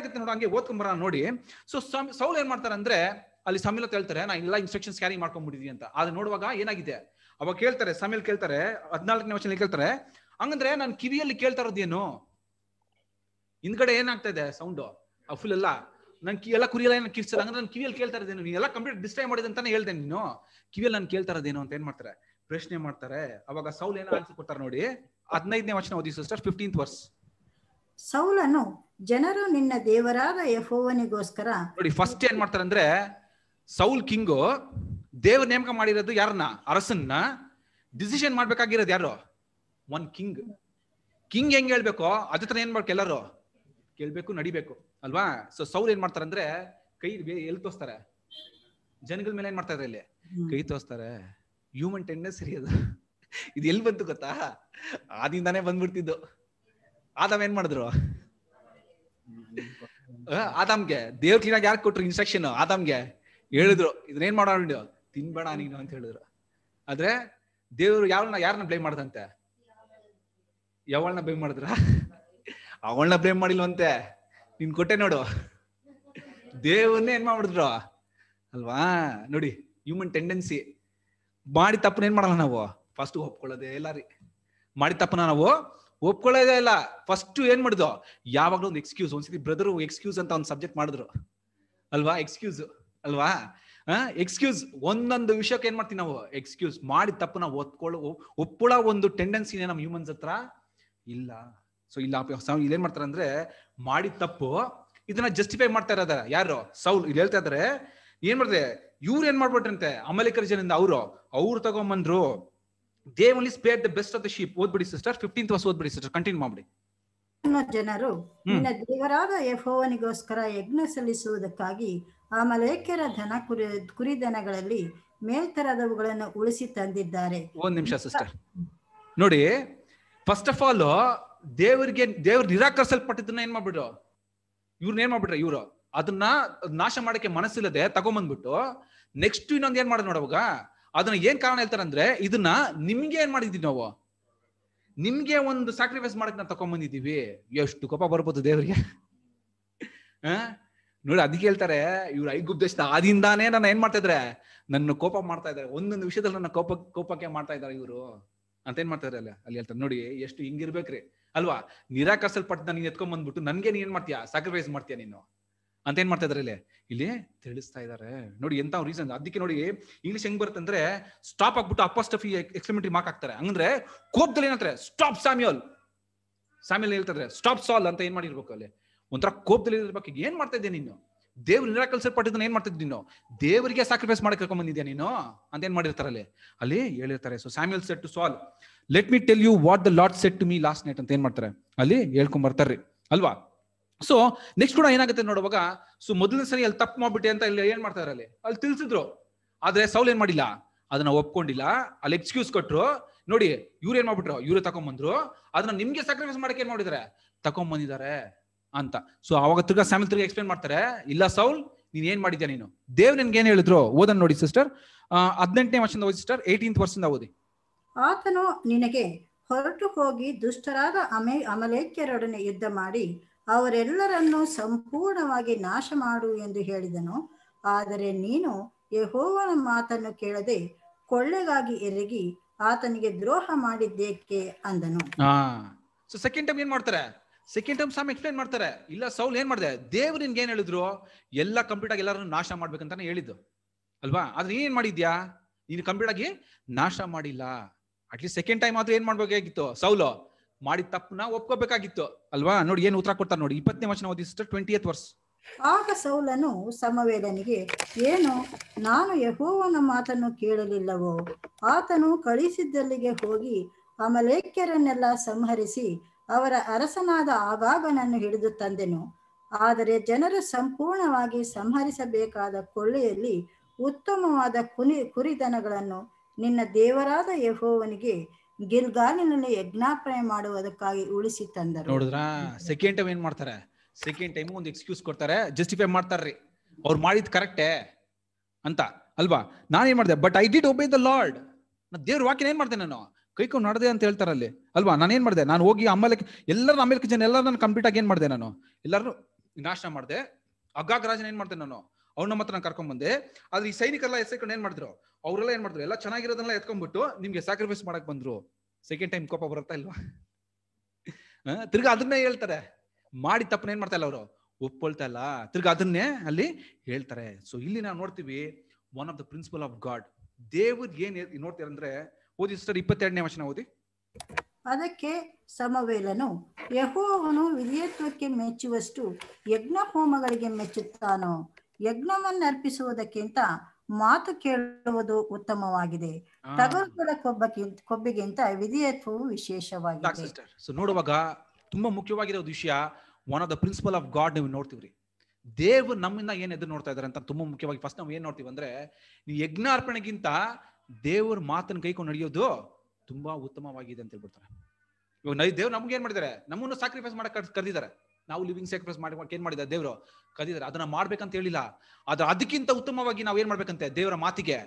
ಆಗುತ್ತೆ ನೋಡೋ ಹಂಗೆ ಓದ್ಕೊಂಬರ ನೋಡಿ ಸೊ ಸೌಲ್ ಏನ್ ಮಾಡ್ತಾರೆ ಅಂದ್ರೆ ಅಲ್ಲಿ ಅಂತ ಹೇಳ್ತಾರೆ ನಾ ಎಲ್ಲ ಇನ್ಸ್ಟ್ರಕ್ಷನ್ಸ್ ಕ್ಯಾರಿ ಮಾಡ್ಕೊಂಡ್ಬಿಟ್ಟಿದ್ವಿ ಅಂತ ಅದು ನೋಡುವಾಗ ಏನಾಗಿದೆ ಅವಾಗ ಕೇಳ್ತಾರೆ ಸಮೀಲ್ ಕೇಳ್ತಾರೆ ಹದಿನಾಲ್ಕನೇ ವರ್ಷ ಕೇಳ್ತಾರೆ ಹಂಗಂದ್ರೆ ನಾನು ಕಿವಿಯಲ್ಲಿ ಕೇಳ್ತಾ ಇರೋದೇನು ಹಿಂದ್ಗಡೆ ಏನಾಗ್ತಾ ಇದೆ ಸೌಂಡು ಫುಲ್ ಎಲ್ಲ ನನ್ ಎಲ್ಲ ಕುರಿಯಲ್ಲ ಏನು ಕಿರ್ಸಲ್ಲ ನನ್ ನಾನು ಕಿವಿಯಲ್ಲಿ ಕೇಳ್ತಾ ಇರೋದೇನು ನೀವು ಎಲ್ಲ ಕಂಪ್ಲೀಟ್ ಡಿಸ್ಟ್ರೈ ಮಾಡಿದೆ ಅಂತಾನೆ ಹೇಳ್ದೆ ನೀನು ಕಿವಿಯಲ್ಲಿ ನಾನು ಕೇಳ್ತಾ ಇರೋದೇನು ಅಂತ ಏನ್ ಮಾಡ್ತಾರೆ ಪ್ರಶ್ನೆ ಮಾಡ್ತಾರೆ ಅವಾಗ ಸೌಲ್ ಏನೋ ಆನ್ಸರ್ ಕೊಡ್ತಾರೆ ನೋಡಿ ಹದಿನೈದನೇ ವಚನ ಓದಿ ಸಿಸ್ಟರ್ ಫಿಫ್ಟೀನ್ತ್ ವರ್ಸ್ ಸೌಲನು ಜನರು ನಿನ್ನ ದೇವರಾದ ಯಹೋವನಿಗೋಸ್ಕರ ನೋಡಿ ಫಸ್ಟ್ ಏನ್ ಮಾಡ್ತಾರೆ ಅಂದ್ರೆ ಸೌಲ್ ಕಿಂಗು ದೇವ್ರ ನೇಮಕ ಮಾಡಿರೋದು ಯಾರನ್ನ ಅರಸನ್ನ ಡಿಸಿಷನ್ ಮಾಡ್ಬೇಕಾಗಿರೋದು ಯಾರು ಒನ್ ಕಿಂಗ್ ಕಿಂಗ್ ಹೆಂಗ್ ಹೇಳ್ಬೇಕು ಅದ ಏನ್ ಮಾಡ್ಬೇಕು ಎಲ್ಲರೂ ಕೇಳ್ಬೇಕು ನಡಿಬೇಕು ಅಲ್ವಾ ಸೊ ಸೌಲ್ ಏನ್ ಮಾಡ್ತಾರೆ ಅಂದ್ರೆ ಕೈ ಎಲ್ಲಿ ತೋರಿಸ್ತಾರೆ ಜನಗಳ ಮೇಲೆ ಏನ್ ಮಾಡ್ತಾರೆ ಇಲ್ಲಿ ಕೈ ತೋಸ್ತಾರೆ ಹ್ಯೂಮನ್ ಟೆಂಡೆನ್ಸ್ ಸರಿ ಅದು ಇದು ಎಲ್ಲಿ ಬಂತು ಗೊತ್ತಾ ಆದಿಂದಾನೇ ಬಂದ್ಬಿಡ್ತಿದ್ದು ಆದಾಮ್ ಏನ್ ಮಾಡಿದ್ರು ಆದಾಮ್ಗೆ ದೇವ್ರ ಕ್ಲೀನಾಗಿ ಯಾರು ಕೊಟ್ರು ಇನ್ಸ್ಟ್ರಕ್ಷನ್ ಆದಾಮ್ಗೆ ಹೇಳಿದ್ರು ಇದನ್ನೇನ್ ಮಾಡೋಣ ತಿನ್ಬೇಡ ನೀನು ಅಂತ ಹೇಳಿದ್ರು ಆದ್ರೆ ದೇವ್ರು ಯಾವನ್ನ ಯಾರನ್ನ ಬ್ಲೇಮ್ ಮಾಡ್ದಂತೆ ಯಾವಳನ್ನ ಬ್ಲೇಮ್ ಮಾಡಿದ್ರ ಅವಳನ್ನ ಬ್ಲೇಮ್ ಮಾಡಿಲ್ವಂತೆ ನೀನ್ ಕೊಟ್ಟೆ ನೋಡು ದೇವ್ರನ್ನೇ ಏನ್ ಮಾಡ್ಬಿಡಿದ್ರು ಅಲ್ವಾ ನೋಡಿ ಹ್ಯೂಮನ್ ಟೆಂಡೆನ್ಸಿ ಮಾಡಿ ತಪ್ಪನ ಏನ್ ಮಾಡಲ್ಲ ನಾವು ಫಸ್ಟ್ ಒಪ್ಕೊಳ್ಳೋದೇ ಎಲ್ಲರಿ ಮಾಡಿ ತಪ್ಪನ ನಾವು ಒಪ್ಕೊಳ್ಳೋದೇ ಇಲ್ಲ ಫಸ್ಟ್ ಏನ್ ಮಾಡಿದ್ರು ಯಾವಾಗಲೂ ಒಂದು ಎಕ್ಸ್ಕ್ಯೂಸ್ ಒಂದ್ಸತಿ ಬ್ರದರ್ ಎಕ್ಸ್ಕ್ಯೂಸ್ ಅಂತ ಒಂದು ಸಬ್ಜೆಕ್ಟ್ ಮಾಡಿದ್ರು ಅಲ್ವಾ ಎಕ್ಸ್ಕ್ಯೂಸ್ ಅಲ್ವಾ ಎಕ್ಸ್ಕ್ಯೂಸ್ ಒಂದೊಂದು ವಿಷಯಕ್ಕೆ ಏನ್ ಮಾಡ್ತೀವಿ ನಾವು ಎಕ್ಸ್ಕ್ಯೂಸ್ ಮಾಡಿ ತಪ್ಪು ನಾವು ಒತ್ಕೊಳ್ಳ ಒಪ್ಪಳ ಒಂದು ಇದೆ ನಮ್ಮ ಹ್ಯೂಮನ್ಸ್ ಹತ್ರ ಇಲ್ಲ ಸೊ ಇಲ್ಲ ಇಲ್ಲಿ ಮಾಡ್ತಾರೆ ಅಂದ್ರೆ ಮಾಡಿ ತಪ್ಪು ಇದನ್ನ ಜಸ್ಟಿಫೈ ಮಾಡ್ತಾ ಇರೋದ ಯಾರು ಸೌಲ್ ಇಲ್ಲಿ ಹೇಳ್ತಾ ಇದಾರೆ ಏನ್ ಮಾಡಿದ್ರೆ ಇವ್ರು ಏನ್ ಮಾಡ್ಬಿಟ್ರಂತೆ ಅಮಲಿಕರ್ ಜನಿಂದ ಅವರು ಅವ್ರು ತಗೊಂಬಂದ್ರು they only spare the best of the sheep ಓದ್ಬಿಡಿ ಸಿಸ್ಟರ್ ಫಿಫ್ಟೀನ್ ವರ್ಷ ಓದ್ಬಿಡಿ ಸಿಸ್ಟರ್ ಕಂಟಿನ್ಯೂ ಮಾಡಿ ಜನರು ನಿನ್ನ ದೇವರಾದ ಯಹೋವನಿಗೋಸ್ಕರ ಯಜ್ಞ ಸಲ್ಲಿಸುವುದಕ್ಕಾಗಿ ಆ ಮಲೇಕೆರ ಧನ ಕುರಿ ದನಗಳಲ್ಲಿ ಮೇಲ್ತರದವುಗಳನ್ನು ಉಳಿಸಿ ತಂದಿದ್ದಾರೆ ಒಂದ್ ನಿಮಿಷ ಸಿಸ್ಟರ್ ನೋಡಿ ಫಸ್ಟ್ ಆಫ್ ಆಲ್ ದೇವರಿಗೆ ದೇವ್ರ ನಿರಾಕರಿಸಲ್ಪಟ್ಟಿದ್ದನ್ನ ಏನ್ ಮಾಡ್ಬಿಟ್ರು ಇವ್ರನ್ನ ಏನ್ ಮಾಡ್ಬಿಟ್ರೆ ಇವ್ರು ಅದನ್ನ ನಾಶ ಮಾಡಕ್ಕೆ ಮನಸ್ಸಿಲ್ಲದೆ ತಗೊಂಬಂದ್ಬಿಟ್ಟು ನೆಕ್ಸ್ಟ್ ಇನ್ನೊಂದ್ ಏನ್ ಮಾಡೋದು ನೋಡವಾಗ ಅದನ್ನ ಏನ್ ಕಾರಣ ಹೇಳ್ತಾರಂದ್ರೆ ಇದನ್ನ ನಿಮ್ಗೆ ಏನ್ ಮಾಡಿದ್ವಿ ನಾವು ನಿಮ್ಗೆ ಒಂದು ಸ್ಯಾಕ್ರಿಫೈಸ್ ಮಾಡಕ್ ನಾವು ತಗೊಂಡ್ಬಂದಿದ್ದೀವಿ ಎಷ್ಟು ಕೋಪ ಬರ್ಬೋದು ದೇವ್ರಿಗೆ ನೋಡಿ ಅದಕ್ಕೆ ಹೇಳ್ತಾರೆ ಇವ್ರು ಐಗುಪ್ತ ಅದಿಂದಾನೇ ನನ್ನ ಏನ್ ಮಾಡ್ತಾ ಇದ್ರೆ ನನ್ನ ಕೋಪ ಮಾಡ್ತಾ ಇದ್ದಾರೆ ಒಂದೊಂದು ವಿಷಯದಲ್ಲಿ ನನ್ನ ಕೋಪ ಕೋಪಕ್ಕೆ ಮಾಡ್ತಾ ಇದಾರೆ ಇವರು ಅಂತ ಏನ್ ಮಾಡ್ತಾ ಇದ್ದಾರೆ ಅಲ್ಲ ಅಲ್ಲಿ ಹೇಳ್ತಾರೆ ನೋಡಿ ಎಷ್ಟು ಹಿಂಗಿರ್ಬೇಕ್ರಿ ಅಲ್ವಾ ನಿರಾಕರಿಸಲ್ಪಟ್ಟು ನನಗೆ ಎತ್ಕೊಂಡ್ ಬಂದ್ಬಿಟ್ಟು ನನ್ಗೆ ನೀನ್ ಏನ್ ಮಾಡ್ತೀಯಾ ಸ್ಯಾಕ್ರಿಫೈಸ್ ಮಾಡ್ತೀಯಾ ನೀನು ಅಂತ ಏನ್ ಮಾಡ್ತಾ ಇದಾರೆ ಇಲ್ಲಿ ಇಲ್ಲಿ ತಿಳಿಸ್ತಾ ಇದ್ದಾರೆ ನೋಡಿ ಎಂತ ರೀಸನ್ ಅದಕ್ಕೆ ನೋಡಿ ಇಂಗ್ಲಿಷ್ ಹೆಂಗ್ ಬರುತ್ತೆ ಅಂದ್ರೆ ಸ್ಟಾಪ್ ಆಗ್ಬಿಟ್ಟು ಅಪಾಸ್ಟಫಿ ಎಕ್ಸ್ಪ್ಲಿಮೆಂಟ್ರಿ ಮಾರ್ಕ್ ಹಾಕ್ತಾರೆ ಹಂಗಂದ್ರೆ ಕೋಪದಲ್ಲಿ ಏನಂತಾರೆ ಸ್ಟಾಪ್ ಸ್ಯಾಮ್ಯಲ್ ಸ್ಯಾಮ್ಯಲ್ ಹೇಳ್ತಾರೆ ಸ್ಟಾಪ್ ಸಾಲ್ ಅಂತ ಏನ್ ಮಾಡಿರ್ಬೇಕು ಅಲ್ಲಿ ಒಂಥರ ಕೋಪದಲ್ಲಿ ಇರ್ಬೇಕು ಏನ್ ಮಾಡ್ತಾ ಇದ್ದೆ ನೀನು ದೇವ್ರು ನಿರಾಕರಿಸಲ್ಪಟ್ಟಿದ್ದನ್ನ ಏನ್ ಮಾಡ್ತಿದ್ ನೀನು ದೇವರಿಗೆ ಸ್ಯಾಕ್ರಿಫೈಸ್ ಮಾಡಿ ಕರ್ಕೊಂಡ್ ಬಂದಿದ್ಯಾ ನೀನು ಅಂತ ಏನ್ ಮಾಡಿರ್ತಾರೆ ಅಲ್ಲಿ ಅಲ್ಲಿ ಹೇಳಿರ್ತಾರೆ so Samuel said to Saul let me tell you what the Lord said to me last night ಅಂತ ಏನ್ ಮಾಡ್ತಾರೆ ಅಲ್ಲಿ ಹೇಳ್ಕೊಂಡ್ ಬರ್ತಾರ್ರಿ ಅಲ್ವಾ ಸೊ ನೆಕ್ಸ್ಟ್ ಕೂಡ ಏನಾಗುತ್ತೆ ನೋಡುವಾಗ ಸೊ ಮೊದಲನೇ ಸರಿ ಅಲ್ಲಿ ತಪ್ಪು ಮಾಡ್ಬಿಟ್ಟೆ ಅಂತ ಇಲ್ಲಿ ಏನ್ ಮಾಡ್ತಾರೆ ಅಲ್ಲಿ ಅಲ್ಲಿ ತಿಳಿಸಿದ್ರು ಆದ್ರೆ ಸೌಲ್ ಏನ್ ಮಾಡಿಲ್ಲ ಅದನ್ನ ಒಪ್ಕೊಂಡಿಲ್ಲ ಅಲ್ಲಿ ಎಕ್ಸ್ಕ್ಯೂಸ್ ಕೊಟ್ರು ನೋಡಿ ಇವ್ರು ಏನ್ ಮಾಡ್ಬಿಟ್ರು ಇವ್ರು ತಕೊಂಡ್ಬಂದ್ರು ಅದನ್ನ ನಿಮ್ಗೆ ಸ್ಯಾಕ್ರಿಫೈಸ್ ಮಾಡಕ್ಕೆ ಏನ್ ಮಾಡಿದಾರೆ ತಕೊಂಡ್ಬಂದಿದ್ದಾರೆ ಅಂತ ಸೊ ಅವಾಗ ತಿರ್ಗ ಸ್ಯಾಮಿಲ್ ತಿರ್ಗ ಎಕ್ಸ್ಪ್ಲೇನ್ ಮಾಡ್ತಾರೆ ಇಲ್ಲ ಸೌಲ್ ನೀನ್ ಏನ್ ಮಾಡಿದ್ಯಾ ನೀನು ದೇವ್ ನಿನ್ಗೆ ಏನ್ ಹೇಳಿದ್ರು ಓದನ್ ನೋಡಿ ಸಿಸ್ಟರ್ ಹದಿನೆಂಟನೇ ವರ್ಷದಿಂದ ಓದಿ ಸಿಸ್ಟರ್ ಏಯ್ಟೀನ್ತ್ ವರ್ಷದಿಂದ ಓದಿ ಆತನು ನಿನಗೆ ಹೊರಟು ಹೋಗಿ ದುಷ್ಟರಾದ ಅಮೇ ಅಮಲೇಖ್ಯರೊಡನೆ ಯುದ್ಧ ಮಾಡಿ ಅವರೆಲ್ಲರನ್ನು ಸಂಪೂರ್ಣವಾಗಿ ನಾಶ ಮಾಡು ಎಂದು ಹೇಳಿದನು ಆದರೆ ನೀನು ಯಹೋವನ ಮಾತನ್ನು ಕೇಳದೆ ಕೊಳ್ಳೆಗಾಗಿ ಎರಗಿ ಆತನಿಗೆ ದ್ರೋಹ ಮಾಡಿದ್ದೇಕೆ ಅಂದನು ಸೆಕೆಂಡ್ ಟೈಮ್ ಏನ್ ಮಾಡ್ತಾರೆ ಸೆಕೆಂಡ್ ಟೈಮ್ ಸಾಮ್ ಎಕ್ಸ್ಪ್ಲೈನ್ ಮಾಡ್ತಾರೆ ಇಲ್ಲ ಸೌಲ್ ಏನ್ ಮಾಡಿದೆ ದೇವ್ರು ನಿನ್ಗೆ ಏನ್ ಹೇಳಿದ್ರು ಎಲ್ಲ ಕಂಪ್ಲೀಟ್ ಆಗಿ ಎಲ್ಲರನ್ನು ನಾಶ ಮಾಡ್ಬೇಕಂತಾನೆ ಹೇಳಿದ್ದು ಅಲ್ವಾ ಆದ್ರೆ ಏನ್ ಮಾಡಿದ್ಯಾ ನೀನು ಕಂಪ್ಲೀಟ್ ಆಗಿ ನಾಶ ಮಾಡಿಲ್ಲ ಅಟ್ಲೀಸ್ಟ್ ಸೆಕೆಂಡ್ ಟೈಮ್ ಆದ್ರೂ ಏನ್ ಮಾಡ್ಬೇಕಾಗಿತ್ತು ಸೌಲು ಮಾಡಿದ ತಪ್ಪನ್ನ ಒಪ್ಕೋಬೇಕಾಗಿತ್ತು ಅಲ್ವಾ ನೋಡಿ ಏನು ಉತ್ತರ ಕೊಡ್ತಾರೆ ನೋಡಿ ಇಪ್ಪತ್ತನೇ ವಚನ ಓದಿ ಸಿಸ್ಟರ್ ಟ್ವೆಂಟಿ ವರ್ಷ ಆಗ ಸೌಲನು ಸಮವೇದನಿಗೆ ಏನು ನಾನು ಯಹೋವನ ಮಾತನ್ನು ಕೇಳಲಿಲ್ಲವೋ ಆತನು ಕಳಿಸಿದ್ದಲ್ಲಿಗೆ ಹೋಗಿ ಅಮಲೇಖ್ಯರನ್ನೆಲ್ಲ ಸಂಹರಿಸಿ ಅವರ ಅರಸನಾದ ಆಗಾಗನನ್ನು ಹಿಡಿದು ತಂದೆನು ಆದರೆ ಜನರು ಸಂಪೂರ್ಣವಾಗಿ ಸಂಹರಿಸಬೇಕಾದ ಕೊಳ್ಳೆಯಲ್ಲಿ ಉತ್ತಮವಾದ ಕುನಿ ಕುರಿದನಗಳನ್ನು ನಿನ್ನ ದೇವರಾದ ಯಹೋವನಿಗೆ ಗಿಲ್ಗಾಲಿನನ್ನು ಯಜ್ಞಾರ್ಪಣೆ ಮಾಡುವುದಕ್ಕಾಗಿ ಉಳಿಸಿ ತಂದರು ನೋಡಿದ್ರ ಸೆಕೆಂಡ್ ಟೈಮ್ ಏನ್ ಮಾಡ್ತಾರೆ ಸೆಕೆಂಡ್ ಟೈಮ್ ಒಂದು ಎಕ್ಸ್ಕ್ಯೂಸ್ ಕೊಡ್ತಾರೆ ಜಸ್ಟಿಫೈ ಮಾಡ್ತಾರ್ರಿ ಅವ್ರು ಮಾಡಿದ್ ಕರೆಕ್ಟೇ ಅಂತ ಅಲ್ವಾ ನಾನೇನ್ ಮಾಡಿದೆ but I did obey the Lord ನಾ ದೇವ್ರ ವಾಕ್ಯ ಏನ್ ಮಾಡ್ದೆ ನಾನು ಕೈಕೊಂಡು ನಡೆದೆ ಅಂತ ಹೇಳ್ತಾರೆ ಅಲ್ಲಿ ಅಲ್ವಾ ನಾನು ಏನ್ ಮಾಡಿದೆ ನಾನು ಹೋಗಿ ಆಮೇಲೆ ಎಲ್ಲರೂ ಆಮೇಲೆ ಜನ ಎಲ್ಲರೂ ನಾನು ಕಂಪ್ಲೀಟ್ ಆಗಿ ಏನ್ ಮಾಡಿದೆ ನಾನು ಎಲ್ಲರೂ ನಾಶನ ಮಾಡ್ದೆ ಅಗ್ಗಾಗ ರಾಜನ ಏನ್ ಮಾಡ್ದೆ ನಾನು ಅವ್ನ ಹತ್ರ ನಾನು ಬಂದೆ ಆದ್ರೆ ಈ ಸೈನಿಕರೆಲ್ಲ ಎಸ್ಕೊಂಡು ಏನ್ ಮಾಡಿದ್ರು ಅವರೆಲ್ಲ ಏನ್ ಮಾಡಿದ್ರು ಎಲ್ಲ ಚೆನ್ನಾಗಿರೋದನ್ನೆಲ್ಲ ಎತ್ಕೊಂಡ್ಬಿಟ್ಟು ನಿಮ್ಗೆ ಸ್ಯಾಕ್ರಿಫೈಸ್ ಮಾಡಕ್ ಬಂದ್ರು ಸೆಕೆಂಡ್ ಟೈಮ್ ಕೋಪ ಬರುತ್ತಾ ಇಲ್ವಾ ತಿರ್ಗಾ ಅದನ್ನೇ ಹೇಳ್ತಾರೆ ಮಾಡಿ ತಪ್ಪನ ಏನ್ ಮಾಡ್ತಾ ಇಲ್ಲ ಅವರು ಒಪ್ಕೊಳ್ತಾ ಇಲ್ಲ ತಿರ್ಗಾ ಅದನ್ನೇ ಅಲ್ಲಿ ಹೇಳ್ತಾರೆ ಸೊ ಇಲ್ಲಿ ನಾವು ನೋಡ್ತೀವಿ one of the principle of God ದೇವ್ರ ಏನ್ ನೋಡ್ತೀರ ಅಂದ್ರೆ ಓದಿ ಸರ್ ಇಪ್ಪತ್ತೆರಡನೇ ವಚನ ಓದಿ ಅದಕ್ಕೆ ಸಮವೇಲನು ಯಹೋವನು ವಿಧೇಯತ್ವಕ್ಕೆ ಮೆಚ್ಚುವಷ್ಟು ಯಜ್ಞ ಹೋಮಗಳಿಗೆ ಮೆಚ್ಚುತ್ತಾನೋ ಅರ್ಪಿಸುವುದಕ್ಕಿಂತ ಮಾತು ಕೇಳುವುದು ಉತ್ತಮವಾಗಿದೆ ಕೊಬ್ಬಕ್ಕಿಂತ ಕೊಬ್ಬಿಗಿಂತ ವಿಧೇಯತ್ವವು ವಿಶೇಷವಾಗಿದೆ ನೋಡುವಾಗ ತುಂಬಾ ಮುಖ್ಯವಾಗಿರೋ ವಿಷಯ one of the principle of God ನೀವು ನೋಡ್ತೀವ್ರಿ ದೇವ್ ನಮ್ಮಿಂದ ಏನ್ ಎದುರು ನೋಡ್ತಾ ಇದಾರೆ ಅಂತ ತುಂಬಾ ಮುಖ್ಯವಾಗಿ ಫಸ್ಟ್ ನಾವು ಏನ್ ನೋಡ್ತೀವಿ ಅಂದ್ರೆ ನೀವು ಅರ್ಪಣೆಗಿಂತ ದೇವ್ರ ಮಾತನ್ನ ಕೈಕೊಂಡು ನಡೆಯೋದು ತುಂಬಾ ಉತ್ತಮವಾಗಿದೆ ಅಂತ ಹೇಳ್ಬಿಡ್ತಾರೆ ಇವಾಗ ದೇವ್ ನಮ್ಗೆ ಏನ್ ಮಾಡಿದ್ದಾರೆ ನಮ್ಮನ್ನು ಸ್ಯಾಕ್ರಿಫೈಸ್ ಮಾಡಕ್ ಕರೆದಿದ್ದಾರೆ ನಾವು ಲಿವಿಂಗ್ ಸ್ಯಾಕ್ರಿಫೈಸ್ ಮಾಡಿ ಏನ್ ಮಾಡಿದ ದೇವರು ಕದಿದ್ರೆ ಅದನ್ನ ಮಾಡ್ಬೇಕಂತ ಹೇಳಿಲ್ಲ ಆದ್ರೆ ಅದಕ್ಕಿಂತ ಉತ್ತಮವಾಗಿ ನಾವು ಏನ್ ಮಾಡ್ಬೇಕಂತೆ ದೇವರ ಮಾತಿಗೆ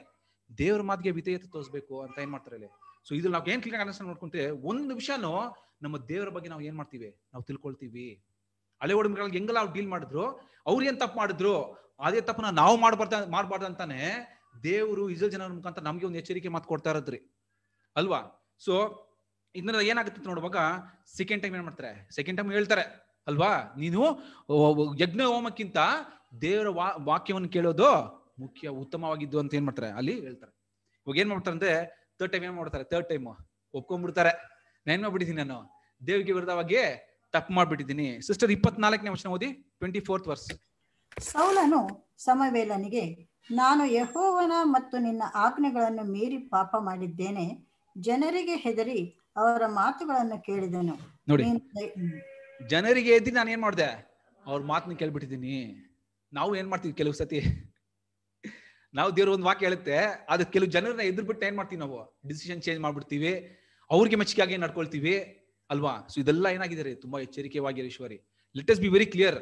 ದೇವರ ಮಾತಿಗೆ ವಿಧೇಯತೆ ತೋರಿಸಬೇಕು ಅಂತ ಏನ್ ಮಾಡ್ತಾರೆ ಇಲ್ಲಿ ಸೊ ಇದ್ರಲ್ಲಿ ನಾವು ಏನ್ ಕ್ಲಿಯರ್ ಅಂಡರ್ಸ್ಟ್ಯಾಂಡ್ ನೋಡ್ಕೊಂತೀವಿ ಒಂದು ವಿಷಯನೂ ನಮ್ಮ ದೇವರ ಬಗ್ಗೆ ನಾವು ಏನ್ ಮಾಡ್ತೀವಿ ನಾವು ತಿಳ್ಕೊಳ್ತೀವಿ ಹಳೆ ಒಡಮೆಗಳಲ್ಲಿ ಹೆಂಗಲ್ಲ ಅವ್ರು ಡೀಲ್ ಮಾಡಿದ್ರು ಅವ್ರು ಏನ್ ತಪ್ಪು ಮಾಡಿದ್ರು ಅದೇ ತಪ್ಪನ ನಾವು ಮಾಡ್ಬಾರ್ದ ಮಾಡ್ಬಾರ್ದು ಅಂತಾನೆ ದೇವರು ಇಸಲ್ ಜನರ ಮುಖಾಂತರ ನಮ್ಗೆ ಒಂದು ಎಚ್ಚರಿಕೆ ಮಾತು ಕೊಡ್ತಾ ಇರೋದ್ರಿ ಅಲ್ವಾ ಸೊ ಇದನ್ನ ಏನಾಗುತ್ತೆ ನೋಡುವಾಗ ಸೆಕೆಂಡ್ ಟೈಮ್ ಏನ್ ಮಾಡ್ತಾರೆ ಸೆಕೆಂಡ್ ಟೈಮ್ ಹೇಳ್ತಾರೆ ಅಲ್ವಾ ನೀನು ಯಜ್ಞ ಹೋಮಕ್ಕಿಂತ ದೇವರ ವಾ ವಾಕ್ಯವನ್ನು ಕೇಳೋದು ಮುಖ್ಯ ಉತ್ತಮವಾಗಿದ್ದು ಅಂತ ಏನ್ ಮಾಡ್ತಾರೆ ಅಲ್ಲಿ ಹೇಳ್ತಾರೆ ಇವಾಗ ಏನ್ ಮಾಡ್ತಾರೆ ಅಂದ್ರೆ ತರ್ಡ್ ಟೈಮ್ ಏನ್ ಮಾಡ್ತಾರೆ ತರ್ಡ್ ಟೈಮ್ ಒಪ್ಕೊಂಡ್ಬಿಡ್ತಾರೆ ನಾನು ಮಾಡ್ಬಿಟ್ಟಿದ್ದೀನಿ ನಾನು ದೇವಿಗೆ ವಿರುದ್ಧವಾಗಿ ತಪ್ಪು ಮಾಡ್ಬಿಟ್ಟಿದ್ದೀನಿ ಸಿಸ್ಟರ್ ಇಪ್ಪತ್ನಾಲ್ಕನೇ ವರ್ಷ ಓದಿ ಟ್ವೆಂಟಿ ಫೋರ್ತ್ ವರ್ಷ ಸೌಲನು ಸಮವೇಲನಿಗೆ ನಾನು ಯಹೋವನ ಮತ್ತು ನಿನ್ನ ಆಜ್ಞೆಗಳನ್ನು ಮೀರಿ ಪಾಪ ಮಾಡಿದ್ದೇನೆ ಜನರಿಗೆ ಹೆದರಿ ಅವರ ಮಾತುಗಳನ್ನು ಕೇಳಿದನು ನೋಡಿ ಜನರಿಗೆ ಎದ್ದು ನಾನು ಏನ್ ಮಾಡಿದೆ ಅವ್ರ ಮಾತನ್ನ ಕೇಳ್ಬಿಟ್ಟಿದ್ದೀನಿ ನಾವು ಏನ್ ಮಾಡ್ತೀವಿ ಕೆಲವು ಸತಿ ನಾವು ದೇವ್ರ ಒಂದು ವಾಕ್ಯ ಹೇಳುತ್ತೆ ಅದು ಕೆಲವು ಜನರನ್ನ ಎದುರು ಬಿಟ್ಟು ಏನ್ ಮಾಡ್ತೀವಿ ನಾವು ಡಿಸಿಷನ್ ಚೇಂಜ್ ಮಾಡ್ಬಿಡ್ತೀವಿ ಅವ್ರಿಗೆ ಆಗಿ ನಡ್ಕೊಳ್ತೀವಿ ಅಲ್ವಾ ಸೊ ಇದೆಲ್ಲ ಏನಾಗಿದೆ ರೀ ತುಂಬಾ ಎಚ್ಚರಿಕೆವಾಗಿ ಈಶ್ವರಿ let us be very clear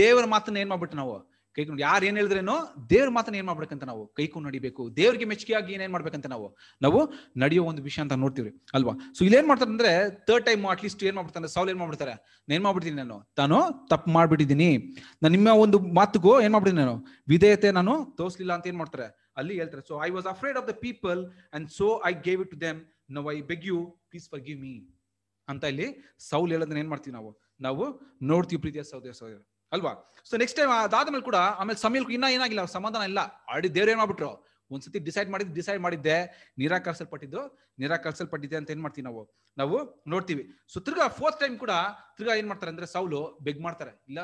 ದೇವರ ಮಾತನ್ನ ಏನ್ ಮಾಡ್ಬಿಟ್ಟು ನಾವು ಕೈಕೊಂಡು ಯಾರು ಏನ್ ಹೇಳಿದ್ರೇನೋ ದೇವ್ರ ಮಾತನ್ನ ಏನ್ ಮಾಡ್ಬೇಕಂತ ನಾವು ಕೈಕೊಂಡು ನಡಿಬೇಕು ದೇವ್ರಿಗೆ ಮೆಚ್ಚುಗೆಯಾಗಿ ಏನೇನ್ ಮಾಡ್ಬೇಕಂತ ನಾವು ನಾವು ನಡೆಯೋ ಒಂದು ವಿಷಯ ಅಂತ ನೋಡ್ತೀವಿ ಅಲ್ವಾ ಸೊ ಇಲ್ಲೇನ್ ಮಾಡ್ತಾರೆ ಅಂದ್ರೆ ಥರ್ಡ್ ಟೈಮ್ ಅಟ್ಲೀಸ್ಟ್ ಏನ್ ಮಾಡ್ಬಿಡ್ತಾರೆ ಸೌಲ್ ಏನ್ ಮಾಡ್ಬಿಡ್ತಾರೆ ನೇನ್ ಮಾಡ್ಬಿಡ್ತೀನಿ ನಾನು ತಾನು ತಪ್ಪು ಮಾಡ್ಬಿಟ್ಟಿದ್ದೀನಿ ನಾನು ನಿಮ್ಮ ಒಂದು ಮಾತುಗೂ ಏನ್ ಮಾಡ್ಬಿಡ್ತೀನಿ ನಾನು ವಿಧೇಯತೆ ನಾನು ತೋರಿಸ್ಲಿಲ್ಲ ಅಂತ ಏನ್ ಮಾಡ್ತಾರೆ ಅಲ್ಲಿ ಹೇಳ್ತಾರೆ so I was afraid of the people and so I gave it to them now I beg you please forgive me ಅಂತ ಇಲ್ಲಿ ಸೌಲ್ ಹೇಳೋದನ್ನ ಏನ್ ಮಾಡ್ತೀವಿ ನಾವು ನಾವು ನೋಡ್ತೀವಿ ಪ್ರೀತಿಯ ಸೌದೆ ಸೌದೆ ಅಲ್ವಾ ಸೊ ನೆಕ್ಸ್ಟ್ ಟೈಮ್ ಅದಾದ್ಮೇಲೆ ಕೂಡ ಆಮೇಲೆ ಸಮೀಲ್ ಇನ್ನ ಏನಾಗಿಲ್ಲ ಸಮಾಧಾನ ಇಲ್ಲ ಆಡಿ ದೇವ್ರು ಏನಾಗ್ಬಿಟ್ರು ಮಾಡ್ಬಿಟ್ರು ಒಂದ್ಸತಿ ಡಿಸೈಡ್ ಮಾಡಿದ್ ಡಿಸೈಡ್ ಮಾಡಿದ್ದೆ ನಿರಾಕರಿಸಲ್ಪಟ್ಟಿದ್ದು ನಿರಾಕರಿಸಲ್ಪಟ್ಟಿದ್ದೆ ಅಂತ ಏನ್ ಮಾಡ್ತೀವಿ ನಾವು ನಾವು ನೋಡ್ತೀವಿ ಸೊ ತಿರ್ಗಾ ಫೋರ್ತ್ ಟೈಮ್ ಕೂಡ ತಿರ್ಗಾ ಏನ್ ಮಾಡ್ತಾರೆ ಅಂದ್ರೆ ಸೌಲು ಬೆಗ್ ಮಾಡ್ತಾರೆ ಇಲ್ಲ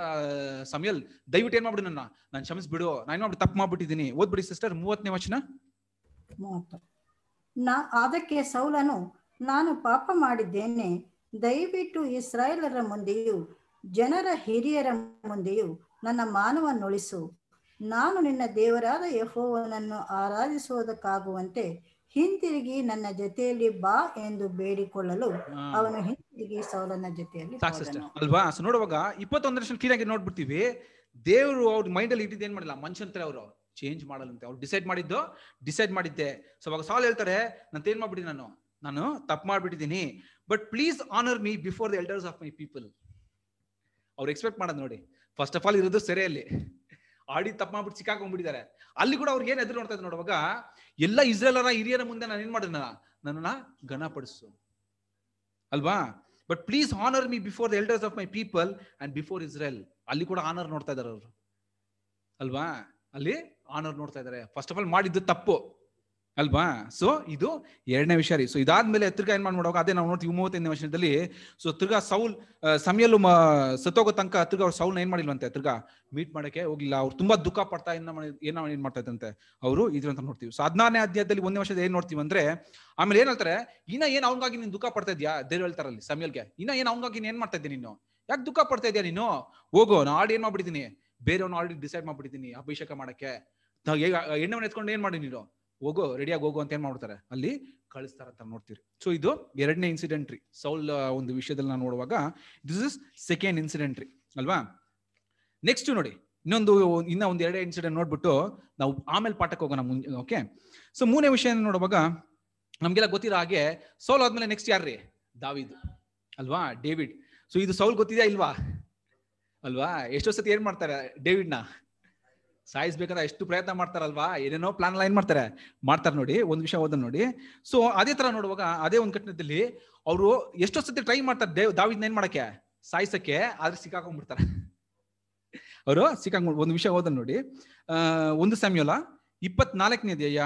ಸಮಯಲ್ ದಯವಿಟ್ಟು ಏನ್ ಮಾಡ್ಬಿಡು ನನ್ನ ನಾನು ಕ್ಷಮಿಸ್ಬಿಡು ನಾನು ಏನ್ ಮಾಡ್ಬಿಟ್ಟು ತಪ್ಪು ಮಾಡ್ಬಿಟ್ಟಿದ್ದೀನಿ ಓದ್ಬಿಡಿ ಸಿಸ್ಟರ್ ಮೂವತ್ತನೇ ವಚನ ಅದಕ್ಕೆ ಸೌಲನು ನಾನು ಪಾಪ ಮಾಡಿದ್ದೇನೆ ದಯವಿಟ್ಟು ಇಸ್ರಾಯೇಲರ ಮುಂದೆಯೂ ಜನರ ಹಿರಿಯರ ಮುಂದೆಯೂ ನನ್ನ ಮಾನವನ್ನುಳಿಸು ನಾನು ನಿನ್ನ ದೇವರಾದ ಯಹೋವನನ್ನು ಆರಾಧಿಸುವುದಕ್ಕಾಗುವಂತೆ ಹಿಂತಿರುಗಿ ನನ್ನ ಜೊತೆಯಲ್ಲಿ ಬಾ ಎಂದು ಬೇಡಿಕೊಳ್ಳಲು ಅವನು ಹಿಂತಿರುಗಿ ಸೌಲನ ಜೊತೆಯಲ್ಲಿ ಅಲ್ವಾ ನೋಡುವಾಗ ಇಪ್ಪತ್ತೊಂದರಷ್ಟು ಕ್ಲಿಯರ್ ನೋಡ್ಬಿಡ್ತೀವಿ ದೇವರು ಅವ್ರ ಮೈಂಡ್ ಅಲ್ಲಿ ಇಟ್ಟಿದ್ದೇನ್ ಏನ್ ಮಾಡಿಲ್ಲ ಮನುಷ್ಯಂತರ ಅವರು ಚೇಂಜ್ ಮಾಡಲಂತೆ ಅವ್ರು ಡಿಸೈಡ್ ಮಾಡಿದ್ದು ಡಿಸೈಡ್ ಮಾಡಿದ್ದೆ ಸೊ ಅವಾಗ ಸಾಲ್ ಹೇಳ್ತಾರೆ ನಾನು ಏನ್ ಮಾಡ್ಬಿಡಿ ನಾನು ನಾನು ತಪ್ಪು ಮಾಡ್ಬಿಟ್ಟಿದ್ದೀನಿ but please honour me before the elders of my people ಅವ್ರು ಎಕ್ಸ್ಪೆಕ್ಟ್ ಮಾಡೋದು ನೋಡಿ ಫಸ್ಟ್ ಆಫ್ ಆಲ್ ಇರೋದು ಸೆರೆಯಲ್ಲಿ ಆಡಿ ತಪ್ಪು ಮಾಡ್ಬಿಟ್ಟು ಸಿಕ್ಕಾಕೊಂಡ್ಬಿಟ್ಟಿದ್ದಾರೆ ಅಲ್ಲಿ ಕೂಡ ಅವ್ರಿಗೆ ಏನು ಎದುರು ನೋಡ್ತಾ ಇದ್ದ ನೋಡುವಾಗ ಎಲ್ಲ ಇಸ್ರೇಲರ ಹಿರಿಯರ ಮುಂದೆ ನಾನು ಏನು ಮಾಡಿದ ನನ್ನನ್ನ ಘನಪಡಿಸು ಅಲ್ವಾ but please honour me before the elders of my people and before Israel ಅಲ್ಲಿ ಕೂಡ ಆನರ್ ನೋಡ್ತಾ ಇದ್ದಾರೆ ಅವರು ಅಲ್ವಾ ಅಲ್ಲಿ ಆನರ್ ನೋಡ್ತಾ ಇದ್ದಾರೆ ಫಸ್ಟ್ ಆಫ್ ಆಲ್ ಮಾಡಿದ್ದು ತಪ್ಪು ಅಲ್ವಾ ಸೊ ಇದು ಎರಡನೇ ವಿಷಯ ರೀ ಸೊ ಇದಾದ್ಮೇಲೆ ತಿರ್ಗಾ ಏನ್ ಮಾಡ್ಬಿಡೋಕೆ ಅದೇ ನಾವು ನೋಡ್ತೀವಿ ಮೂವತ್ತೈದನೇ ವರ್ಷದಲ್ಲಿ ಸೊ ತಿರ್ಗ ಸೌಲ್ ಸಮಿಯಲು ಸತ್ತೋಗೋ ತನಕ ತಿರ್ಗ ಅವ್ರು ಸೌಲ್ನ ಏನ್ ಮಾಡಿಲ್ವಂತೆ ತಿರ್ಗ ಮೀಟ್ ಮಾಡಕ್ಕೆ ಹೋಗಿಲ್ಲ ಅವ್ರು ತುಂಬಾ ದುಃಖ ಪಡ್ತಾ ಏನ ಮಾಡಿ ಏನ್ ಮಾಡ್ತಾ ಇದ್ದಂತೆ ಅವರು ಇದ್ರಂತ ನೋಡ್ತೀವಿ ಸೊ ಹದಿನಾರನೇ ಅಧ್ಯಾಯದಲ್ಲಿ ಒಂದೇ ವರ್ಷದ ಏನ್ ನೋಡ್ತೀವಿ ಅಂದ್ರೆ ಆಮೇಲೆ ಏನ್ ಹೇಳ್ತಾರೆ ಇನ್ನ ಏನ್ ಅವ್ನಗಾಗಿ ನೀನು ದುಃಖ ಪಡ್ತಾ ಇದ್ಯಾ ದೇವ್ರು ಹೇಳ್ತಾರಲ್ಲಿ ಸಮಯಲ್ಗೆ ಇನ್ನ ಏನ್ ಅವ್ನಿಗಾಗಿ ಏನ್ ಮಾಡ್ತಾ ಇದ್ದೀನಿ ನೀನು ಯಾಕೆ ದುಃಖ ಪಡ್ತಾ ಇದ್ಯಾ ನೀನು ಹೋಗೋ ನಾ ಆಲ್ರೆಡಿ ಏನ್ ಮಾಡ್ಬಿಟ್ಟಿದ್ದೀನಿ ಅವ್ನು ಆಲ್ರೆಡಿ ಡಿಸೈಡ್ ಮಾಡ್ಬಿಟ್ಟಿದ್ದೀನಿ ಅಭಿಷೇಕ ಮಾಡಕ್ಕೆ ಎಣ್ಣೆ ಎತ್ಕೊಂಡು ಏನ್ ಮಾಡಿ ನೀನು ಹೋಗೋ ರೆಡಿಯಾಗಿ ಹೋಗೋ ಅಂತ ಏನ್ ಮಾಡ್ತಾರೆ ಅಲ್ಲಿ ಕಳಿಸ್ತಾರ ಅಂತ ನೋಡ್ತೀರಿ ಸೊ ಇದು ಎರಡನೇ ಇನ್ಸಿಡೆಂಟ್ ರೀ ಸೌಲ್ ಒಂದು ವಿಷಯದಲ್ಲಿ ನಾವು ನೋಡುವಾಗ ದಿಸ್ ಇಸ್ ಸೆಕೆಂಡ್ ಇನ್ಸಿಡೆಂಟ್ ರೀ ಅಲ್ವಾ ನೆಕ್ಸ್ಟ್ ನೋಡಿ ಇನ್ನೊಂದು ಇನ್ನ ಒಂದು ಎರಡೇ ಇನ್ಸಿಡೆಂಟ್ ನೋಡ್ಬಿಟ್ಟು ನಾವು ಆಮೇಲೆ ಪಾಠಕ್ಕೆ ಹೋಗೋಣ ಮುಂದೆ ಓಕೆ ಸೊ ಮೂರನೇ ವಿಷಯ ನೋಡುವಾಗ ನಮ್ಗೆಲ್ಲ ಗೊತ್ತಿರೋ ಹಾಗೆ ಸೌಲ್ ಆದ್ಮೇಲೆ ನೆಕ್ಸ್ಟ್ ಯಾರ್ರಿ ದಾವಿದ್ ಅಲ್ವಾ ಡೇವಿಡ್ ಸೊ ಇದು ಸೌಲ್ ಗೊತ್ತಿದೆಯಾ ಇಲ್ವಾ ಅಲ್ವಾ ಎಷ್ಟೋ ಸತಿ ಏನ್ ಮಾಡ್ತಾರೆ ಡೇವಿಡ್ನ ಸಾಯಿಸ್ಬೇಕಂದ್ರೆ ಎಷ್ಟು ಪ್ರಯತ್ನ ಮಾಡ್ತಾರಲ್ವಾ ಏನೇನೋ ಪ್ಲಾನ್ ಲೈನ್ ಮಾಡ್ತಾರೆ ಮಾಡ್ತಾರೆ ನೋಡಿ ಒಂದು ವಿಷಯ ಓದನ್ ನೋಡಿ ಸೊ ಅದೇ ತರ ನೋಡುವಾಗ ಅದೇ ಒಂದು ಘಟನೆದಲ್ಲಿ ಅವರು ಎಷ್ಟೋ ಸತಿ ಟ್ರೈ ಮಾಡ್ತಾರೆ ದೇವ್ ದಾವಿದ್ನ ಏನ್ ಮಾಡಕ್ಕೆ ಸಾಯಿಸಕ್ಕೆ ಆದ್ರೆ ಸಿಕ್ಕಾಕೊಂಡ್ಬಿಡ್ತಾರೆ ಅವರು ಸಿಕ್ಕಾಕೊಂಡ್ ಒಂದು ವಿಷಯ ಓದನ್ ನೋಡಿ ಒಂದು ಸ್ಯಾಮ್ಯೂಲ ಇಪ್ಪತ್ನಾಲ್ಕನೇ ಧ್ಯೇಯ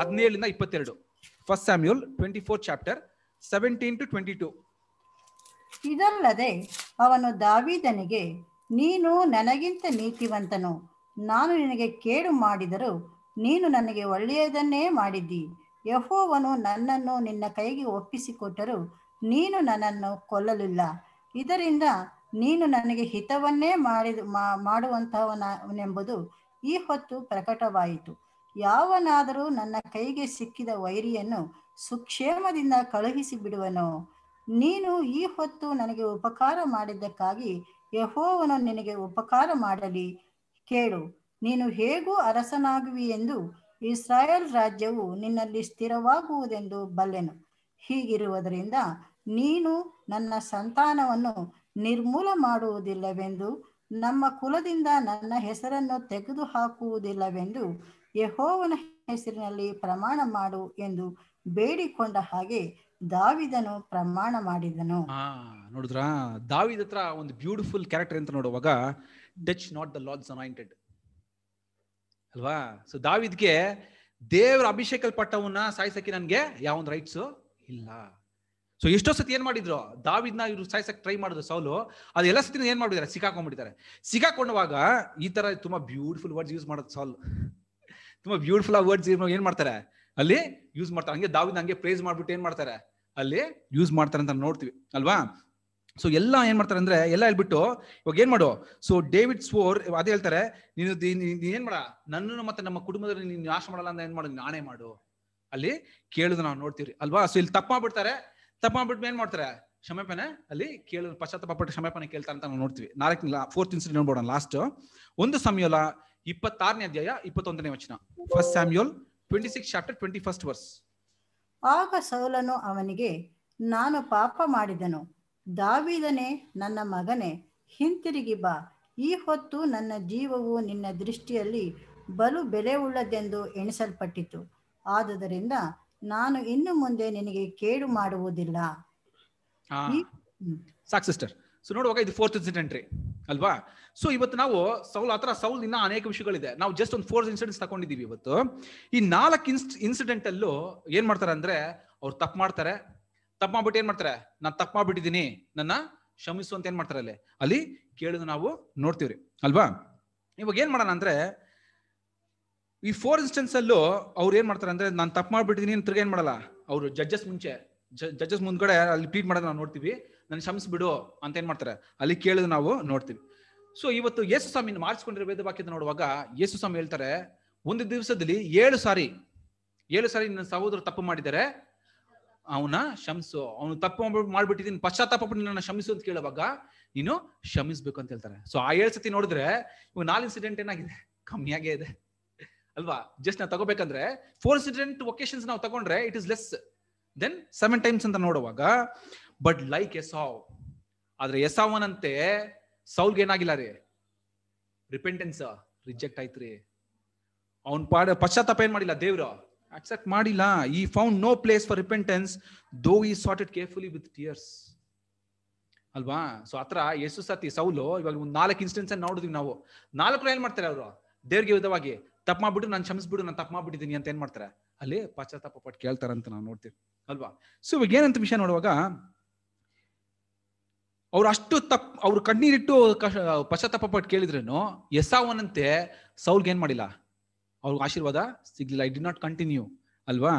ಹದಿನೇಳರಿಂದ ಇಪ್ಪತ್ತೆರಡು first Samuel twenty four chapter seventeen to twenty two ಇದಲ್ಲದೆ ಅವನು ದಾವಿದನಿಗೆ ನೀನು ನನಗಿಂತ ನೀತಿವಂತನು ನಾನು ನಿನಗೆ ಕೇಡು ಮಾಡಿದರೂ ನೀನು ನನಗೆ ಒಳ್ಳೆಯದನ್ನೇ ಮಾಡಿದ್ದಿ ಯಹೋವನು ನನ್ನನ್ನು ನಿನ್ನ ಕೈಗೆ ಒಪ್ಪಿಸಿಕೊಟ್ಟರೂ ನೀನು ನನ್ನನ್ನು ಕೊಲ್ಲಲಿಲ್ಲ ಇದರಿಂದ ನೀನು ನನಗೆ ಹಿತವನ್ನೇ ಮಾಡಿದ ಮಾಡುವಂತಹವನೆಂಬುದು ಈ ಹೊತ್ತು ಪ್ರಕಟವಾಯಿತು ಯಾವನಾದರೂ ನನ್ನ ಕೈಗೆ ಸಿಕ್ಕಿದ ವೈರಿಯನ್ನು ಸುಕ್ಷೇಮದಿಂದ ಕಳುಹಿಸಿ ಬಿಡುವನೋ ನೀನು ಈ ಹೊತ್ತು ನನಗೆ ಉಪಕಾರ ಮಾಡಿದ್ದಕ್ಕಾಗಿ ಯಹೋವನು ನಿನಗೆ ಉಪಕಾರ ಮಾಡಲಿ ಕೇಳು ನೀನು ಹೇಗೂ ಅರಸನಾಗುವಿ ಎಂದು ಇಸ್ರಾಯೇಲ್ ರಾಜ್ಯವು ನಿನ್ನಲ್ಲಿ ಸ್ಥಿರವಾಗುವುದೆಂದು ಬಲ್ಲೆನು ಹೀಗಿರುವುದರಿಂದ ನೀನು ನನ್ನ ಸಂತಾನವನ್ನು ನಿರ್ಮೂಲ ಮಾಡುವುದಿಲ್ಲವೆಂದು ನಮ್ಮ ಕುಲದಿಂದ ನನ್ನ ಹೆಸರನ್ನು ತೆಗೆದು ಹಾಕುವುದಿಲ್ಲವೆಂದು ಯಹೋವನ ಹೆಸರಿನಲ್ಲಿ ಪ್ರಮಾಣ ಮಾಡು ಎಂದು ಬೇಡಿಕೊಂಡ ಹಾಗೆ ದಾವಿದನು ಪ್ರಮಾಣ ಮಾಡಿದನು ನೋಡಿದ್ರ ದಾವಿದ ಒಂದು ಬ್ಯೂಟಿಫುಲ್ ಕ್ಯಾರೆಕ್ಟರ್ ಅಂತ ನೋಡುವಾಗ touch not the Lord's anointed ಅಲ್ವಾ ಸೊ ದಾವಿದ್ಗೆ ದೇವರ ಅಭಿಷೇಕಲ್ ಪಟ್ಟವನ್ನ ಸಾಯಿಸಕ್ಕೆ ನನ್ಗೆ ಯಾವೊಂದು ರೈಟ್ಸ್ ಇಲ್ಲ ಸೊ ಎಷ್ಟೋ ಸತಿ ಏನ್ ಮಾಡಿದ್ರು ದಾವಿದ್ನ ಇವರು ಸಾಯ್ಸಕ್ ಟ್ರೈ ಮಾಡಿದ್ರು ಸೌಲು ಅದು ಎಲ್ಲ ಸತಿ ಏನ್ ಮಾಡಿದ್ದಾರೆ ಸಿಕ್ಕಾಕೊಂಡ್ಬಿಟ್ಟಿದ್ದಾರೆ ಸಿಕ್ಕಾಕೊಂಡವಾಗ ಈ ತರ ತುಂಬಾ ಬ್ಯೂಟಿಫುಲ್ ವರ್ಡ್ಸ್ ಯೂಸ್ ಮಾಡೋದು ಸೌಲ್ ತುಂಬಾ ಬ್ಯೂಟಿಫುಲ್ ಆ ವರ್ಡ್ಸ್ ಏನ್ ಮಾಡ್ತಾರೆ ಅಲ್ಲಿ ಯೂಸ್ ಮಾಡ್ತಾರೆ ಹಂಗೆ ದಾವಿದ್ ಹಂಗೆ ಪ್ರೇಸ್ ಮಾಡ್ಬಿಟ್ಟು ಏನ್ ಮಾಡ್ತಾರೆ ಅಲ್ಲಿ ಯೂಸ್ ಮಾಡ್ತಾರೆ ಅಂತ ನೋಡ್ತೀವಿ ಅಲ್ವಾ ಸೊ ಎಲ್ಲ ಏನ್ ಮಾಡ್ತಾರೆ ಅಂದ್ರೆ ಎಲ್ಲ ಹೇಳ್ಬಿಟ್ಟು ಇವಾಗ ಏನ್ ಮಾಡು ಸೊ ಡೇವಿಡ್ ಸ್ವೋರ್ ಅದೇ ಹೇಳ್ತಾರೆ ನೀನು ಏನ್ ಮಾಡ ನನ್ನನ್ನು ಮತ್ತೆ ನಮ್ಮ ಕುಟುಂಬದಲ್ಲಿ ನೀನು ನಾಶ ಮಾಡಲ್ಲ ಅಂತ ಏನ್ ಮಾಡು ನಾನೇ ಮಾಡು ಅಲ್ಲಿ ಕೇಳುದು ನಾವು ನೋಡ್ತೀವಿ ಅಲ್ವಾ ಸೊ ಇಲ್ಲಿ ತಪ್ಪ ಮಾಡ್ಬಿಟ್ಟು ಏನ್ ಮಾಡ್ತಾರೆ ಕ್ಷಮೆಪನೆ ಅಲ್ಲಿ ಕೇಳುದು ಪಶ್ಚಾತ್ತಾಪ ಪಟ್ಟು ಕ್ಷಮಾಪಣೆ ಕೇಳ್ತಾರೆ ಅಂತ ನಾವು ನೋಡ್ತೀವಿ ನಾಲ್ಕು ಫೋರ್ತ್ ಇನ್ಸಿಡೆಂಟ್ ನೋಡ್ಬೋಣ ಲಾಸ್ಟ್ ಒಂದು ಸಮಯೋಲ ಇಪ್ಪತ್ತಾರನೇ ಅಧ್ಯಾಯ ಇಪ್ಪತ್ತೊಂದನೇ ವಚನ first Samuel twenty six chapter twenty first verse ಆಗ ಸೌಲನು ಅವನಿಗೆ ನಾನು ಪಾಪ ಮಾಡಿದನು ದಾವಿದನೇ ನನ್ನ ಮಗನೇ ಹಿಂತಿರುಗಿ ಬಾ ಈ ಹೊತ್ತು ನನ್ನ ಜೀವವು ನಿನ್ನ ದೃಷ್ಟಿಯಲ್ಲಿ ಬಲು ಬೆಲೆ ಉಳ್ಳದೆಂದು ಎಣಿಸಲ್ಪಟ್ಟಿತು ಆದುದರಿಂದ ನಾನು ಇನ್ನು ಮುಂದೆ ನಿನಗೆ ಕೇಡು ಮಾಡುವುದಿಲ್ಲ ಸಾಕ್ ಸಿಸ್ಟರ್ ಸೊ ನೋಡುವಾಗ ಇದು ಫೋರ್ತ್ ಇನ್ಸಿಡೆಂಟ್ ರೀ ಅಲ್ವಾ ಸೊ ಇವತ್ತು ನಾವು ಸೌಲ್ ಆ ಸೌಲ್ ಇನ್ನ ಅನೇಕ ವಿಷಯಗಳಿದೆ ನಾವು ಜಸ್ಟ್ ಒಂದು ಫೋರ್ತ್ ಇನ್ಸಿಡೆಂಟ್ಸ್ ತಗೊಂಡಿದೀವಿ ಇವತ್ತು ಈ ನಾಲ್ಕು ಇನ್ಸ್ ಇನ್ಸಿಡೆಂಟ್ ಅಲ್ಲೂ ಏನ್ ಮಾಡ್ತಾರೆ ಅಂದ್ರೆ ಅವ್ರು ತಪ್ಪು ಮಾಡ್ತಾರೆ ತಪ್ಪ ಮಾಡ್ಬಿಟ್ಟು ಏನ್ ಮಾಡ್ತಾರೆ ನಾನು ತಪ್ಪು ಮಾಡ್ಬಿಟ್ಟಿದ್ದೀನಿ ನನ್ನ ಕ್ಷಮಿಸು ಅಂತ ಏನ್ ಮಾಡ್ತಾರೆ ಅಲ್ಲಿ ಅಲ್ಲಿ ಕೇಳಿದ ನಾವು ನೋಡ್ತೀವ್ರಿ ಅಲ್ವಾ ಇವಾಗ ಏನ್ ಮಾಡೋಣ ಅಂದ್ರೆ ಈ ಫೋರ್ ಇನ್ಸ್ಟೆನ್ಸ್ ಅಲ್ಲೂ ಅವ್ರು ಏನ್ ಮಾಡ್ತಾರೆ ಅಂದ್ರೆ ನಾನು ತಪ್ಪು ಮಾಡ್ಬಿಟ್ಟಿದ್ದೀನಿ ತಿರ್ಗಿ ಏನ್ ಮಾಡಲ್ಲ ಅವರು ಜಡ್ಜಸ್ ಮುಂಚೆ ಜಡ್ಜಸ್ ಮುಂದ್ಗಡೆ ಅಲ್ಲಿ ಟ್ವೀಟ್ ಮಾಡೋದು ನಾವು ನೋಡ್ತೀವಿ ನನ್ನ ಕ್ಷಮಿಸ್ಬಿಡು ಅಂತ ಏನ್ ಮಾಡ್ತಾರೆ ಅಲ್ಲಿ ಕೇಳಿದ ನಾವು ನೋಡ್ತೀವಿ ಸೊ ಇವತ್ತು ಯೇಸು ಸ್ವಾಮಿ ಮಾರ್ಚ್ಕೊಂಡಿರೋ ವೇದ ವಾಕ್ಯದ ನೋಡುವಾಗ ಯೇಸು ಸ್ವಾಮಿ ಹೇಳ್ತಾರೆ ಒಂದು ದಿವಸದಲ್ಲಿ ಏಳು ಸಾರಿ ಏಳು ಸಾರಿ ನನ್ನ ಸಹೋದರ ತಪ್ಪು ಮಾಡಿದರೆ ಅವನ ಶಮಿಸು ಅವನು ತಪ್ಪು ಮಾಡ್ಬಿಟ್ಟಿದ್ದೀನಿ ಪಶ್ಚಾತ್ತಾಪ ಪಟ್ಟು ನನ್ನ ಅಂತ ಕೇಳುವಾಗ ನೀನು ಕ್ಷಮಿಸ್ಬೇಕು ಅಂತ ಹೇಳ್ತಾರೆ ಸೊ ಆ ಏಳು ಸತಿ ನೋಡಿದ್ರೆ ಇವಾಗ ನಾಲ್ ಇನ್ಸಿಡೆಂಟ್ ಏನಾಗಿದೆ ಕಮ್ಮಿಯಾಗೇ ಇದೆ ಅಲ್ವಾ ಜಸ್ಟ್ ನಾವು ತಗೋಬೇಕಂದ್ರೆ ಫೋರ್ ಇನ್ಸಿಡೆಂಟ್ ಒಕೇಶನ್ಸ್ ನಾವು ತಗೊಂಡ್ರೆ it is less than seven times ಅಂತ ನೋಡುವಾಗ ಬಟ್ ಲೈಕ್ ಎಸಾವ್ ಆದ್ರೆ ಎಸಾವನಂತೆ ಸೌಲ್ಗೆ ಏನಾಗಿಲ್ಲ ರೀ ರಿಪೆಂಟೆನ್ಸ್ ರಿಜೆಕ್ಟ್ ಆಯ್ತು ರೀ ಅವನ್ ಪಾಡ ಪಶ್ಚಾತ್ತಾಪ ಏನ್ ಮಾಡಿಲ್ಲ ದೇವ್ರು ಅಕ್ಸೆಪ್ಟ್ ಮಾಡಿಲ್ಲ he found no place for repentance though he it carefully with tears ಅಲ್ವಾ ಸೊ ಆತರ ಯೇಸು ಸತಿ ಸೌಲು ಇವಾಗ ಒಂದು ನಾಲ್ಕು ಇನ್ಸ್ಟೆನ್ಸ್ ನೋಡಿದ್ವಿ ನಾವು ನಾಲ್ಕು ಏನ್ ಮಾಡ್ತಾರೆ ಅವರು ದೇವ್ರಿಗೆ ವಿಧವಾಗಿ ತಪ್ಪು ಮಾಡ್ಬಿಟ್ಟು ನಾನು ಕ್ಷಮಿಸ್ಬಿಡು ನಾನು ತಪ್ಪು ಮಾಡ್ಬಿಟ್ಟಿದ್ದೀನಿ ಅಂತ ಏನ್ ಮಾಡ್ತಾರೆ ಅಲ್ಲಿ ಪಶ್ಚಾತ್ತಾಪ ಪಟ್ಟು ಅಂತ ನಾವು ನೋಡ್ತೀವಿ ಅಲ್ವಾ ಸೊ ಇವಾಗ ಏನಂತ ವಿಷಯ ನೋಡುವಾಗ ಅವ್ರು ಅಷ್ಟು ತಪ್ಪು ಅವ್ರು ಕಣ್ಣೀರಿಟ್ಟು ಕಶ ಪಶ್ಚಾತ್ತಾಪ ಪಟ್ಟು ಕೇಳಿದ್ರೇನು ಎಸಾವನಂತೆ ಸೌಲ್ಗೆ ಏನ್ ಮಾಡಿಲ್ಲ ಅವ್ರಿಗೆ ಆಶೀರ್ವಾದ ಸಿಗ್ಲಿಲ್ಲ ಐ ಡಿ ನಾಟ್ ಕಂಟಿನ್ಯೂ ಅಲ್ವಾ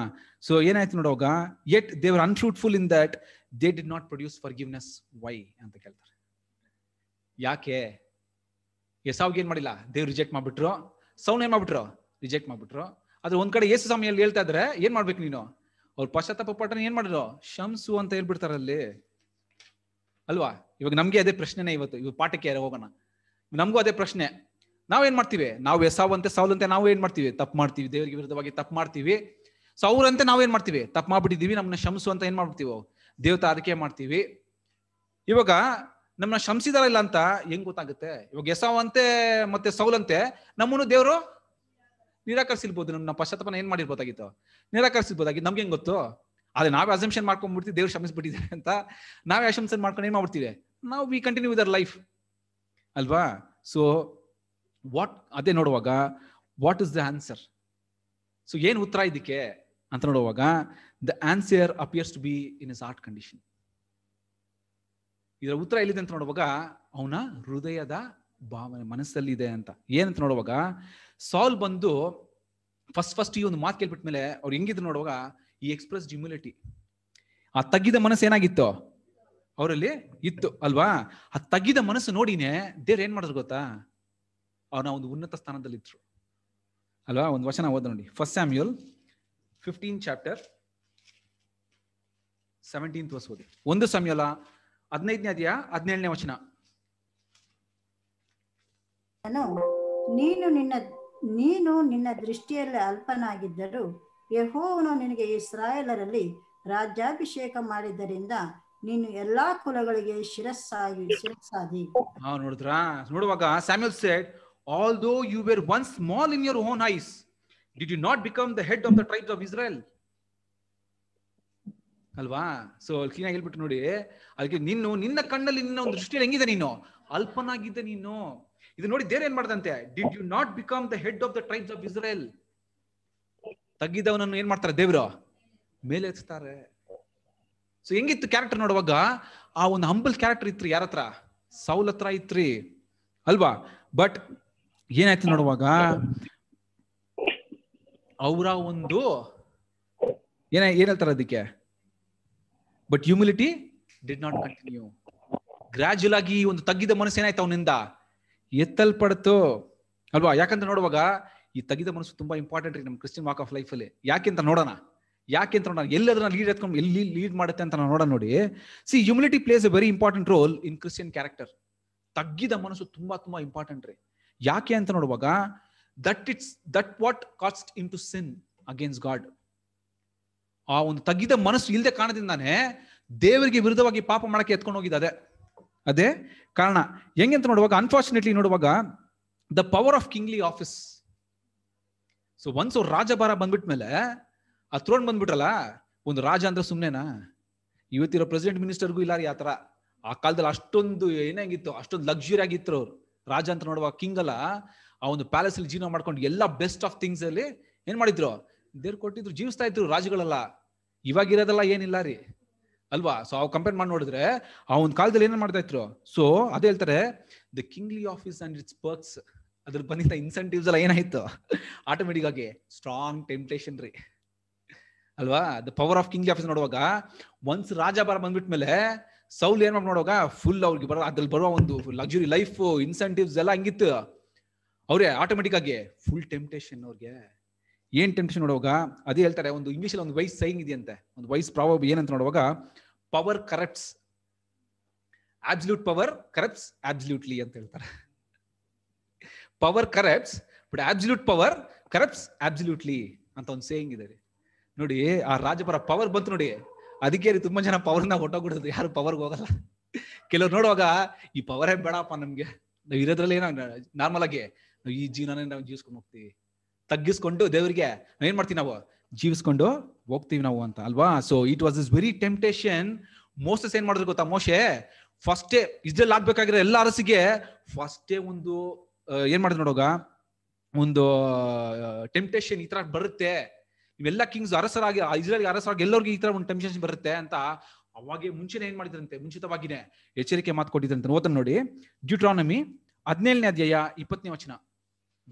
ಸೊ ಏನಾಯ್ತು ನೋಡುವಾಗ ಯೆಟ್ ದೇವರ್ unfruitful in that they did not produce forgiveness why ಅಂತ ಕೇಳ್ತಾರೆ ಯಾಕೆ ಯಸಾವ್ಗೆ ಏನ್ ಮಾಡಿಲ್ಲ ದೇವ್ ರಿಜೆಕ್ಟ್ ಮಾಡ್ಬಿಟ್ರು ಸೌನ್ ಏನ್ ಮಾಡ್ಬಿಟ್ರು ರಿಜೆಕ್ಟ್ ಮಾಡ್ಬಿಟ್ರು ಆದ್ರೆ ಒಂದ್ ಕಡೆ ಯೇಸು ಸಮಯಲ್ಲಿ ಹೇಳ್ತಾ ಇದ್ರೆ ಏನ್ ಮಾಡ್ಬೇಕು ನೀನು ಅವ್ರು ಪಶ್ಚಾತ್ತಾಪ ಪಟ್ಟನ ಏನ್ ಮಾಡಿದ್ರು ಶಂಸು ಅಂತ ಹೇಳ್ಬಿಡ್ತಾರ ಅಲ್ಲಿ ಅಲ್ವಾ ಇವಾಗ ನಮ್ಗೆ ಅದೇ ಪ್ರಶ್ನೆನೇ ಇವತ್ತು ಇವಾಗ ಪಾಠಕ್ಕೆ ಯಾರು ಹೋಗೋಣ ನಮಗೂ ಅದೇ ಪ್ರಶ್ನೆ ನಾವೇನ್ ಮಾಡ್ತೀವಿ ನಾವು ಎಸಾವಂತೆ ಸೌಲಂತೆ ನಾವು ಏನ್ ಮಾಡ್ತೀವಿ ತಪ್ಪು ಮಾಡ್ತೀವಿ ದೇವರಿಗೆ ವಿರುದ್ಧವಾಗಿ ತಪ್ಪು ಮಾಡ್ತೀವಿ ಸೌರಂತೆ ನಾವೇನ್ ಮಾಡ್ತೀವಿ ತಪ್ಪು ಮಾಡ್ಬಿಟ್ಟಿದೀವಿ ನಮ್ಮನ್ನ ಶಮಸು ಅಂತ ಏನ್ ಮಾಡ್ಬಿಡ್ತೀವಿ ದೇವತಾ ಆರಕೆ ಮಾಡ್ತೀವಿ ಇವಾಗ ನಮ್ಮನ್ನ ಶಮಸಿದಾರ ಇಲ್ಲ ಅಂತ ಹೆಂಗ್ ಗೊತ್ತಾಗುತ್ತೆ ಇವಾಗ ಎಸಾವಂತೆ ಮತ್ತೆ ಸೌಲಂತೆ ನಮ್ಮನ್ನು ದೇವರು ನಿರಾಕರಿಸಿರ್ಬೋದು ನಮ್ಮ ಪಶ್ಚಾತ್ತಾಪನ ಏನ್ ಮಾಡಿರ್ಬೋದಾಗಿತ್ತು ನಿರಾಕರಿಸಿರ್ಬೋದಾಗಿತ್ತು ನಮ್ಗೆ ಹೆಂಗ್ ಗೊತ್ತು ಅದೇ ನಾವೇ ಅಸಂಪ್ಷನ್ ಮಾಡ್ಕೊಂಡ್ಬಿಡ್ತೀವಿ ದೇವ್ರು ಶ್ರಮಿಸ್ಬಿಟ್ಟಿದ್ದಾರೆ ಅಂತ ನಾವೇ ಅಸಂಪ್ಷನ್ ಮಾಡ್ಕೊಂಡು ಏನ್ ಮಾಡ್ಬಿಡ್ತೀವಿ ನಾವು ವಿ ಕಂಟಿನ್ಯೂ ವಿತ್ ಲೈಫ್ ಅಲ್ವಾ ಸೊ ವಾಟ್ ಅದೇ ನೋಡುವಾಗ what is the answer so ಏನು ಉತ್ತರ ಇದಕ್ಕೆ ಅಂತ ನೋಡುವಾಗ the answer appears to be in his heart condition ಇದರ ಉತ್ತರ ಎಲ್ಲಿದೆ ಅಂತ ನೋಡುವಾಗ ಅವನ ಹೃದಯದ ಭಾವನೆ ಮನಸ್ಸಲ್ಲಿ ಇದೆ ಅಂತ ಏನಂತ ನೋಡುವಾಗ ಸಾಲ್ವ್ ಬಂದು ಫಸ್ಟ್ ಫಸ್ಟ್ ಈ ಒಂದು ಮಾತು ಕೇಳ್ಬಿಟ್ಟ ಮೇಲೆ ಅವ್ರು ಹೆಂಗಿದ್ರು ನೋಡುವಾಗ ಈ ಎಕ್ಸ್ಪ್ರೆಸ್ ಡ್ಯುಮ್ಯುಲಿಟಿ ಆ ತಗ್ಗಿದ ಮನಸ್ಸು ಏನಾಗಿತ್ತು ಅವರಲ್ಲಿ ಇತ್ತು ಅಲ್ವಾ ಆ ತಗ್ಗಿದ ಮನಸ್ಸು ನೋಡಿನೇ ದೇವ್ರು ಏನ್ ಮಾಡಿದ್ರು ಗೊತ್ತಾ ಅವ್ರನ್ನ ಒಂದು ಉನ್ನತ ಸ್ಥಾನದಲ್ಲಿ ಸ್ಥಾನದಲ್ಲಿದ್ರು ಅಲ್ವಾ ಒಂದು ವಚನ ಓದ ನೋಡಿ first Samuel fifteen chapter seventeen ವರ್ಷ ಓದಿ ಒಂದು ಸಮಯಲ ಹದಿನೈದನೇ ಅಧ್ಯಾಯ ಹದಿನೇಳನೇ ವಚನ ನೀನು ನಿನ್ನ ನೀನು ನಿನ್ನ ದೃಷ್ಟಿಯಲ್ಲಿ ಅಲ್ಪನಾಗಿದ್ದರೂ ಯಹೋವನು ನಿನಗೆ ಇಸ್ರಾಯೇಲರಲ್ಲಿ ರಾಜ್ಯಾಭಿಷೇಕ ಮಾಡಿದ್ದರಿಂದ ನೀನು ಎಲ್ಲಾ ಕುಲಗಳಿಗೆ ಶಿರಸ್ಸಾಗಿ ಶಿರಸ್ಸಾದಿ ನೋಡಿದ್ರ ನೋಡುವಾಗ Samuel said although you were once small in your own eyes, did you not become the head of the tribes of Israel? ಅಲ್ವಾ ಸೊ ಕ್ಲೀನಾಗಿ ಹೇಳ್ಬಿಟ್ಟು ನೋಡಿ ಅದಕ್ಕೆ ನೀನು ನಿನ್ನ ಕಣ್ಣಲ್ಲಿ ನಿನ್ನ ಒಂದು ದೃಷ್ಟಿಯಲ್ಲಿ ಹೆಂಗಿದೆ ನೀನು ಅಲ್ಪನಾಗಿದ್ದೆ ನೀನು ಇದು ನೋಡಿ ದೇವ್ರ ಏನ್ ಮಾಡ್ದಂತೆ did you not become the head of the tribes of Israel ತಗ್ಗಿದವನನ್ನು ಏನ್ ಮಾಡ್ತಾರೆ ದೇವ್ರು ಮೇಲೆ ಎತ್ತಾರೆ ಸೊ ಹೆಂಗಿತ್ತು ಕ್ಯಾರೆಕ್ಟರ್ ನೋಡುವಾಗ ಆ ಒಂದು ಹಂಬಲ್ ಕ್ಯಾರೆಕ್ಟರ್ ಇತ್ರಿ ಯಾರ ಹತ್ರ ಸೌಲ್ ಹತ್ರ ಇತ್ರಿ ಅಲ್ವಾ ಬಟ್ ಏನಾಯ್ತು ನೋಡುವಾಗ ಅವರ ಒಂದು ಏನ ಏನ್ ಹೇಳ್ತಾರ ಅದಕ್ಕೆ but humility did not continue gradual ಆಗಿ ಒಂದು ತಗ್ಗಿದ ಮನಸ್ಸು ಏನಾಯ್ತು ಅವನಿಂದ ಎತ್ತಲ್ಪಡ್ತು ಅಲ್ವಾ ಯಾಕಂತ ನೋಡುವಾಗ ಈ ತಗ್ಗಿದ ಮನಸ್ಸು ತುಂಬಾ ಇಂಪಾರ್ಟೆಂಟ್ ರೀ ನಮ್ಮ ಕ್ರಿಶ್ಚಿಯನ್ ವಾಕ್ ಆಫ್ ಲೈಫ್ ಅಲ್ಲಿ ಅಂತ ನೋಡೋಣ ಯಾಕೆ ಅಂತ ನೋಡೋಣ ಎಲ್ಲಿ ಅದನ್ನ ಲೀಡ್ ಎತ್ಕೊಂಡು ಎಲ್ಲಿ ಲೀಡ್ ಮಾಡುತ್ತೆ ಅಂತ ನಾವು ನೋಡೋಣ ನೋಡಿ see humility plays a very important role in Christian character ತಗ್ಗಿದ ಮನಸ್ಸು ತುಂಬಾ ತುಂಬಾ ಇಂಪಾರ್ಟೆಂಟ್ ರೀ ಯಾಕೆ ಅಂತ ನೋಡುವಾಗ that it's that what cost in to sin against God ಆ ಒಂದು ತಗ್ಗಿದ ಮನಸ್ಸು ಇಲ್ಲದೆ ಕಾರಣದಿಂದಾನೇ ದೇವರಿಗೆ ವಿರುದ್ಧವಾಗಿ ಪಾಪ ಮಾಡಕ್ಕೆ ಎತ್ಕೊಂಡು ಹೋಗಿದೆ ಅದೇ ಅದೇ ಕಾರಣ ಹೆಂಗೆ ಅಂತ ನೋಡುವಾಗ ಅನ್ಫಾರ್ಚುನೇಟ್ಲಿ ನೋಡುವಾಗ the power of kingly office so once ಅವ್ರು ರಾಜಭಾರ ಬಂದ್ಬಿಟ್ಮೇಲೆ ಆ ಥ್ರೋನ್ ಬಂದ್ಬಿಟ್ರಲ್ಲ ಒಂದು ರಾಜ ಅಂದ್ರೆ ಸುಮ್ಮನೆನಾ ಇವತ್ತಿರೋ ಪ್ರೆಸಿಡೆಂಟ್ ಮಿನಿಸ್ಟರ್ಗೂ ಇಲ್ಲ ಆ ಥರ ಆ ಕಾಲದಲ್ಲಿ ಅಷ್ಟೊಂದು ಏನಾಗಿತ್ತು ಅಷ್ಟೊಂದು ಲಕ್ಸುರಿ ಆಗಿತ್ತು ಅವ್ರು ರಾಜ ಅಂತ ನೋಡುವ ಕಿಂಗ್ ಅಲ್ಲ ಆ ಒಂದು ಪ್ಯಾಲೇಸ್ ಅಲ್ಲಿ ಜೀವನ ಮಾಡ್ಕೊಂಡು ಎಲ್ಲ ಬೆಸ್ಟ್ ಆಫ್ ಥಿಂಗ್ಸ್ ಅಲ್ಲಿ ಏನ್ ಮಾಡಿದ್ರು ದೇವ್ರು ಕೊಟ್ಟಿದ್ರು ಜೀವಿಸ್ತಾ ಇದ್ರು ರಾಜಗಳೆಲ್ಲ ಇವಾಗ ಇರೋದೆಲ್ಲ ಏನಿಲ್ಲ ರೀ ಅಲ್ವಾ ಸೊ ಅವ್ ಕಂಪೇರ್ ಮಾಡಿ ನೋಡಿದ್ರೆ ಆ ಒಂದು ಕಾಲದಲ್ಲಿ ಏನ್ ಮಾಡ್ತಾ ಇದ್ರು ಸೊ ಅದೇ ಹೇಳ್ತಾರೆ the kingly office and its perks ಅದ್ರ ಬಂದಿದ್ದ ಇನ್ಸೆಂಟಿವ್ಸ್ ಎಲ್ಲ ಏನಾಯ್ತು ಆಟೋಮೆಟಿಕ್ ಆಗಿ ಸ್ಟ್ರಾಂಗ್ ಟೆಂಪ್ಟೇಷನ್ ರೀ ಅಲ್ವಾ the power of kingly office ನೋಡುವಾಗ ಒನ್ಸ್ ರಾಜ ಬರ ಬಂದ್ಬಿಟ್ಮೇಲೆ ಸೌಲ್ ಏನ್ ಮಾಡಿ ನೋಡುವಾಗ ಫುಲ್ ಅವ್ರಿಗೆ ಬರೋ ಅದ್ರಲ್ಲಿ ಬರುವ ಒಂದು ಲಕ್ಸುರಿ ಲೈಫ್ ಇನ್ಸೆಂಟಿವ್ಸ್ ಎಲ್ಲ ಹಂಗಿತ್ತು ಅವ್ರೆ ಆಟೋಮೆಟಿಕ್ ಆಗಿ ಫುಲ್ ಟೆಂಪ್ಟೇಷನ್ ಅವ್ರಿಗೆ ಏನ್ ಟೆಂಪ್ಟೇಷನ್ ನೋಡುವಾಗ ಅದೇ ಹೇಳ್ತಾರೆ ಒಂದು ಇಂಗ್ಲೀಷ್ ಒಂದು ವೈಸ್ ಸೈನ್ ಇದೆಯಂತೆ ಒಂದು ವೈಸ್ ಪ್ರಾಬ್ ಏನಂತ ನೋಡುವಾಗ power corrupts absolute power corrupts absolutely ಅಂತ ಹೇಳ್ತಾರೆ power corrupts but absolute power corrupts absolutely ಅಂತ ಒಂದು ಸೇಯಿಂಗ್ ಇದೆ ನೋಡಿ ಆ ರಾಜಪರ ಪವರ್ ಬಂತು ನೋಡಿ ಅದಕ್ಕೆ ರೀ ತುಂಬಾ ಜನ ಪವರ್ನ ಹೊಟ್ಟೋಗ್ಬಿಡೋದು ಯಾರು ಪವರ್ಗೆ ಹೋಗಲ್ಲ ಕೆಲವ್ರು ನೋಡುವಾಗ ಈ ಪವರೇ ಬೇಡಪ್ಪ ನಮ್ಗೆ ನಾವು ಇರೋದ್ರಲ್ಲಿ ಏನೋ ನಾರ್ಮಲ್ ಆಗಿ ನಾವು ಈ ಜೀವನನೇ ನಾವು ಜೀವಿಸ್ಕೊಂಡು ಹೋಗ್ತಿವಿ ತಗ್ಗಿಸ್ಕೊಂಡು ದೇವರಿಗೆ ನಾವ್ ಏನ್ ಮಾಡ್ತೀವಿ ನಾವು ಜೀವಿಸ್ಕೊಂಡು ಹೋಗ್ತೀವಿ ನಾವು ಅಂತ ಅಲ್ವಾ so it was his very temptation Moses ಏನ್ ಮಾಡಿದ್ರು ಗೊತ್ತಾ ಮೋಶೆ ಫಸ್ಟೇ ಇದ್ರಲ್ಲಿ ಆಗ್ಬೇಕಾಗಿರೋ ಎಲ್ಲ ಅರಸಿಗೆ ಫಸ್ಟೇ ಒಂದು ಏನ್ ಮಾಡಿದ್ರು ನೋಡುವಾಗ ಒಂದು ಟೆಂಪ್ಟೇಷನ್ ಈ ತರ ಬರುತ್ತೆ ಇವೆಲ್ಲ ಕಿಂಗ್ಸ್ ಅರಸರಾಗಿ ಇಸ್ರೇಲ್ಗೆ ಅರಸರಾಗಿ ಎಲ್ಲರಿಗೆ ಈ ತರ ಒಂದು ಟೆನ್ಷನ್ ಬರುತ್ತೆ ಅಂತ ಅವಾಗೆ ಮುಂಚೆನೇ ಏನ್ ಮಾಡಿದ್ರಂತೆ ಮುಂಚಿತವಾಗಿನೇ ಎಚ್ಚರಿಕೆ ಮಾತು ಕೊಟ್ಟಿದ್ರಂತೆ ಓದನ್ ನೋಡಿ ಡ್ಯೂಟ್ರಾನಮಿ ಹದಿನೇಳನೇ ಅಧ್ಯಾಯ ಇಪ್ಪತ್ತನೇ ವಚನ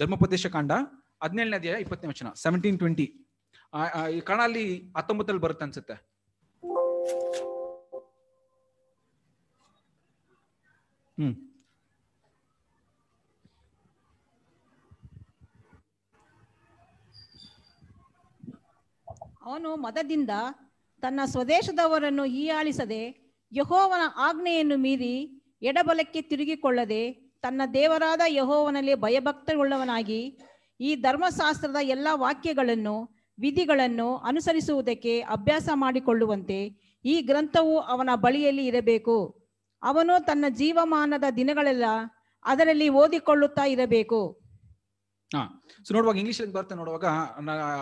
ಧರ್ಮೋಪದೇಶ ಕಾಂಡ ಹದಿನೇಳನೇ ಅಧ್ಯಾಯ ಇಪ್ಪತ್ತನೇ ವಚನ ಸೆವೆಂಟೀನ್ ಟ್ವೆಂಟಿ ಕಣ ಅಲ್ಲಿ ಹತ್ತೊಂಬತ್ತಲ್ಲಿ ಬರುತ್ತೆ ಅನ್ಸುತ್ತೆ ಹ್ಮ್ ಅವನು ಮದದಿಂದ ತನ್ನ ಸ್ವದೇಶದವರನ್ನು ಹೀಯಾಳಿಸದೆ ಯಹೋವನ ಆಜ್ಞೆಯನ್ನು ಮೀರಿ ಎಡಬಲಕ್ಕೆ ತಿರುಗಿಕೊಳ್ಳದೆ ತನ್ನ ದೇವರಾದ ಯಹೋವನಲ್ಲಿ ಭಯಭಕ್ತವುಳ್ಳವನಾಗಿ ಈ ಧರ್ಮಶಾಸ್ತ್ರದ ಎಲ್ಲ ವಾಕ್ಯಗಳನ್ನು ವಿಧಿಗಳನ್ನು ಅನುಸರಿಸುವುದಕ್ಕೆ ಅಭ್ಯಾಸ ಮಾಡಿಕೊಳ್ಳುವಂತೆ ಈ ಗ್ರಂಥವು ಅವನ ಬಳಿಯಲ್ಲಿ ಇರಬೇಕು ಅವನು ತನ್ನ ಜೀವಮಾನದ ದಿನಗಳೆಲ್ಲ ಅದರಲ್ಲಿ ಓದಿಕೊಳ್ಳುತ್ತಾ ಇರಬೇಕು ಹಾ ಸೊ ನೋಡುವಾಗ ಇಂಗ್ಲಿಷ್ ಬರುತ್ತೆ ನೋಡುವಾಗ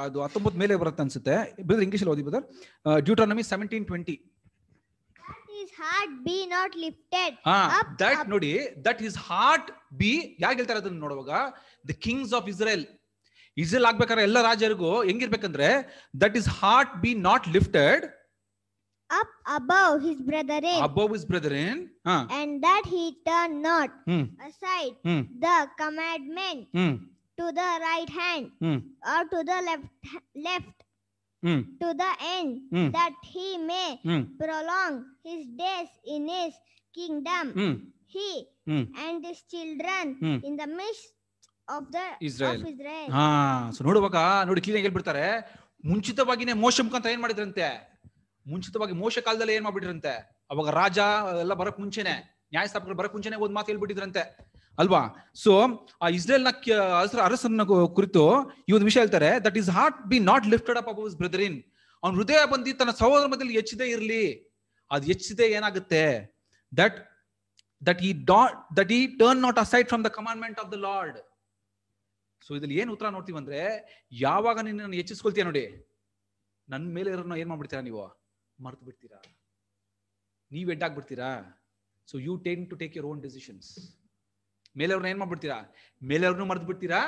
ಅದು ಹತ್ತೊಂಬತ್ತು ಮೇಲೆ ಬರುತ್ತೆ ಅನ್ಸುತ್ತೆ ಬ್ರದರ್ ಇಂಗ್ಲಿಷ್ ಅಲ್ಲಿ ಓದಿ brother Deuteronomy seventeen twenty his heart be not lifted up that ನೋಡಿ that his heart be ಯಾಕೆ ಹೇಳ್ತಾರೆ ಅದನ್ನ ನೋಡುವಾಗ the kings of Israel Israel ಆಗ್ಬೇಕಾದ್ರೆ ಎಲ್ಲ ರಾಜರಿಗೂ ಹೆಂಗಿರ್ಬೇಕಂದ್ರೆ that his heart be not lifted up above his brethren above his brethren huh. and that he turn not aside the commandment to the right hand mm. or to the left left mm. to the end mm. that he may mm. prolong his days in his kingdom mm. he mm. and his children mm. in the midst of the israel, of israel. Ah, so nodu nodi nodu clear agi bidtare munchitavagi moshe mukanta en madidrante munchitavagi moshe kaladalle en madidrante avaga raja ella barak munchene nyaya sthapakara barak munchene ond maatu helibidrante ಅಲ್ವಾ so ಆ Israel ನ ಅರಸನ ಕುರಿತು ಈ ಒಂದು ವಿಷಯ ಹೇಳ್ತಾರೆ that his heart be not lifted up above his brother in ಅವ್ನ ಹೃದಯ ಬಂದು ತನ್ನ ಸಹೋದರ ಮಧ್ಯದಲ್ಲಿ ಹೆಚ್ಚಿದೆ ಇರಲಿ ಅದು ಹೆಚ್ಚಿದೆ ಏನಾಗುತ್ತೆ that that he that that he turn not aside from the commandment of the Lord so ಇದ್ರಲ್ಲಿ ಏನು ಉತ್ತರ ನೋಡ್ತೀವಿ ಅಂದ್ರೆ ಯಾವಾಗ ನಿನ್ನ ಹೆಚ್ಚಿಸ್ಕೊಳ್ತೀಯ ನೋಡಿ ನನ್ನ ಮೇಲೆ ಇರೋನ ಏನ್ ಮಾಡ್ಬಿಡ್ತೀರಾ ನೀವು ಮರ್ತು ಬಿಡ್ತೀರಾ ನೀವ್ ಎಡ್ಡಾಗ್ಬಿಡ್ತೀರಾ so you tend to take your own decisions ಮೇಲೆಯವ್ರನ್ನ ಏನ್ ಮಾಡ್ಬಿಡ್ತೀರಾ ಮೇಲೆಯವ್ರನ್ನೂ ಮರ್ತು ಬಿಡ್ತೀರಾ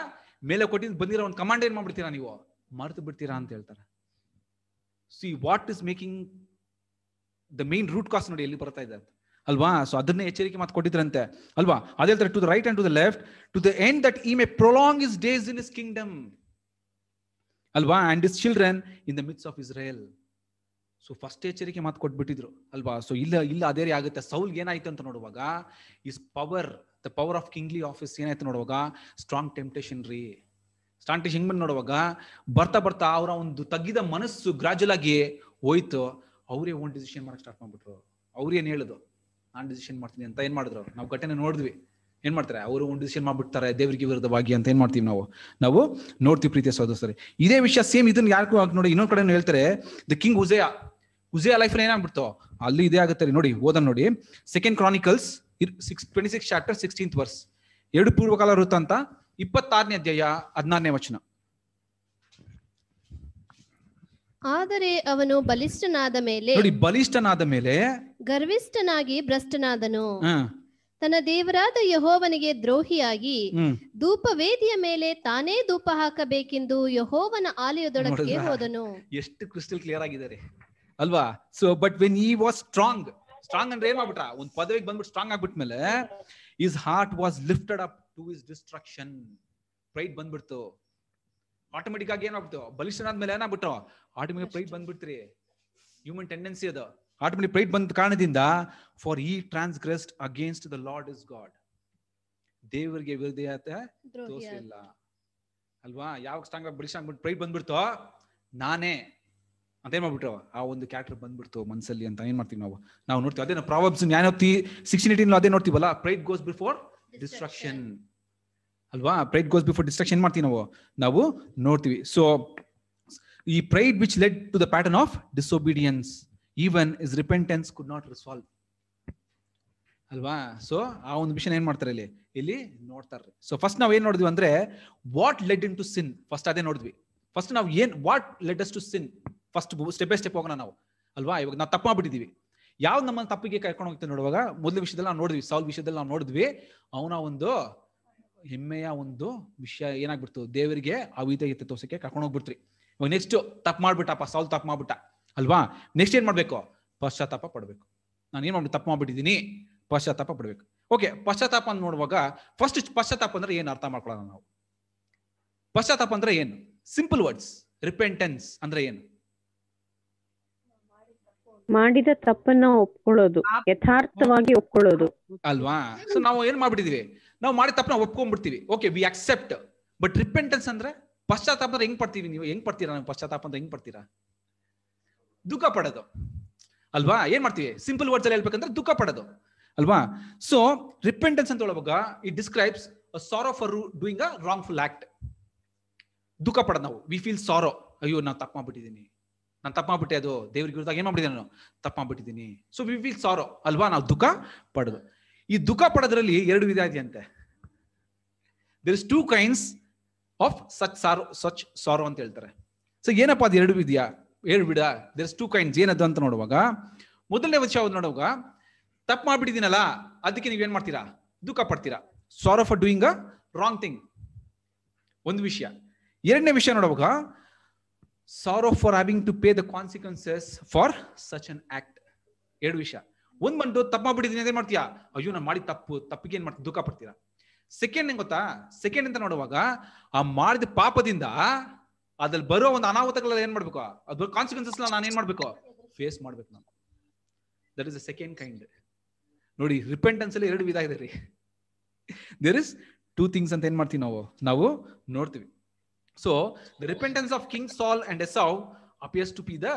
ಮೇಲೆ ಕೊಟ್ಟಿದ್ ಬಂದಿರೋ ಒಂದು ಕಮಾಂಡ್ ಏನ್ ಮಾಡ್ಬಿಡ್ತೀರಾ ನೀವು ಮರ್ತು ಬಿಡ್ತೀರಾ ಅಂತ ಹೇಳ್ತಾರೆ see what is making the main root cause ನೋಡಿ ಎಲ್ಲಿ ಬರ್ತಾ ಇದೆ ಅಲ್ವಾ ಸೊ ಅದನ್ನೇ ಎಚ್ಚರಿಕೆ ಮಾತು ಕೊಟ್ಟಿದ್ರಂತೆ ಅಲ್ವಾ ಅದೇ ಹೇಳ್ತಾರೆ to the right and to the left to the end that he may prolong his days in his kingdom ಅಲ್ವಾ and his children in the midst of Israel so first ಎಚ್ಚರಿಕೆ ಮಾತು ಕೊಟ್ಬಿಟ್ಟಿದ್ರು ಅಲ್ವಾ ಸೊ ಇಲ್ಲ ಇಲ್ಲ ಅದೇ ರೀ ಆಗುತ್ತೆ ಸೌಲ್ಗೆ ಏನಾಯ್ತು ಅಂತ ನೋಡುವಾಗ his power the power of kingly office ಏನಾಯ್ತು ನೋಡುವಾಗ ಸ್ಟ್ರಾಂಗ್ ಟೆಂಪ್ಟೇಷನ್ ರೀ ಸ್ಟ್ರಾಂಗ್ ಟೇಷನ್ ಹೆಂಗ್ ನೋಡುವಾಗ ಬರ್ತಾ ಬರ್ತಾ ಅವರ ಒಂದು ತಗ್ಗಿದ ಮನಸ್ಸು ಗ್ರಾಜುಯಲ್ ಆಗಿ ಹೋಯ್ತು ಅವರೇ ಓನ್ ಡಿಸಿಷನ್ ಮಾಡಕ್ ಸ್ಟಾರ್ಟ್ ಮಾಡ್ಬಿಟ್ರು ಅವ್ರು ಏನ್ ಹೇಳುದು ನಾನು ಡಿಸಿಷನ್ ಮಾಡ್ತೀನಿ ಅಂತ ಏನ್ ಮಾಡಿದ್ರು ನಾವು ಘಟನೆ ನೋಡಿದ್ವಿ ಏನ್ ಮಾಡ್ತಾರೆ ಅವರು ಒಂದು ಡಿಸಿಷನ್ ಮಾಡ್ಬಿಡ್ತಾರೆ ದೇವರಿಗೆ ವಿರುದ್ಧವಾಗಿ ಅಂತ ಏನ್ ಮಾಡ್ತೀವಿ ನಾವು ನಾವು ನೋಡ್ತೀವಿ ಪ್ರೀತಿಯ ಸಹೋದರರೇ ಇದೇ ವಿಷಯ ಸೇಮ್ ಇದನ್ನ ಯಾರಿಗೂ ನೋಡಿ ಇನ್ನೊಂದ್ ಕಡೆ ಹೇಳ್ತಾರೆ the king Uzziah Uzziah life ಏನಾಗ್ಬಿಡ್ತು ಅಲ್ಲಿ ಇದೇ ಆಗುತ್ತೆ ನೋಡಿ ಓದನ್ ನೋಡಿ second Chronicles six twenty six chapter sixteenth verse ಎರಡು ಪೂರ್ವಕಾಲ ವೃತ್ತ ಅಂತ ಇಪ್ಪತ್ತಾರನೇ ಅಧ್ಯಾಯ ಹದಿನಾರನೇ ವಚನ ಆದರೆ ಅವನು ಬಲಿಷ್ಠನಾದ ಮೇಲೆ ನೋಡಿ ಬಲಿಷ್ಠನಾದ ಮೇಲೆ ಗರ್ವಿಷ್ಠನಾಗಿ ಭ್ರಷ್ಟನಾದನು ತನ್ನ ದೇವರಾದ ಯಹೋವನಿಗೆ ದ್ರೋಹಿಯಾಗಿ ಧೂಪವೇದಿಯ ಮೇಲೆ ತಾನೇ ಧೂಪ ಹಾಕಬೇಕೆಂದು ಯಹೋವನ ಆಲಯದೊಳಗೆ ಹೋದನು ಎಷ್ಟು ಕ್ರಿಸ್ಟಲ್ ಕ್ಲಿಯರ್ ಆಗಿದ್ದಾರೆ ಅಲ್ವಾ so but when he was strong strong ಅಂದ್ರೆ ಏನ್ ಮಾಡ್ಬಿಟ್ರ ಒಂದ್ ಪದವಿಗೆ ಬಂದ್ಬಿಟ್ಟು ಸ್ಟ್ರಾಂಗ್ ಆಗ್ಬಿಟ್ಮೇಲೆ his heart was lifted up to his destruction pride ಬಂದ್ಬಿಡ್ತು ಆಟೋಮೆಟಿಕ್ ಆಗಿ ಏನಾಗ್ಬಿಟ್ಟು ಆದ್ಮೇಲೆ ಏನಾಗ್ಬಿಟ್ಟು ಆಟೋಮೆಟಿಕ್ ಪ್ರೈಡ್ ಬಂದ್ಬಿಡ್ತ್ರಿ ಹ್ಯೂಮನ್ ಟೆಂಡೆನ್ಸಿ ಅದು ಆಟೋಮೆಟಿಕ್ ಪ್ರೈಡ್ ಬಂದ ಕಾರಣದಿಂದ for he transgressed against the Lord his God ದೇವರಿಗೆ ವಿರೋಧಿಯತೆ ತೋರಿಸಲಿಲ್ಲ ಅಲ್ವಾ ಯಾವಾಗ ಸ್ಟ್ರಾಂಗ್ ಆಗಿ ಬಲಿಷ್ಠ ಆಗ್ಬಿಟ್ಟು ಪ್ರೈಡ್ ಬಂದ್ಬಿಡ್ತೋ ನಾನೇ ಏನ್ ಮಾಡ್ಬಿಟ್ರವ ಆ ಒಂದು ಕ್ಯಾರೆಕ್ಟರ್ ಬಂದ್ಬಿಡ್ತು ಮನ್ಸಲ್ಲಿ ಅಂತ ಏನ್ ಮಾಡ್ತೀವಿ ನಾವು ನಾವು ನೋಡ್ತೀವಿ ಅದೇ ಪ್ರಾಬ್ಲಮ್ಸ್ ಜ್ಞಾನ ಸಿಕ್ಸ್ಟೀನ್ ಏಟೀನ್ ಅದೇ ನೋಡ್ತೀವಲ್ಲ ಪ್ರೈಟ್ ಗೋಸ್ ಬಿಫೋರ್ ಡಿಸ್ಟ್ರಕ್ಷನ್ ಅಲ್ವಾ ಪ್ರೈಟ್ ಗೋಸ್ ಬಿಫೋರ್ ಡಿಸ್ಟ್ರಕ್ಷನ್ ಮಾಡ್ತೀವಿ ನಾವು ನಾವು ನೋಡ್ತೀವಿ ಸೊ ಈ pride which led to the pattern of disobedience even his repentance could not resolve ಅಲ್ವಾ ಸೊ ಆ ಒಂದು ವಿಷಯ ಏನ್ ಮಾಡ್ತಾರೆ ಇಲ್ಲಿ ಇಲ್ಲಿ ನೋಡ್ತಾರೆ ಸೊ ಫಸ್ಟ್ ನಾವು ಏನ್ ನೋಡಿದ್ವಿ ಅಂದ್ರೆ what led in to sin first ಅದೇ ನೋಡಿದ್ವಿ ಫಸ್ಟ್ ನಾವು ಏನ್ what led us to sin first step by step ಹೋಗೋಣ ನಾವು ಅಲ್ವಾ ಇವಾಗ ನಾವು ತಪ್ಪು ಮಾಡ್ಬಿಟ್ಟಿದೀವಿ ಯಾವ ನಮ್ಮನ್ನು ತಪ್ಪಿಗೆ ಕರ್ಕೊಂಡು ಹೋಗ್ತೇವೆ ನೋಡುವಾಗ ಮೊದಲ ವಿಷಯದಲ್ಲಿ ನಾವು ನೋಡಿದ್ವಿ ಸಾಲ್ ವಿಷಯದಲ್ಲಿ ನಾವು ನೋಡಿದ್ವಿ ಅವನ ಒಂದು ಹೆಮ್ಮೆಯ ಒಂದು ವಿಷಯ ಏನಾಗ್ಬಿಡ್ತು ದೇವರಿಗೆ ಅವಿತ ತೋಸಕ್ಕೆ ಕರ್ಕೊಂಡು ಹೋಗ್ಬಿಡ್ತ್ರಿ ಇವಾಗ ನೆಕ್ಸ್ಟ್ ತಪ್ಪು ಮಾಡ್ಬಿಟ್ಟಪ್ಪ ಸಾಲ್ ತಪ್ಪು ಮಾಡ್ಬಿಟ್ಟ ಅಲ್ವಾ ನೆಕ್ಸ್ಟ್ ಏನ್ ಮಾಡ್ಬೇಕು ಪಶ್ಚಾತ್ತಾಪ ಪಡ್ಬೇಕು ನಾನು ಏನ್ ಮಾಡ್ಬಿಟ್ಟು ತಪ್ಪು ಮಾಡ್ಬಿಟ್ಟಿದೀನಿ ಪಶ್ಚಾತ್ತಾಪ ಪಡ್ಬೇಕು ಓಕೆ ಪಶ್ಚಾತ್ತಾಪ ಅಂತ ನೋಡುವಾಗ ಫಸ್ಟ್ ಪಶ್ಚಾತ್ತಾಪ ಅಂದ್ರೆ ಏನು ಅರ್ಥ ಮಾಡ್ಕೊಳ್ಳೋಣ ನಾವು ಪಶ್ಚಾತ್ತಾಪ ಅಂದ್ರೆ ಏನು ಸಿಂಪಲ್ ವರ್ಡ್ಸ್ ರಿಪೆಂಟೆನ್ಸ್ ಅಂದ್ರೆ ಏನು ಮಾಡಿದ ತಪ್ಪನ್ನ ಒಪ್ಕೊಳ್ಳೋದು ಯಥಾರ್ಥವಾಗಿ ಒಪ್ಕೊಳ್ಳೋದು ಅಲ್ವಾ ಸೊ ನಾವು ಏನ್ ಮಾಡ್ಬಿಟ್ಟಿದೀವಿ ನಾವು ಮಾಡಿದ ತಪ್ಪನ್ನ ಒಪ್ಕೊಂಡ್ಬಿಡ್ತೀವಿ okay we accept but repentance ಅಂದ್ರೆ ಪಶ್ಚಾತ್ತಾಪ ಹೆಂಗ್ ಪಡ್ತೀವಿ ನೀವು ಹೆಂಗ್ ಪಡ್ತೀರಾ ನಾವು ಪಶ್ಚಾತ್ತಾಪ ಅಂತ ಹೆಂಗ್ ಪಡ್ತೀರಾ ದುಃಖ ಪಡೋದು ಅಲ್ವಾ ಏನ್ ಮಾಡ್ತೀವಿ ಸಿಂಪಲ್ ವರ್ಡ್ಸ್ ಅಲ್ಲಿ ಹೇಳ್ಬೇಕಂದ್ರೆ ದುಃಖ ಪಡೋದು ಅಲ್ವಾ ಸೊ ರಿಪೆಂಟೆನ್ಸ್ ಅಂತ ಹೇಳುವಾಗ it describes sorrow for doing awful act ದುಃಖ ಪಡೋದು ನಾವು ವಿ ಫೀಲ್ ಸಾರೋ ಅಯ್ಯೋ ನಾವು ತಪ್ಪು ಮಾಡ್ಬಿಟ್ಟಿದ್ದೀನಿ ನಾನು ತಪ್ಪು ಮಾಡ್ಬಿಟ್ಟೆ ಅದು ದೇವ್ರಿಗೆ ಇರಿದಾಗ ಏನು ಮಾಡ್ಬಿಟ್ಟಿದ್ದೆ ನಾನು ತಪ್ಪು ಮಾಡ್ಬಿಟ್ಟಿದ್ದೀನಿ ಸೊ ವಿ ಫೀಲ್ ಸಾರೋ ಅಲ್ವಾ ನಾವು ದುಃಖ ಪಡೋದು ಈ ದುಃಖ ಪಡೋದ್ರಲ್ಲಿ ಎರಡು ವಿಧ ಇದೆಯಂತೆ there is two kinds of such sorrow such sorrow ಅಂತ ಹೇಳ್ತಾರೆ ಸೊ ಏನಪ್ಪ ಅದು ಎರಡು ವಿಧಿಯಾ ಎರಡು ಬಿಡ ದೇರ್ ಇಸ್ ಟೂ ಕೈಂಡ್ಸ್ ಏನದು ಅಂತ ನೋಡುವಾಗ ಮೊದಲನೇ ವರ್ಷ ಅವ್ರು ನೋಡುವಾಗ ತಪ್ಪು ಮಾಡ್ಬಿಟ್ಟಿದ್ದೀನಲ್ಲ ಅದಕ್ಕೆ ನೀವು ಏನ್ ಮಾಡ್ತೀರಾ ದುಃಖ ಪಡ್ತೀರಾ sorrow for doing a wrong thing ಒಂದು ವಿಷಯ ಎರಡನೇ ವಿಷಯ ನೋಡುವಾಗ sorrow for having to pay the consequences for such an act ಎರಡು ವಿಷಯ ಒಂದ್ ಬಂದು ತಪ್ಪ ಮಾಡ್ಬಿಟ್ಟಿದ್ದೀನಿ ಅದೇ ಮಾಡ್ತೀಯಾ ಅಯ್ಯೋ ನಾನು ಮಾಡಿ ತಪ್ಪು ತಪ್ಪಿಗೆ ಏನ್ ಮಾಡ್ತೀವಿ ದುಃಖ ಪಡ್ತೀರಾ ಸೆಕೆಂಡ್ ಹೆಂಗ್ ಗೊತ್ತಾ ಸೆಕೆಂಡ್ ಅಂತ ನೋಡುವಾಗ ಆ ಮಾಡಿದ ಪಾಪದಿಂದ ಅದ್ರಲ್ಲಿ ಬರೋ ಒಂದು ಅನಾಹುತಗಳ ಏನ್ ಮಾಡ್ಬೇಕು ಅದ್ರ ಕಾನ್ಸಿಕ್ವೆನ್ಸಸ್ ನಾನು ಏನ್ ಮಾಡ್ಬೇಕು ಫೇಸ್ ಮಾಡ್ಬೇಕು ನಾನು that is a second kind ನೋಡಿ ರಿಪೆಂಟೆನ್ಸ್ ಅಲ್ಲಿ ಎರಡು ವಿಧ ಇದೆ ರೀ ದೇರ್ ಇಸ್ ಟೂ ಥಿಂಗ್ಸ್ ಅಂತ ಏನ್ ಮಾಡ್ತೀವಿ ನಾವು ನಾವು ನೋಡ್ತೀವಿ so the repentance of King Saul and Esau appears to be the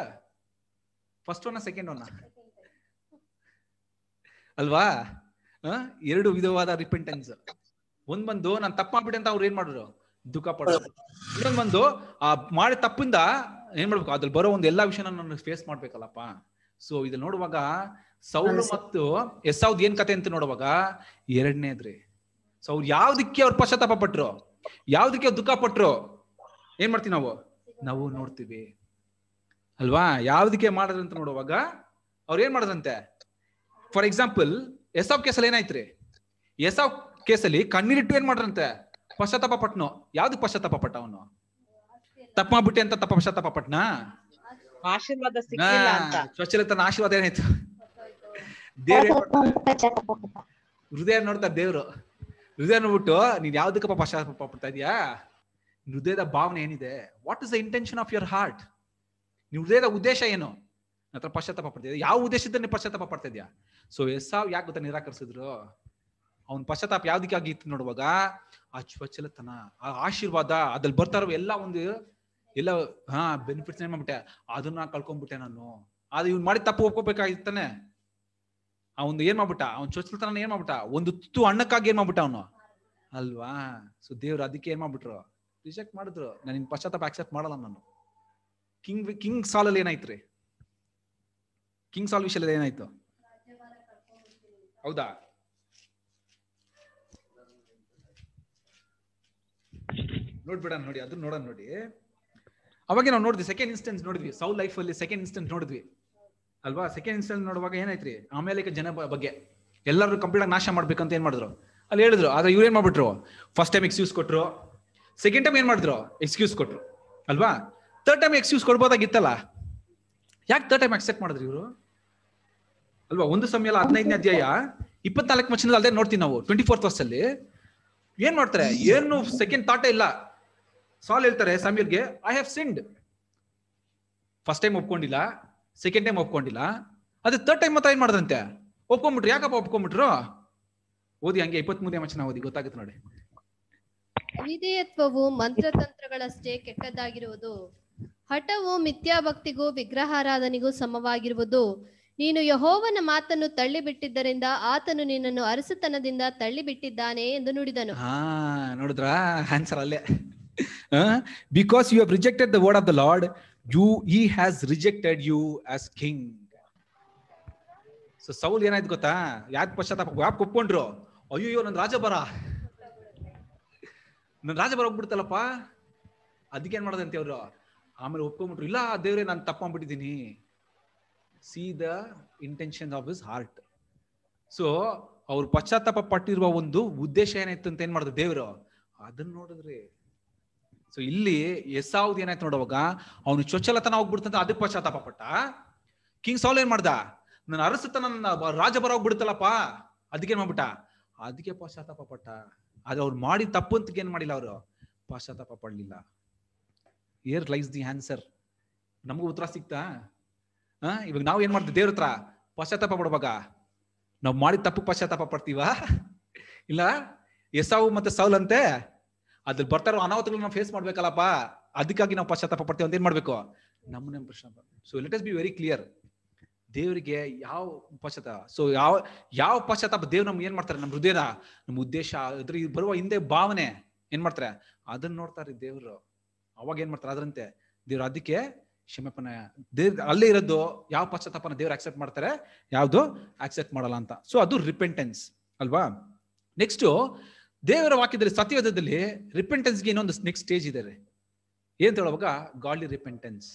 first one second one ಅಲ್ವಾ ಎರಡು ವಿಧವಾದ ರಿಪೆಂಟೆನ್ಸ್ ಒಂದ್ ಬಂದು ನಾನು ತಪ್ಪು ಮಾಡ್ಬಿಟ್ಟೆ ಅಂತ ಅವ್ರು ಏನ್ ಮಾಡಿದ್ರು ದುಃಖ ಪಡೋದು ಇನ್ನೊಂದ್ ಬಂದು ಆ ಮಾಡಿ ತಪ್ಪಿಂದ ಏನ್ ಮಾಡ್ಬೇಕು ಅದ್ರಲ್ಲಿ ಬರೋ ಒಂದು ಎಲ್ಲಾ ವಿಷಯನ ನಾನು ಫೇಸ್ ಮಾಡ್ಬೇಕಲ್ಲಪ್ಪ ಸೊ ಇದ್ ನೋಡುವಾಗ ಸೌಲ್ ಮತ್ತು ಎಸ್ ಅವ್ದ್ ಏನ್ ಕತೆ ಅಂತ ನೋಡುವಾಗ ಎರಡನೇದ್ರಿ ಸೊ ಅವ್ರು ಯಾವ್ದಕ್ಕೆ ಅವ್ರು ಪಶ್ಚಾತ್ತಾಪ ಪಟ್ರು ಯಾವ್ದಕ್ಕೆ ದುಃಖ ಪಟ್ರು ಏನ್ ಮಾಡ್ತೀವಿ ನಾವು ನಾವು ನೋಡ್ತೀವಿ ಅಲ್ವಾ ಯಾವ್ದಕ್ಕೆ ಮಾಡಿದ್ರಂತ ನೋಡುವಾಗ ಅವ್ರು ಏನ್ ಮಾಡಿದ್ರಂತೆ ಫಾರ್ ಎಕ್ಸಾಂಪಲ್ ಎಸಾವ್ ಕೇಸಲ್ಲಿ ಏನಾಯ್ತ್ರಿ ಎಸವ್ ಕೇಸಲ್ಲಿ ಕಣ್ಣೀರಿಟ್ಟು ಏನ್ ಮಾಡ್ರಂತೆ ಪಶ್ಚಾತ್ತಾಪ ಪಟ್ನು ಯಾವ್ದು ಪಶ್ಚಾತ್ತಾಪ ಪಟ್ಟ ಅವನು ತಪ್ಪ ಬಿಟ್ಟಿ ಅಂತ ತಪ್ಪ ಪಶ್ಚಾತ್ತಾಪ ಪಟ್ನ ಸ್ವಚ್ಛಲತನ ಆಶೀರ್ವಾದ ಏನಾಯ್ತು ಹೃದಯ ನೋಡ್ತಾರೆ ದೇವ್ರು ಹೃದಯ ನೋಡ್ಬಿಟ್ಟು ನೀನ್ ಯಾವ್ದಕ್ಕಪ್ಪ ಪಶ್ಚಾತ್ತಾಪ ಪಡ್ತಾ ಇದೀಯಾ ಹೃದಯದ ಭಾವನೆ ಏನಿದೆ what is the intention of your heart ನೀವು ಹೃದಯದ ಉದ್ದೇಶ ಏನು ನಂತರ ಪಶ್ಚಾತ್ತಾಪ ಪಡ್ತಿದ್ಯಾ ಯಾವ ಉದ್ದೇಶದಿಂದ ನೀವು ಪಶ್ಚಾತ್ತಾಪ ಪಡ್ತಾ ಇದೆಯಾ ಸೊ ಎಸ್ ಯಾಕೆ ಗೊತ್ತಾ ನಿರಾಕರಿಸಿದ್ರು ಅವ್ನ ಪಶ್ಚಾತ್ತಾಪ ಯಾವ್ದಕ್ಕಾಗಿ ಇತ್ತು ನೋಡುವಾಗ ಆ ಚೊಚ್ಚಲತನ ಆ ಆಶೀರ್ವಾದ ಅದ್ರಲ್ಲಿ ಬರ್ತಾ ಇರೋ ಎಲ್ಲ ಒಂದು ಎಲ್ಲ ಹಾ ಬೆನಿಫಿಟ್ಸ್ ಏನ್ ಮಾಡ್ಬಿಟ್ಟೆ ಅದನ್ನ ಕಳ್ಕೊಂಡ್ಬಿಟ್ಟೆ ನಾನು ಅದು ಇವ್ನು ಮಾಡಿ ತಪ್ಪು ಒಪ್ಕೋಬೇಕಾಗಿತ್ತಾನೆ ಅವನು ಏನ್ ಮಾಡ್ಬಿಟ್ಟ ಅವ್ನ ಚೊಚ್ಚಲ್ತನ ಏನ್ ಮಾಡ್ಬಿಟ್ಟ ಒಂದು ತುತ್ತು ಅಣ್ಣಕ್ಕಾಗಿ ಏನ್ ಮಾಡ್ಬಿಟ್ಟ ಅವನು ಅಲ್ವಾ ಸೊ ದೇವ್ರು ಅದಕ್ಕೆ ಏನ್ ಮಾಡ್ಬಿಟ್ರು ರಿಜೆಕ್ಟ್ ಮಾಡಿದ್ರು ನಾನು ಪಶ್ಚಾತ್ತಾಪ ಆಕ್ಸೆಪ್ಟ್ ಮಾಡಲ್ಲ ನಾನು ಕಿಂಗ್ ಕಿಂಗ್ ಸಾಲಲ್ಲಿ ಅಲ್ಲಿ ರೀ ಕಿಂಗ್ ಸಾಲ್ ವಿಷಯ ಏನಾಯ್ತು ಹೌದಾ ನೋಡ್ಬಿಡ ನೋಡಿ ಅದನ್ನ ನೋಡೋಣ ನೋಡಿ ಅವಾಗ ನಾವು ನೋಡಿದ್ವಿ ಸೆಕೆಂಡ್ ಇನ್ಸ್ಟೆನ್ಸ್ ನೋಡಿದ್ವಿ ಸೌಲ್ ಲೈಫ್ ಅಲ್ಲಿ ಸೆಕೆಂಡ್ ಇನ್ಸ್ಟೆನ್ಸ್ ನೋಡಿದ್ವಿ ಅಲ್ವಾ ಸೆಕೆಂಡ್ ಇನ್ಸ್ಟೆನ್ಸ್ ನೋಡುವಾಗ ಏನಾಯ್ತು ರೀ ಆಮೇಲೆ ಜನ ಬಗ್ಗೆ ಎಲ್ಲರೂ ಕಂಪ್ಲೀಟ್ ಆಗಿ ನಾಶ ಮಾಡ್ಬೇಕಂತ ಏನ್ ಮಾಡಿದ್ರು ಅಲ್ಲಿ ಹೇಳಿದ್ರು ಆದ್ರೆ ಇವ್ರು ಏನ್ ಮಾಡ್ಬಿಟ್ರು ಫಸ್ಟ್ ಟೈಮ್ ಎಕ್ಸ್ಯೂಸ್ ಕೊಟ್ರು ಸೆಕೆಂಡ್ ಟೈಮ್ ಏನ್ ಮಾಡಿದ್ರು ಎಕ್ಸ್ಕ್ಯೂಸ್ ಕೊಟ್ರು ಅಲ್ವಾ ತರ್ಡ್ ಟೈಮ್ ಎಕ್ಸ್ಕ್ಯೂಸ್ ಕೊಡ್ಬೋದಾಗಿತ್ತಲ್ಲ ಯಾಕೆ ತರ್ಡ್ ಟೈಮ್ ಅಕ್ಸೆಪ್ಟ್ ಮಾಡಿದ್ರು ಇವರು ಅಲ್ವಾ ಒಂದು ಸಮಯ ಹದಿನೈದನೇ ಅಧ್ಯಾಯ ಇಪ್ಪತ್ನಾಲ್ಕು ವರ್ಷದಲ್ಲಿ ಅಲ್ಲದೆ ನೋಡ್ತೀವಿ ನಾವು ಟ್ವೆಂಟಿ ಫೋರ್ತ್ ಅಲ್ಲಿ ಏನ್ ಮಾಡ್ತಾರೆ ಏನು ಸೆಕೆಂಡ್ ತಾಟೇ ಇಲ್ಲ ಸಾಲ್ ಹೇಳ್ತಾರೆ ಸಮೀರ್ಗೆ I have sinned first time ಒಪ್ಕೊಂಡಿಲ್ಲ ಸೆಕೆಂಡ್ ಟೈಮ್ ಒಪ್ಕೊಂಡಿಲ್ಲ ಅದೇ ತರ್ಡ್ ಟೈಮ್ ಮಾತ್ರ ಏನ್ ಮಾಡಿದ್ರಂತೆ ಒಪ್ಕೊಂಡ್ಬಿಟ್ರು ಯಾಕಪ್ಪ ಒಪ್ಕೊಂಡ್ಬಿಟ್ರು ಓದಿ ಹಂಗೆ ಮೂರನೇ ಮಚನ ಓದಿ ಗೊತ್ತಾಗುತ್ತೆ ನೋಡಿ ವಿಧೇಯತ್ವವು ಮಂತ್ರತಂತ್ರಗಳಷ್ಟೇ ಕೆಟ್ಟದ್ದಾಗಿರುವುದು ಹಠವು ಮಿಥ್ಯಾಭಕ್ತಿಗೂ ವಿಗ್ರಹಾರಾಧನೆಗೂ ಸಮವಾಗಿರುವುದು ನೀನು ಯಹೋವನ ಮಾತನ್ನು ತಳ್ಳಿಬಿಟ್ಟಿದ್ದರಿಂದ ಆತನು ನಿನ್ನನ್ನು ಅರಸತನದಿಂದ ತಳ್ಳಿಬಿಟ್ಟಿದ್ದಾನೆ ಎಂದು ನುಡಿದನು ಹಾ ನೋಡಿದ್ರ ಆನ್ಸರ್ ಅಲ್ಲೇ because you have rejected the word of the Lord you he has rejected you as king so Saul ಏನಾಯ್ತು ಗೊತ್ತಾ ಯಾಕೆ ಪಶ್ಚಾತ್ತಾಪ ಯಾಕೆ ಒಪ್ಕೊಂಡ್ರು ಅಯ್ಯೋ ನನ್ನ ರಾಜ ಬರ ನನ್ನ ರಾಜ ಬರೋಗ್ಬಿಡ್ತಲ್ಲಪ್ಪ ಅದಕ್ಕೇನು ಮಾಡೋದಂತೆ ಅವರು ಆಮೇಲೆ ಒಪ್ಕೊಂಡ್ಬಿಟ್ರು ಇಲ್ಲ ದೇವ್ರೆ ನಾನು ತಪ್ಕೊಂಡ್ಬಿಟ್ಟಿದ್ದೀನಿ see the intention of his heart so ಅವ್ರು ಪಶ್ಚಾತ್ತಾಪ ಪಟ್ಟಿರುವ ಒಂದು ಉದ್ದೇಶ ಏನಾಯ್ತು ಅಂತ ಏನ್ ಮಾಡಿದ್ರು ದೇವ್ರು ಅದನ್ನ ನೋಡಿದ್ರಿ ಸೊ ಇಲ್ಲಿ ಎಸಾವ್ದು ಏನಾಯ್ತು ನೋಡುವಾಗ ಅವನು ಚೊಚ್ಚಲತನ ಹೋಗ್ಬಿಡ್ತಂತ ಅದಕ್ಕೆ ಪಶ್ಚಾತ್ತಾಪ ಪಟ್ಟ ಕಿಂಗ್ ಸಾಲ್ ಏನ್ ಮಾಡ್ದ ನನ್ನ ಅರಸತನ ನನ್ನ ರಾಜ ಬರೋಗ್ಬಿಡ್ತಲ್ಲಪ್ಪ ಅದಕ್ಕೆ ಮಾಡ್ಬಿಟ್ಟ ಅದಕ್ಕೆ ಪಶ್ಚಾತ್ತಾಪ ಪಟ್ಟ ಅದು ಅವ್ರು ಮಾಡಿ ತಪ್ಪು ಅಂತ ಏನು ಮಾಡಿಲ್ಲ ಅವರು ಪಾಶ್ಚಾತ್ತಾಪ ಪಡಲಿಲ್ಲ ಏರ್ ಲೈಸ್ ದಿ ಆನ್ಸರ್ ನಮಗೂ ಉತ್ತರ ಸಿಕ್ತಾ ಹಾಂ ಇವಾಗ ನಾವು ಏನು ಮಾಡ್ತೀವಿ ದೇವ್ರ ಹತ್ರ ಪಶ್ಚಾತ್ತಾಪ ಪಡ್ಬೇಕ ನಾವು ಮಾಡಿದ ತಪ್ಪು ಪಾಶ್ಚಾತ್ತಾಪ ಪಡ್ತೀವಾ ಇಲ್ಲ ಎಸಾವು ಮತ್ತೆ ಅಂತೆ ಅದ್ರಲ್ಲಿ ಬರ್ತಾರೋ ಅನಾಹುತಗಳು ನಾವು ಫೇಸ್ ಮಾಡ್ಬೇಕಲ್ಲಪ್ಪ ಅದಕ್ಕಾಗಿ ನಾವು ಪಶ್ಚಾತ್ತಾಪ ಪಡ್ತೀವಿ ಅಂತ ಏನು ಮಾಡಬೇಕು ನಮ್ಮನ್ನ ಪ್ರಶ್ನೆ so let us be very clear ದೇವರಿಗೆ ಯಾವ ಪಶ್ಚಾತ ಸೊ ಯಾವ ಯಾವ ಪಶ್ಚಾತ್ತಾಪ ದೇವ್ರು ನಮ್ಗೆ ಏನ್ ಮಾಡ್ತಾರೆ ನಮ್ಮ ಹೃದಯದ ನಮ್ಮ ಉದ್ದೇಶ ಅದ್ರ ಬರುವ ಹಿಂದೆ ಭಾವನೆ ಏನ್ ಮಾಡ್ತಾರೆ ಅದನ್ನ ನೋಡ್ತಾರೆ ದೇವರು ಅವಾಗ ಏನ್ ಮಾಡ್ತಾರೆ ಅದರಂತೆ ದೇವ್ರು ಅದಕ್ಕೆ ಕ್ಷಮೆಪನ ದೇವ್ ಅಲ್ಲೇ ಇರೋದು ಯಾವ ಪಶ್ಚಾತ್ತಾಪನ ದೇವ್ರು ಆಕ್ಸೆಪ್ಟ್ ಮಾಡ್ತಾರೆ ಯಾವುದು ಆಕ್ಸೆಪ್ಟ್ ಮಾಡಲ್ಲ ಅಂತ ಸೊ ಅದು ರಿಪೆಂಟೆನ್ಸ್ ಅಲ್ವಾ ನೆಕ್ಸ್ಟ್ ದೇವರ ವಾಕ್ಯದಲ್ಲಿ ಸತ್ಯವೇದದಲ್ಲಿ ರಿಪೆಂಟೆನ್ಸ್ಗೆ ಇನ್ನೊಂದು ನೆಕ್ಸ್ಟ್ ಸ್ಟೇಜ್ ಇದೆ ಏನ್ ಹೇಳುವಾಗ ಗಾಡ್ಲಿ ರಿಪೆಂಟೆನ್ಸ್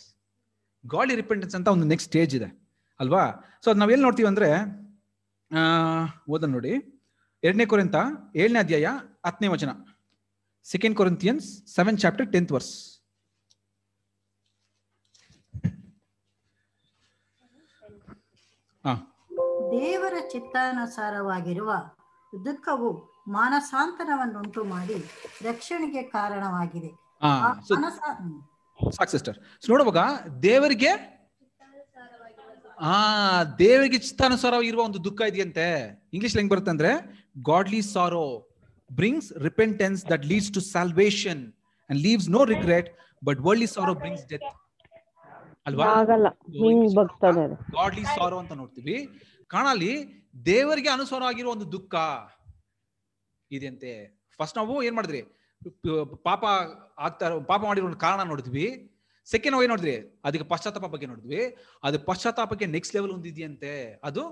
ಗಾಳಿ ರಿಪೆಂಟೆನ್ಸ್ ಅಂತ ಒಂದು ನೆಕ್ಸ್ಟ್ ಸ್ಟೇಜ್ ಇದೆ ಅಲ್ವಾ ಸೊ ಅದು ನಾವೇನು ನೋಡ್ತೀವಿ ಅಂದರೆ ಓದ ನೋಡಿ ಎರಡನೇ ಕುರಿತ ಏಳನೇ ಅಧ್ಯಾಯ ಹತ್ತನೇ ವಚನ second Corinthians seven chapter tenth verse ದೇವರ ಚಿತ್ತಾನುಸಾರವಾಗಿರುವ ದುಃಖವು ಮಾನಸಾಂತರವನ್ನುಂಟು ಮಾಡಿ ರಕ್ಷಣೆಗೆ ಕಾರಣವಾಗಿದೆ ನೋಡುವಾಗ ದೇವರಿಗೆ ಆ ದೇವರಿಗೆ ಇರುವ ಒಂದು ದುಃಖ ಇದೆಯಂತೆ ಇಂಗ್ಲಿಷ್ ಹೆಂಗ್ ಅಂದ್ರೆ godly sorrow brings repentance that leads to salvation and leaves no regret but world sorrow brings death ಅಲ್ವಾ ಗಾಡ್ಲಿ ಸಾರೋ ಅಂತ ನೋಡ್ತೀವಿ ಕಾಣಲಿ ದೇವರಿಗೆ ಅನುಸಾರ ಆಗಿರೋ ಒಂದು ದುಃಖ ಇದೆಯಂತೆ ಫಸ್ಟ್ ನಾವು ಏನ್ ಮಾಡಿದ್ರಿ ಪಾಪ ಆಗ್ತಾ ಪಾಪ ಮಾಡಿರೋ ಕಾರಣ ನೋಡ್ತೀವಿ ಸೆಕೆಂಡ್ ಹೋಗಿ ನೋಡಿದ್ರಿ ಅದಕ್ಕೆ ಪಶ್ಚಾತ್ತಾಪ ಬಗ್ಗೆ ನೋಡಿದ್ವಿ ಅದು ಪಶ್ಚಾತ್ತಾಪಕ್ಕೆ ನೆಕ್ಸ್ಟ್ ಲೆವೆಲ್ ಹೊಂದಿದೆಯಂತೆ ಅದು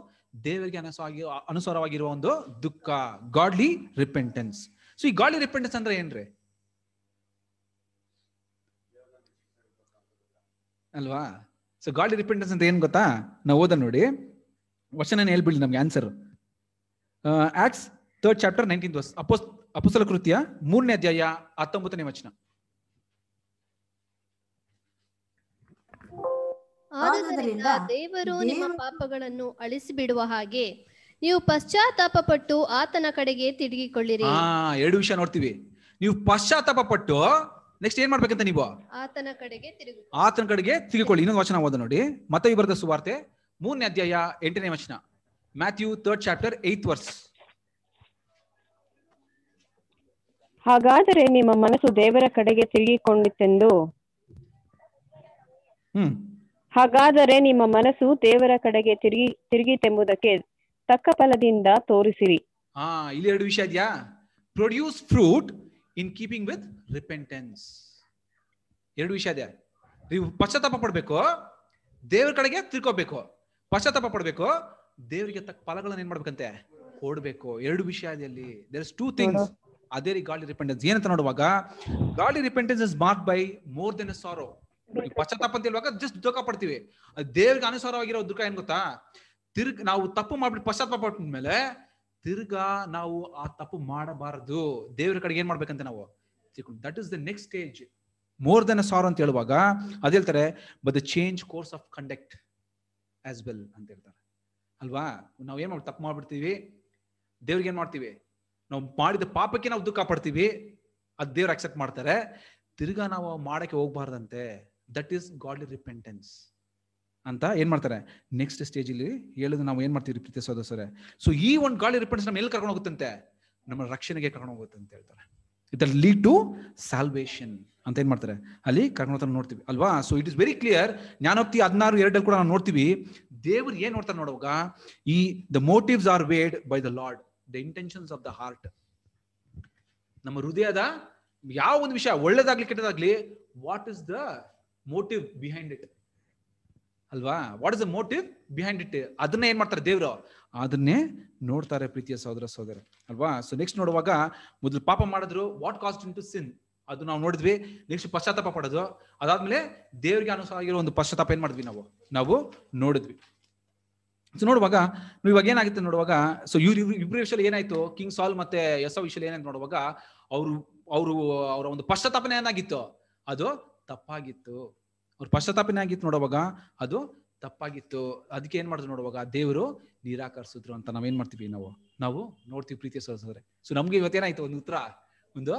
ದೇವರಿಗೆ ಅನುಸಾಗಿ ಅನುಸಾರವಾಗಿರುವ ಒಂದು ದುಃಖ ಗಾಡ್ಲಿ ರಿಪೆಂಟೆನ್ಸ್ ಸೊ ಈ ಗಾಡ್ಲಿ ರಿಪೆಂಟೆನ್ಸ್ ಅಂದ್ರೆ ಏನ್ರಿ ಅಲ್ವಾ ಸೊ ಗಾಡ್ಲಿ ರಿಪೆಂಟೆನ್ಸ್ ಅಂದ್ರೆ ಏನ್ ಗೊತ್ತಾ ನಾವು ಓದ ನೋಡಿ ವರ್ಷನ ಹೇಳ್ಬಿಡ್ಲಿ ನಮ್ಗೆ answer Acts third chapter nineteen ಅಪೋಸ್ ಅಪೋಸಲ ಕೃತ್ಯ ಮೂರನೇ ಅಧ್ಯಾಯ ಹತ್ತೊಂಬತ್ತನೇ ವಚನ ಆದುದರಿಂದ ದೇವರು ನಿಮ್ಮ ಪಾಪಗಳನ್ನು ಅಳಿಸಿ ಬಿಡುವ ಹಾಗೆ ನೀವು ಪಶ್ಚಾತ್ತಾಪ ಪಟ್ಟು ಆತನ ಕಡೆಗೆ ತಿರುಗಿಕೊಳ್ಳಿರಿ ಎರಡು ವಿಷಯ ನೋಡ್ತೀವಿ ನೀವು ಪಶ್ಚಾತ್ತಾಪ ಪಟ್ಟು ನೆಕ್ಸ್ಟ್ ಏನ್ ಮಾಡ್ಬೇಕಂತ ನೀವು ಆತನ ಕಡೆಗೆ ತಿರುಗಿ ಆತನ ಕಡೆಗೆ ತಿರುಗಿಕೊಳ್ಳಿ ಇನ್ನೊಂದು ವಚನ ಓದ ನೋಡಿ ಮತ್ತೆ ಬರೆದ ಸುವಾರ್ತೆ ಮೂರನೇ ಅಧ್ಯಾಯ ಎಂಟನೇ ವಚನ Matthew third chapter eighth verse ಹಾಗಾದರೆ ನಿಮ್ಮ ಮನಸ್ಸು ದೇವರ ಕಡೆಗೆ ತಿರುಗಿಕೊಂಡಿತ್ತೆಂದು ಹ್ಮ್ ಹಾಗಾದರೆ ನಿಮ್ಮ ಮನಸ್ಸು ದೇವರ ಕಡೆಗೆ ತಿರುಗಿ ತಿರುಗಿತೆಂಬುದಕ್ಕೆ ತಕ್ಕ ಫಲದಿಂದ ತೋರಿಸಿರಿ ಹಾ ಇಲ್ಲಿ ಎರಡು ವಿಷಯ ಇದೆಯಾ produce fruit in keeping with repentance ಎರಡು ವಿಷಯ ಇದೆಯಾ ನೀವು ಪಶ್ಚಾತ್ತಾಪ ಪಡ್ಬೇಕು ದೇವರ ಕಡೆಗೆ ತಿರ್ಕೋಬೇಕು ಪಶ್ಚಾತ್ತಾಪ ಪಡ್ಬೇಕು ದೇವರಿಗೆ ತಕ್ಕ ಫಲಗಳನ್ನ ಏನ್ ಮಾಡ್ಬೇಕಂತೆ ಕೊಡ್ಬೇಕು ಎರಡು ವಿಷಯ ಇದೆ ಅಲ್ಲಿ ದೇರ್ ಇಸ್ ಟೂ ಥಿಂಗ್ಸ್ ಅದೇ ರೀ ಗಾಳಿ ರಿಪೆಂಟೆನ್ಸ್ ಏನಂತ ನೋಡುವಾಗ godly repentance is marked by more than a sorrow ಪಶ್ಚಾತ್ತಾಪ ಅಂತ ಹೇಳುವಾಗ ಜಸ್ಟ್ ದುಃಖ ಪಡ್ತೀವಿ ದೇವ್ರಿಗೆ ಅನುಸಾರವಾಗಿರೋ ದುಃಖ ಏನ್ ಗೊತ್ತಾ ತಿರ್ಗ ನಾವು ತಪ್ಪು ಮಾಡ್ಬಿಟ್ಟು ಪಶ್ಚಾತ್ತಾಪ ಮೇಲೆ ತಿರ್ಗಾ ನಾವು ಆ ತಪ್ಪು ಮಾಡಬಾರದು ದೇವ್ರ ಕಡೆಗೆ ಏನ್ ಮಾಡ್ಬೇಕಂತ ನಾವು that is the next stage more than sorrow ಅಂತ ಹೇಳುವಾಗ ಅದ್ ಹೇಳ್ತಾರೆ but the change course of conduct as well ಅಂತ ಹೇಳ್ತಾರೆ ಅಲ್ವಾ ನಾವು ಏನ್ ಮಾಡಿ ತಪ್ಪು ಮಾಡ್ಬಿಡ್ತೀವಿ ದೇವ್ರಿಗೆ ಏನ್ ಮಾಡ್ತೀವಿ ನಾವು ಮಾಡಿದ ಪಾಪಕ್ಕೆ ನಾವು ದುಃಖ ಪಡ್ತೀವಿ ಅದ್ ದೇವ್ರು ಅಕ್ಸೆಪ್ಟ್ ಮಾಡ್ತಾರೆ ತಿರ್ಗಾ ನಾವು ಮಾಡಕ್ಕೆ ಹೋಗ್ಬಾರ್ದಂತೆ ದಟ್ ಈಸ್ ಗಾಡ್ಲಿ ರಿಪೆಂಟೆನ್ಸ್ ಅಂತ ಏನ್ ಮಾಡ್ತಾರೆ ನೆಕ್ಸ್ಟ್ ಸ್ಟೇಜ್ ಇಲ್ಲಿ ಹೇಳುದು ನಾವು ಏನ್ ಮಾಡ್ತೀವಿ ಪ್ರೀತಿ ಸೋದಸರೆ ಸೊ ಈ ಒಂದು ಗಾಳಿ ರಿಪೆಂಟೆನ್ಸ್ ನಮ್ಮ ಎಲ್ಲಿ ಕರ್ಕೊಂಡು ಹೋಗುತ್ತಂತೆ ನಮ್ಮ ರಕ್ಷಣೆಗೆ ಕರ್ಕೊಂಡು ಹೋಗುತ್ತೆ ಅಂತ ಹೇಳ್ತಾರೆ ಇಟ್ ಲೀಡ್ ಟು ಸಾಲ್ವೇಷನ್ ಅಂತ ಏನ್ ಮಾಡ್ತಾರೆ ಅಲ್ಲಿ ಕರ್ಕೊಂಡು ನೋಡ್ತೀವಿ ಅಲ್ವಾ so it is very clear ಜ್ಞಾನೋಕ್ತಿ ಹದಿನಾರು ಎರಡಲ್ಲಿ ಕೂಡ ನಾವು ನೋಡ್ತೀವಿ ದೇವ್ರು ಏನ್ ನೋಡ್ತಾರೆ ನೋಡುವಾಗ ಈ the motives are weighed by the Lord the intentions of the heart ನಮ್ಮ ಹೃದಯದ ಯಾವ ಒಂದು ವಿಷಯ ಒಳ್ಳೇದಾಗ್ಲಿ ಕೆಟ್ಟದಾಗ್ಲಿ what is the motive behind it ಅಲ್ವಾ what is the motive behind it ಅದನ್ನ ಏನ್ ಮಾಡ್ತಾರೆ ದೇವ್ರು ಅದನ್ನೇ ನೋಡ್ತಾರೆ ಪ್ರೀತಿಯ ಸಹೋದರ ಸಹೋದರ ಅಲ್ವಾ ಸೊ ನೆಕ್ಸ್ಟ್ ನೋಡುವಾಗ ಮೊದಲು ಪಾಪ ಮಾಡಿದ್ರು what cost in to sin ಅದು ನಾವು ನೋಡಿದ್ವಿ ನೆಕ್ಸ್ಟ್ ಪಶ್ಚಾತ್ತಾಪ ಪಡೋದು ಅದಾದ್ಮೇಲೆ ದೇವರಿಗೆ ಅನುಸಾರ ಆಗಿರೋ ಒಂದು ಪಶ್ಚಾತ್ತಾಪ ಏನ್ ಮಾಡಿದ್ವಿ ನಾವು ನಾವು ನೋಡಿದ್ವಿ ಸೊ ನೋಡುವಾಗ ನೀವು ಇವಾಗ ಏನಾಗುತ್ತೆ ನೋಡುವಾಗ ಸೊ ಇವ್ರು ಇಬ್ರು ವಿಷಯ ಏನಾಯ್ತು ಕಿಂಗ್ ಸಾಲ್ ಮತ್ತೆ ಎಸ್ ವಿಷಯ ಏನಾಯ್ತು ನೋಡುವಾಗ ಅವರು ಅವರು ಅವರ ಒಂದು ಪಶ್ಚಾತ್ತಾಪನೆ ಏನಾಗಿತ್ತು ಅದು ತಪ್ಪಾಗಿತ್ತು ಅವ್ರ ಆಗಿತ್ತು ನೋಡುವಾಗ ಅದು ತಪ್ಪಾಗಿತ್ತು ಅದಕ್ಕೆ ಏನ್ ಮಾಡಿದ್ರು ನೋಡುವಾಗ ದೇವರು ನಿರಾಕರಿಸಿದ್ರು ಅಂತ ನಾವೇನ್ ಮಾಡ್ತೀವಿ ನಾವು ನಾವು ನೋಡ್ತೀವಿ ಪ್ರೀತಿ ಸೋದರ ಸೊ ನಮ್ಗೆ ಇವತ್ತೇನಾಯ್ತು ಒಂದು ಉತ್ತರ ಒಂದು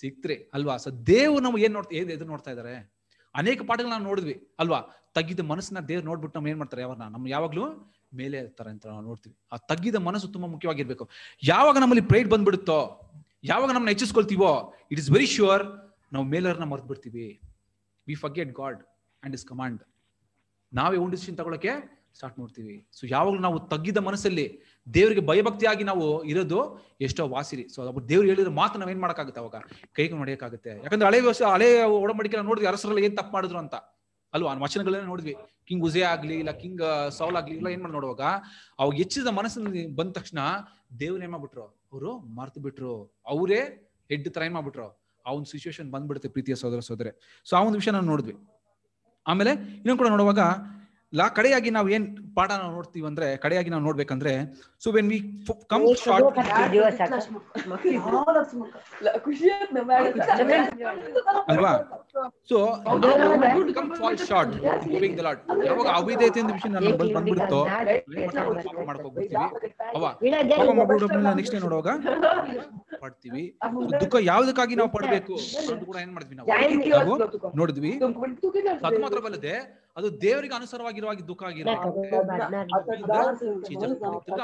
ಸಿಕ್ತ್ರಿ ಅಲ್ವಾ ಸೊ ದೇವ್ರು ನಾವು ಏನ್ ನೋಡ್ತೀವಿ ಏನ್ ಎದುರು ನೋಡ್ತಾ ಇದಾರೆ ಅನೇಕ ಪಾಠಗಳು ನಾವು ನೋಡಿದ್ವಿ ಅಲ್ವಾ ತಗ್ಗಿದ ಮನಸ್ಸನ್ನ ದೇವ್ರು ನೋಡ್ಬಿಟ್ಟು ನಾವು ಏನ್ ಮಾಡ್ತಾರೆ ಯಾವಾಗ ನಮ್ ಯಾವಾಗ್ಲೂ ಮೇಲೆ ಇರ್ತಾರೆ ಅಂತ ನಾವು ನೋಡ್ತೀವಿ ಆ ತಗ್ಗಿದ ಮನಸ್ಸು ತುಂಬಾ ಮುಖ್ಯವಾಗಿರ್ಬೇಕು ಯಾವಾಗ ನಮ್ಮಲ್ಲಿ ಪ್ರೈಡ್ ಬಂದ್ಬಿಡುತ್ತೋ ಯಾವಾಗ ನಮ್ಮನ್ನ ಹೆಚ್ಚಿಸ್ಕೊಳ್ತೀವೋ ಇಟ್ ಇಸ್ ವೆರಿ ಶ್ಯೂರ್ ನಾವು ಮೇಲರ್ನ ಮರ್ತು ಬಿಡ್ತೀವಿ we forget God and is command ನಾವೇ ಒಂದು ಡಿಸಿಷನ್ ತಗೊಳಕ್ಕೆ ಸ್ಟಾರ್ಟ್ ಮಾಡ್ತೀವಿ ಸೊ ಯಾವಾಗಲೂ ನಾವು ತಗ್ಗಿದ ಮನಸ್ಸಲ್ಲಿ ದೇವರಿಗೆ ಭಯಭಕ್ತಿಯಾಗಿ ನಾವು ಇರೋದು ಎಷ್ಟೋ ವಾಸಿರಿ ಸೊ ಅದು ದೇವ್ರು ಹೇಳಿದ್ರೆ ಮಾತ್ರ ನಾವೇನ್ ಮಾಡೋಕ್ಕಾಗುತ್ತೆ ಅವಾಗ ಕೈಗೆ ನಡೆಯೋಕ್ಕಾಗುತ್ತೆ ಯಾಕಂದ್ರೆ ಹಳೆ ವ್ಯವಸ್ಥೆ ಹಳೆ ಒಡಂಬಡಿಕೆ ನೋಡಿದ್ವಿ ಅರಸರಲ್ಲಿ ಏನ್ ತಪ್ಪು ಮಾಡಿದ್ರು ಅಂತ ಅಲ್ವಾ ವಚನಗಳನ್ನೇ ನೋಡಿದ್ವಿ ಕಿಂಗ್ ಉಜೆ ಆಗ್ಲಿ ಇಲ್ಲ ಕಿಂಗ್ ಸೌಲ್ ಆಗ್ಲಿ ಇಲ್ಲ ಏನ್ ಮಾಡಿ ನೋಡುವಾಗ ಅವಾಗ ಹೆಚ್ಚಿದ ಮನಸ್ಸಿನಲ್ಲಿ ಬಂದ ತಕ್ಷಣ ದೇವ್ರ ಏನ್ ಮಾಡ್ಬಿಟ್ರು ಅವರು ಮರ್ತು ಬಿಟ್ರು ಅವರೇ ಹೆಡ್ ತರ ಏನ್ ಮಾಡ್ಬಿಟ್ರು ಆ ಸಿಚುವೇಶನ್ ಬಂದ್ಬಿಡುತ್ತೆ ಪ್ರೀತಿಯ ಸೋದರ ಸೋದರೆ ಸೊ ಆ ಒಂದು ವಿಷಯ ನಾವು ನೋಡಿದ್ವಿ ಆಮೇಲೆ ಇನ್ನೊಂದು ಕೂಡ ನೋಡುವಾಗ ಲಾ ಕಡೆಯಾಗಿ ನಾವು ಏನ್ ಪಾಠ ನಾವು ನೋಡ್ತೀವಿ ಅಂದ್ರೆ ಕಡೆಯಾಗಿ ನಾವು ನೋಡ್ಬೇಕಂದ್ರೆ so when we come short ಅಲ್ವಾ so come fall short moving the lot ಯಾವಾಗ ಅವಿದೈತೆ ಅಂತ ವಿಷಯ ನನ್ನ ಬಂದ್ಬಿಡುತ್ತೋ ಮಾಡ್ಕೋಬಿಡ್ತೀವಿ ಅವ ನೆಕ್ಸ್ಟ್ ಏನ್ ನೋಡುವಾಗ ಪಡ್ತೀವಿ ದುಃಖ ಯಾವ್ದಕ್ಕಾಗಿ ನಾವು ಪಡ್ಬೇಕು ಕೂಡ ಏನ್ ಮಾಡ್ತೀವಿ ನಾವು ನೋಡಿದ್ವಿ ಅದು ಮಾತ್ರ ಬಲ್ಲದೆ ಅದು ದೇವರಿಗೆ ಅನುಸಾರವಾಗಿರುವ ದುಃಖ ಆಗಿರೋ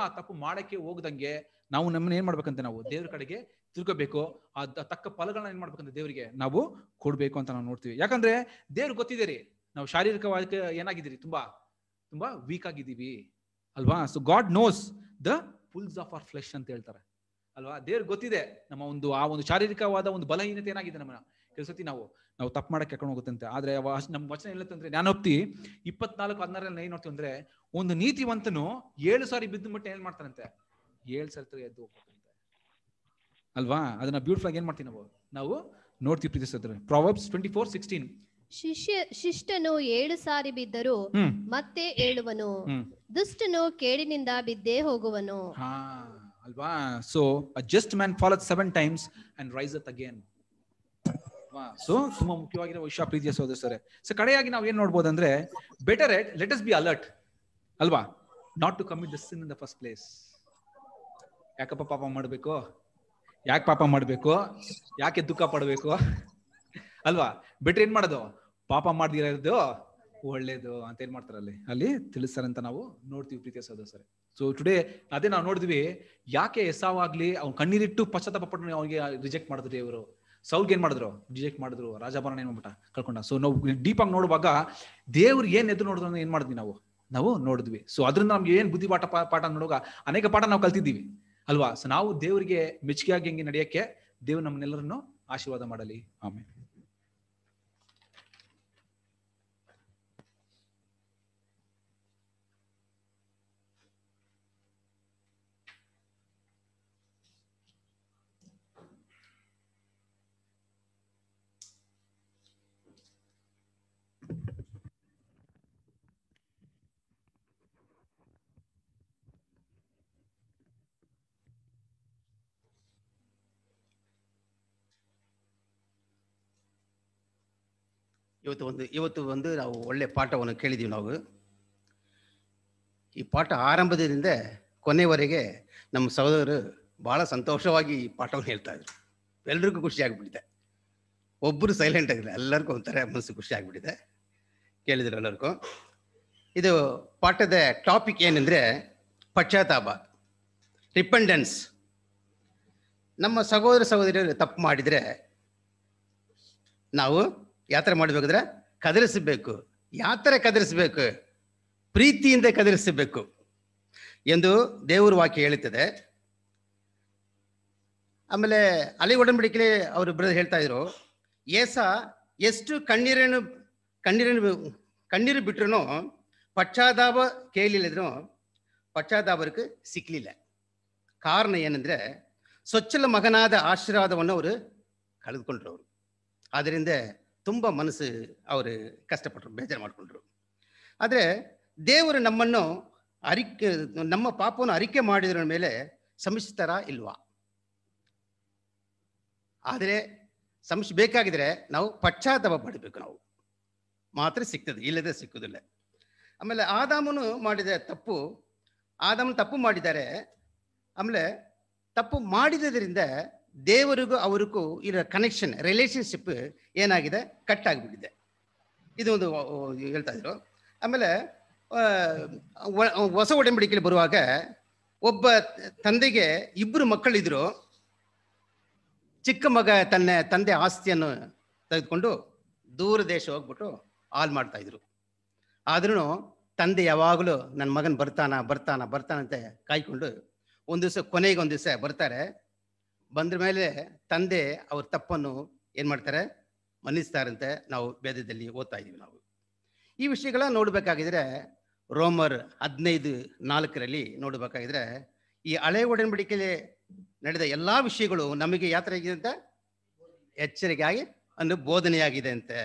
ಆ ತಪ್ಪು ಮಾಡಕ್ಕೆ ಹೋಗದಂಗೆ ನಾವು ನಮ್ಮನ್ನ ಏನ್ ಮಾಡ್ಬೇಕಂತ ನಾವು ದೇವ್ರ ಕಡೆಗೆ ತಿರ್ಕೋಬೇಕು ಆ ತಕ್ಕ ಫಲಗಳನ್ನ ಏನ್ ಮಾಡ್ಬೇಕಂತ ದೇವರಿಗೆ ನಾವು ಕೊಡ್ಬೇಕು ಅಂತ ನಾವು ನೋಡ್ತೀವಿ ಯಾಕಂದ್ರೆ ದೇವ್ರಿಗೆ ಗೊತ್ತಿದೆ ನಾವು ಶಾರೀರಿಕವಾಗಿ ಏನಾಗಿದ್ದೀರಿ ತುಂಬಾ ತುಂಬಾ ವೀಕ್ ಆಗಿದ್ದೀವಿ ಅಲ್ವಾ so God knows the pulls of our flesh ಅಂತ ಹೇಳ್ತಾರೆ ಅಲ್ವಾ ದೇವ್ರಿಗೆ ಗೊತ್ತಿದೆ ನಮ್ಮ ಒಂದು ಆ ಒಂದು ಶಾರೀರಿಕವಾದ ಒಂದು ಬಲಹೀನತೆ ಏನಾಗಿದೆ ನಮ್ಮ ಕೆಲಸತಿ ನಾವು ನಾವು ತಪ್ಪು ಮಾಡಕ್ಕೆ ಕರ್ಕೊಂಡು ಹೋಗುತ್ತಂತೆ ಆದ್ರೆ ನಮ್ಮ ವಚನ ನಾನು ಒಪ್ತಿ ಇಪ್ಪತ್ನಾಲ್ಕು ಹದಿನಾರಲ್ಲಿ ಏನ್ ನೋಡ್ತೀವಿ ಅಂದ್ರೆ ಒಂದು ನೀತಿವಂತನು ಏಳು ಸಾರಿ ಬಿದ್ದು ಮಟ್ಟ ಏನ್ ಮಾಡ್ತಾನಂತೆ ಏಳು ಸಾರಿ ಎದ್ದು ಹೋಗ್ಬೇಕಂತೆ ಅಲ್ವಾ ಅದನ್ನ ಬ್ಯೂಟಿಫುಲ್ ಆಗಿ ಏನ್ ಮಾಡ್ತೀವಿ ನಾವು ನಾವು ನೋಡ್ತೀವಿ ಪ್ರೀತಿ ಪ್ರೀತಿಸಿದ್ರೆ ಪ್ರಾವರ್ಬ್ಸ್ ಟ್ವೆಂಟಿ ಫೋರ್ ಸಿಕ್ಸ್ಟೀನ್ ಶಿಷ್ಯ ಶಿಷ್ಟನು ಏಳು ಸಾರಿ ಬಿದ್ದರು ಮತ್ತೆ ಏಳುವನು ದುಷ್ಟನು ಕೇಳಿನಿಂದ ಬಿದ್ದೇ ಹೋಗುವನು ಅಲ್ವಾ so a just man falleth seven times and riseth again so ತುಂಬಾ ಮುಖ್ಯವಾಗಿರೋ ವಿಷಯ ಪ್ರೀತಿಯ ಸೋದರಿಸ್ತಾರೆ ಸೊ ಕಡೆಯಾಗಿ ನಾವು ಏನ್ ಅಂದ್ರೆ ಬೆಟರ್ ಎಟ್ ಲೆಟ್ ಅಸ್ ಬಿ ಅಲರ್ಟ್ ಅಲ್ವಾ not to commit this in the first place ಯಾಕಪ್ಪ ಪಾಪ ಮಾಡ್ಬೇಕು ಯಾಕೆ ಪಾಪ ಮಾಡ್ಬೇಕು ಯಾಕೆ ದುಃಖ ಪಡಬೇಕು ಅಲ್ವಾ ಬೆಟರ್ ಏನ್ ಮಾಡೋದು ಪಾಪ ಮಾಡ್ದಿರೋದು ಒಳ್ಳೇದು ಅಂತ ಏನ್ ಮಾಡ್ತಾರೆ ಅಲ್ಲಿ ಅಲ್ಲಿ ತಿಳಿಸ್ತಾರೆ ಅಂತ ನಾವು ನೋಡ್ತೀವಿ ಪ್ರೀತಿಯ ಸದಸ್ಯರೇ ಸೊ ಟುಡೇ ಅದೇ ನಾವು ನೋಡಿದ್ವಿ ಯಾಕೆ ಎಸಾವಾಗ್ಲಿ ಅವ್ನು ಕಣ್ಣೀರಿಟ್ಟು ಪಶ್ಚಾತ್ತಾಪ ಪಟ್ಟು ಅವನಿಗೆ ರಿಜೆಕ್ಟ್ ಮಾಡಿದ್ರು ಇವರು ಸೌಲ್ಗೆ ಏನ್ ಮಾಡಿದ್ರು ರಿಜೆಕ್ಟ್ ಮಾಡಿದ್ರು ರಾಜಭವನ ಏನ್ ಮಾಡ್ಬಿಟ್ಟ ಕಳ್ಕೊಂಡ ಸೊ ನಾವು ಡೀಪ್ ಆಗಿ ನೋಡುವಾಗ ದೇವ್ರಿಗೆ ಏನ್ ಎದ್ದು ನೋಡಿದ್ರು ಅಂದ್ರೆ ಏನ್ ಮಾಡಿದ್ವಿ ನಾವು ನಾವು ನೋಡಿದ್ವಿ ಸೊ ಅದರಿಂದ ನಮ್ಗೆ ಏನ್ ಬುದ್ಧಿ ಪಾಠ ಪಾಠ ನೋಡುವಾಗ ಅನೇಕ ಪಾಠ ನಾವು ಕಲ್ತಿದ್ದೀವಿ ಅಲ್ವಾ ಸೊ ನಾವು ಮೆಚ್ಚುಗೆ ಆಗಿ ಹೆಂಗೆ ನಡೆಯಕ್ಕೆ ದೇವ್ರು ನಮ್ಮನ್ನೆಲ್ಲರನ್ನು ಆಶೀರ್ವಾದ ಮಾಡಲಿ ಆಮೇಲೆ ಇವತ್ತು ಒಂದು ಇವತ್ತು ಒಂದು ನಾವು ಒಳ್ಳೆ ಪಾಠವನ್ನು ಕೇಳಿದ್ದೀವಿ ನಾವು ಈ ಪಾಠ ಆರಂಭದಿಂದ ಕೊನೆವರೆಗೆ ನಮ್ಮ ಸಹೋದರರು ಭಾಳ ಸಂತೋಷವಾಗಿ ಈ ಪಾಠವನ್ನು ಹೇಳ್ತಾ ಇದ್ರು ಎಲ್ರಿಗೂ ಖುಷಿ ಆಗಿಬಿಟ್ಟಿದೆ ಒಬ್ಬರು ಸೈಲೆಂಟ್ ಆಗಿಲ್ಲ ಎಲ್ಲರಿಗೂ ಒಂಥರ ಮನಸ್ಸು ಖುಷಿ ಆಗಿಬಿಟ್ಟಿದೆ ಕೇಳಿದ್ರು ಎಲ್ಲರಿಗೂ ಇದು ಪಾಠದ ಟಾಪಿಕ್ ಏನಂದರೆ ಪಶ್ಚಾತ್ತಾಪ ರಿಪೆಂಡೆನ್ಸ್ ನಮ್ಮ ಸಹೋದರ ಸಹೋದರಿಯರು ತಪ್ಪು ಮಾಡಿದರೆ ನಾವು ಯಾತ್ರೆ ಮಾಡಬೇಕಾದ್ರೆ ಕದರಿಸಬೇಕು ಯಾತ್ರೆ ಕದರಿಸಬೇಕು ಪ್ರೀತಿಯಿಂದ ಕದರಿಸಬೇಕು ಎಂದು ದೇವರ ವಾಕ್ಯ ಹೇಳುತ್ತದೆ ಆಮೇಲೆ ಅಲೆ ಒಡಂಬಡಿಕೆಲಿ ಅವರು ಬ್ರದರ್ ಹೇಳ್ತಾ ಇದ್ರು ಏಸ ಎಷ್ಟು ಕಣ್ಣೀರನ್ನು ಕಣ್ಣೀರನ್ನು ಕಣ್ಣೀರು ಬಿಟ್ರೂ ಪಶ್ಚಾತ್ತಾಪ ಕೇಳಲಿಲ್ಲದ್ರು ಪಶ್ಚಾತಾಪಕ್ಕೆ ಸಿಕ್ಕಲಿಲ್ಲ ಕಾರಣ ಏನಂದ್ರೆ ಸ್ವಚ್ಚಲ ಮಗನಾದ ಆಶೀರ್ವಾದವನ್ನು ಅವರು ಕಳೆದುಕೊಂಡ್ರು ಅವರು ಆದ್ದರಿಂದ ತುಂಬ ಮನಸ್ಸು ಅವರು ಕಷ್ಟಪಟ್ಟರು ಬೇಜಾರು ಮಾಡಿಕೊಂಡ್ರು ಆದರೆ ದೇವರು ನಮ್ಮನ್ನು ಅರಿಕೆ ನಮ್ಮ ಪಾಪವನ್ನು ಅರಿಕೆ ಮಾಡಿದ್ರ ಮೇಲೆ ಸಂಶಿಸ್ತಾರ ಇಲ್ವಾ ಆದರೆ ಸಮಶ್ ಬೇಕಾಗಿದ್ರೆ ನಾವು ಪಶ್ಚಾತ್ತಾಪ ಪಡಬೇಕು ನಾವು ಮಾತ್ರ ಸಿಗ್ತದೆ ಇಲ್ಲದೆ ಸಿಕ್ಕುದಿಲ್ಲ ಆಮೇಲೆ ಆದಾಮನು ಮಾಡಿದ ತಪ್ಪು ಆದಾಮನು ತಪ್ಪು ಮಾಡಿದ್ದಾರೆ ಆಮೇಲೆ ತಪ್ಪು ಮಾಡಿದ್ದರಿಂದ ದೇವರಿಗೂ ಅವರಿಗೂ ಇರೋ ಕನೆಕ್ಷನ್ ರಿಲೇಶನ್ಶಿಪ್ ಏನಾಗಿದೆ ಕಟ್ ಆಗಿಬಿಟ್ಟಿದೆ ಒಂದು ಹೇಳ್ತಾ ಇದ್ರು ಆಮೇಲೆ ಹೊಸ ಒಡಂಬಡಿಕೆಯಲ್ಲಿ ಬರುವಾಗ ಒಬ್ಬ ತಂದೆಗೆ ಇಬ್ಬರು ಮಕ್ಕಳಿದ್ರು ಚಿಕ್ಕ ಮಗ ತನ್ನ ತಂದೆ ಆಸ್ತಿಯನ್ನು ತೆಗೆದುಕೊಂಡು ದೂರ ದೇಶ ಹೋಗ್ಬಿಟ್ಟು ಹಾಲ್ ಮಾಡ್ತಾ ಇದ್ರು ಆದ್ರೂ ತಂದೆ ಯಾವಾಗಲೂ ನನ್ನ ಮಗನ ಬರ್ತಾನ ಬರ್ತಾನ ಬರ್ತಾನಂತೆ ಕಾಯ್ಕೊಂಡು ಒಂದು ದಿವಸ ಕೊನೆಗೆ ಒಂದು ದಿವಸ ಬರ್ತಾರೆ ಬಂದ್ರ ಮೇಲೆ ತಂದೆ ಅವ್ರ ತಪ್ಪನ್ನು ಏನು ಮಾಡ್ತಾರೆ ಮನ್ನಿಸ್ತಾರಂತೆ ನಾವು ಭೇದದಲ್ಲಿ ಓದ್ತಾ ಇದ್ದೀವಿ ನಾವು ಈ ವಿಷಯಗಳ ನೋಡಬೇಕಾಗಿದ್ರೆ ರೋಮರ್ ಹದಿನೈದು ನಾಲ್ಕರಲ್ಲಿ ನೋಡಬೇಕಾಗಿದ್ರೆ ಈ ಹಳೆ ಒಡಂಬಡಿಕೆಯಲ್ಲಿ ನಡೆದ ಎಲ್ಲ ವಿಷಯಗಳು ನಮಗೆ ಯಾತ್ರೆ ಆಗಿದೆ ಅಂತ ಆಗಿ ಅನ್ನು ಬೋಧನೆಯಾಗಿದೆ ಅಂತೆ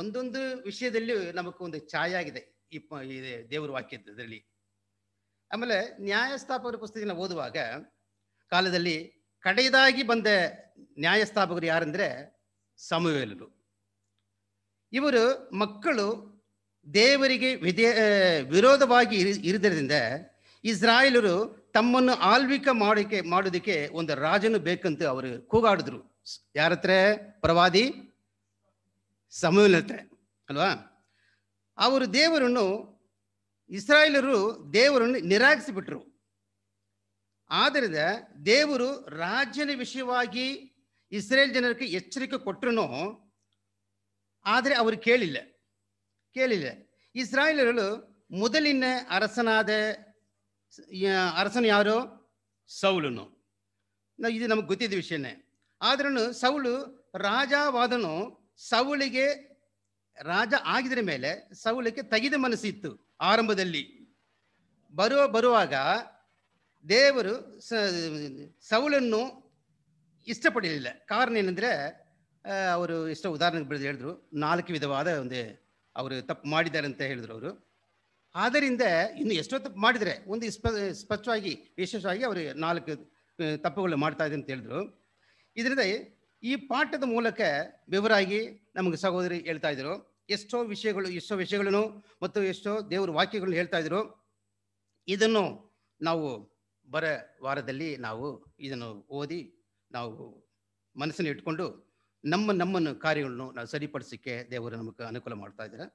ಒಂದೊಂದು ವಿಷಯದಲ್ಲಿ ನಮಗೆ ಒಂದು ಛಾಯ ಆಗಿದೆ ಈ ದೇವರ ವಾಕ್ಯದಲ್ಲಿ ಆಮೇಲೆ ನ್ಯಾಯಸ್ಥಾಪಕರ ಪುಸ್ತಕನ ಓದುವಾಗ ಕಾಲದಲ್ಲಿ ಕಡೆಯದಾಗಿ ಬಂದ ನ್ಯಾಯಸ್ಥಾಪಕರು ಯಾರಂದರೆ ಸಮುವೇಲರು ಇವರು ಮಕ್ಕಳು ದೇವರಿಗೆ ವಿಧೇ ವಿರೋಧವಾಗಿ ಇರಿದ್ರಿಂದ ಇಸ್ರಾಯೇಲರು ತಮ್ಮನ್ನು ಆಳ್ವಿಕ ಮಾಡೋಕೆ ಮಾಡೋದಕ್ಕೆ ಒಂದು ರಾಜನು ಬೇಕಂತ ಅವರು ಕೂಗಾಡಿದ್ರು ಯಾರತ್ರ ಪ್ರವಾದಿ ಸಮೂಲ ಅಲ್ವಾ ಅವರು ದೇವರನ್ನು ಇಸ್ರಾಯೇಲರು ದೇವರನ್ನು ನಿರಾಕರಿಸಿಬಿಟ್ರು ಆದ್ದರಿಂದ ದೇವರು ರಾಜ್ಯನ ವಿಷಯವಾಗಿ ಇಸ್ರೇಲ್ ಜನರಿಗೆ ಎಚ್ಚರಿಕೆ ಕೊಟ್ಟರು ಆದರೆ ಅವರು ಕೇಳಿಲ್ಲ ಕೇಳಿಲ್ಲ ಇಸ್ರಾಯೇಲರು ಮೊದಲಿನ ಅರಸನಾದ ಅರಸನು ಯಾರು ಸೌಲನು ಇದು ನಮಗೆ ಗೊತ್ತಿದ್ದ ವಿಷಯನೇ ಆದ್ರೂ ಸೌಲು ರಾಜವಾದನು ಸೌಳಿಗೆ ರಾಜ ಆಗಿದ್ರ ಮೇಲೆ ಸೌಲಕ್ಕೆ ತೆಗೆದ ಮನಸ್ಸಿತ್ತು ಆರಂಭದಲ್ಲಿ ಬರುವ ಬರುವಾಗ ದೇವರು ಸೌಲನ್ನು ಇಷ್ಟಪಡಲಿಲ್ಲ ಕಾರಣ ಏನಂದರೆ ಅವರು ಇಷ್ಟ ಉದಾಹರಣೆಗೆ ಬೆಳೆದು ಹೇಳಿದ್ರು ನಾಲ್ಕು ವಿಧವಾದ ಒಂದು ಅವರು ತಪ್ಪು ಮಾಡಿದ್ದಾರೆ ಅಂತ ಹೇಳಿದ್ರು ಅವರು ಆದ್ದರಿಂದ ಇನ್ನು ಎಷ್ಟೋ ತಪ್ಪು ಮಾಡಿದರೆ ಒಂದು ಸ್ಪ ಸ್ಪಷ್ಟವಾಗಿ ವಿಶೇಷವಾಗಿ ಅವರು ನಾಲ್ಕು ತಪ್ಪುಗಳು ಮಾಡ್ತಾ ಇದೆ ಅಂತ ಹೇಳಿದ್ರು ಇದರಿಂದ ಈ ಪಾಠದ ಮೂಲಕ ವಿವರಾಗಿ ನಮಗೆ ಸಹೋದರಿ ಹೇಳ್ತಾ ಇದ್ರು ಎಷ್ಟೋ ವಿಷಯಗಳು ಎಷ್ಟೋ ವಿಷಯಗಳನ್ನು ಮತ್ತು ಎಷ್ಟೋ ದೇವರ ವಾಕ್ಯಗಳನ್ನು ಹೇಳ್ತಾ ಇದ್ರು ಇದನ್ನು ನಾವು ಬರ ವಾರದಲ್ಲಿ ನಾವು ಇದನ್ನು ಓದಿ ನಾವು ಮನಸ್ಸನ್ನು ಇಟ್ಕೊಂಡು ನಮ್ಮ ನಮ್ಮನ್ನು ಕಾರ್ಯಗಳನ್ನು ನಾವು ಸರಿಪಡಿಸಲಿಕ್ಕೆ ದೇವರು ನಮಗೆ ಅನುಕೂಲ ಮಾಡ್ತಾ ಇದ್ದಾರೆ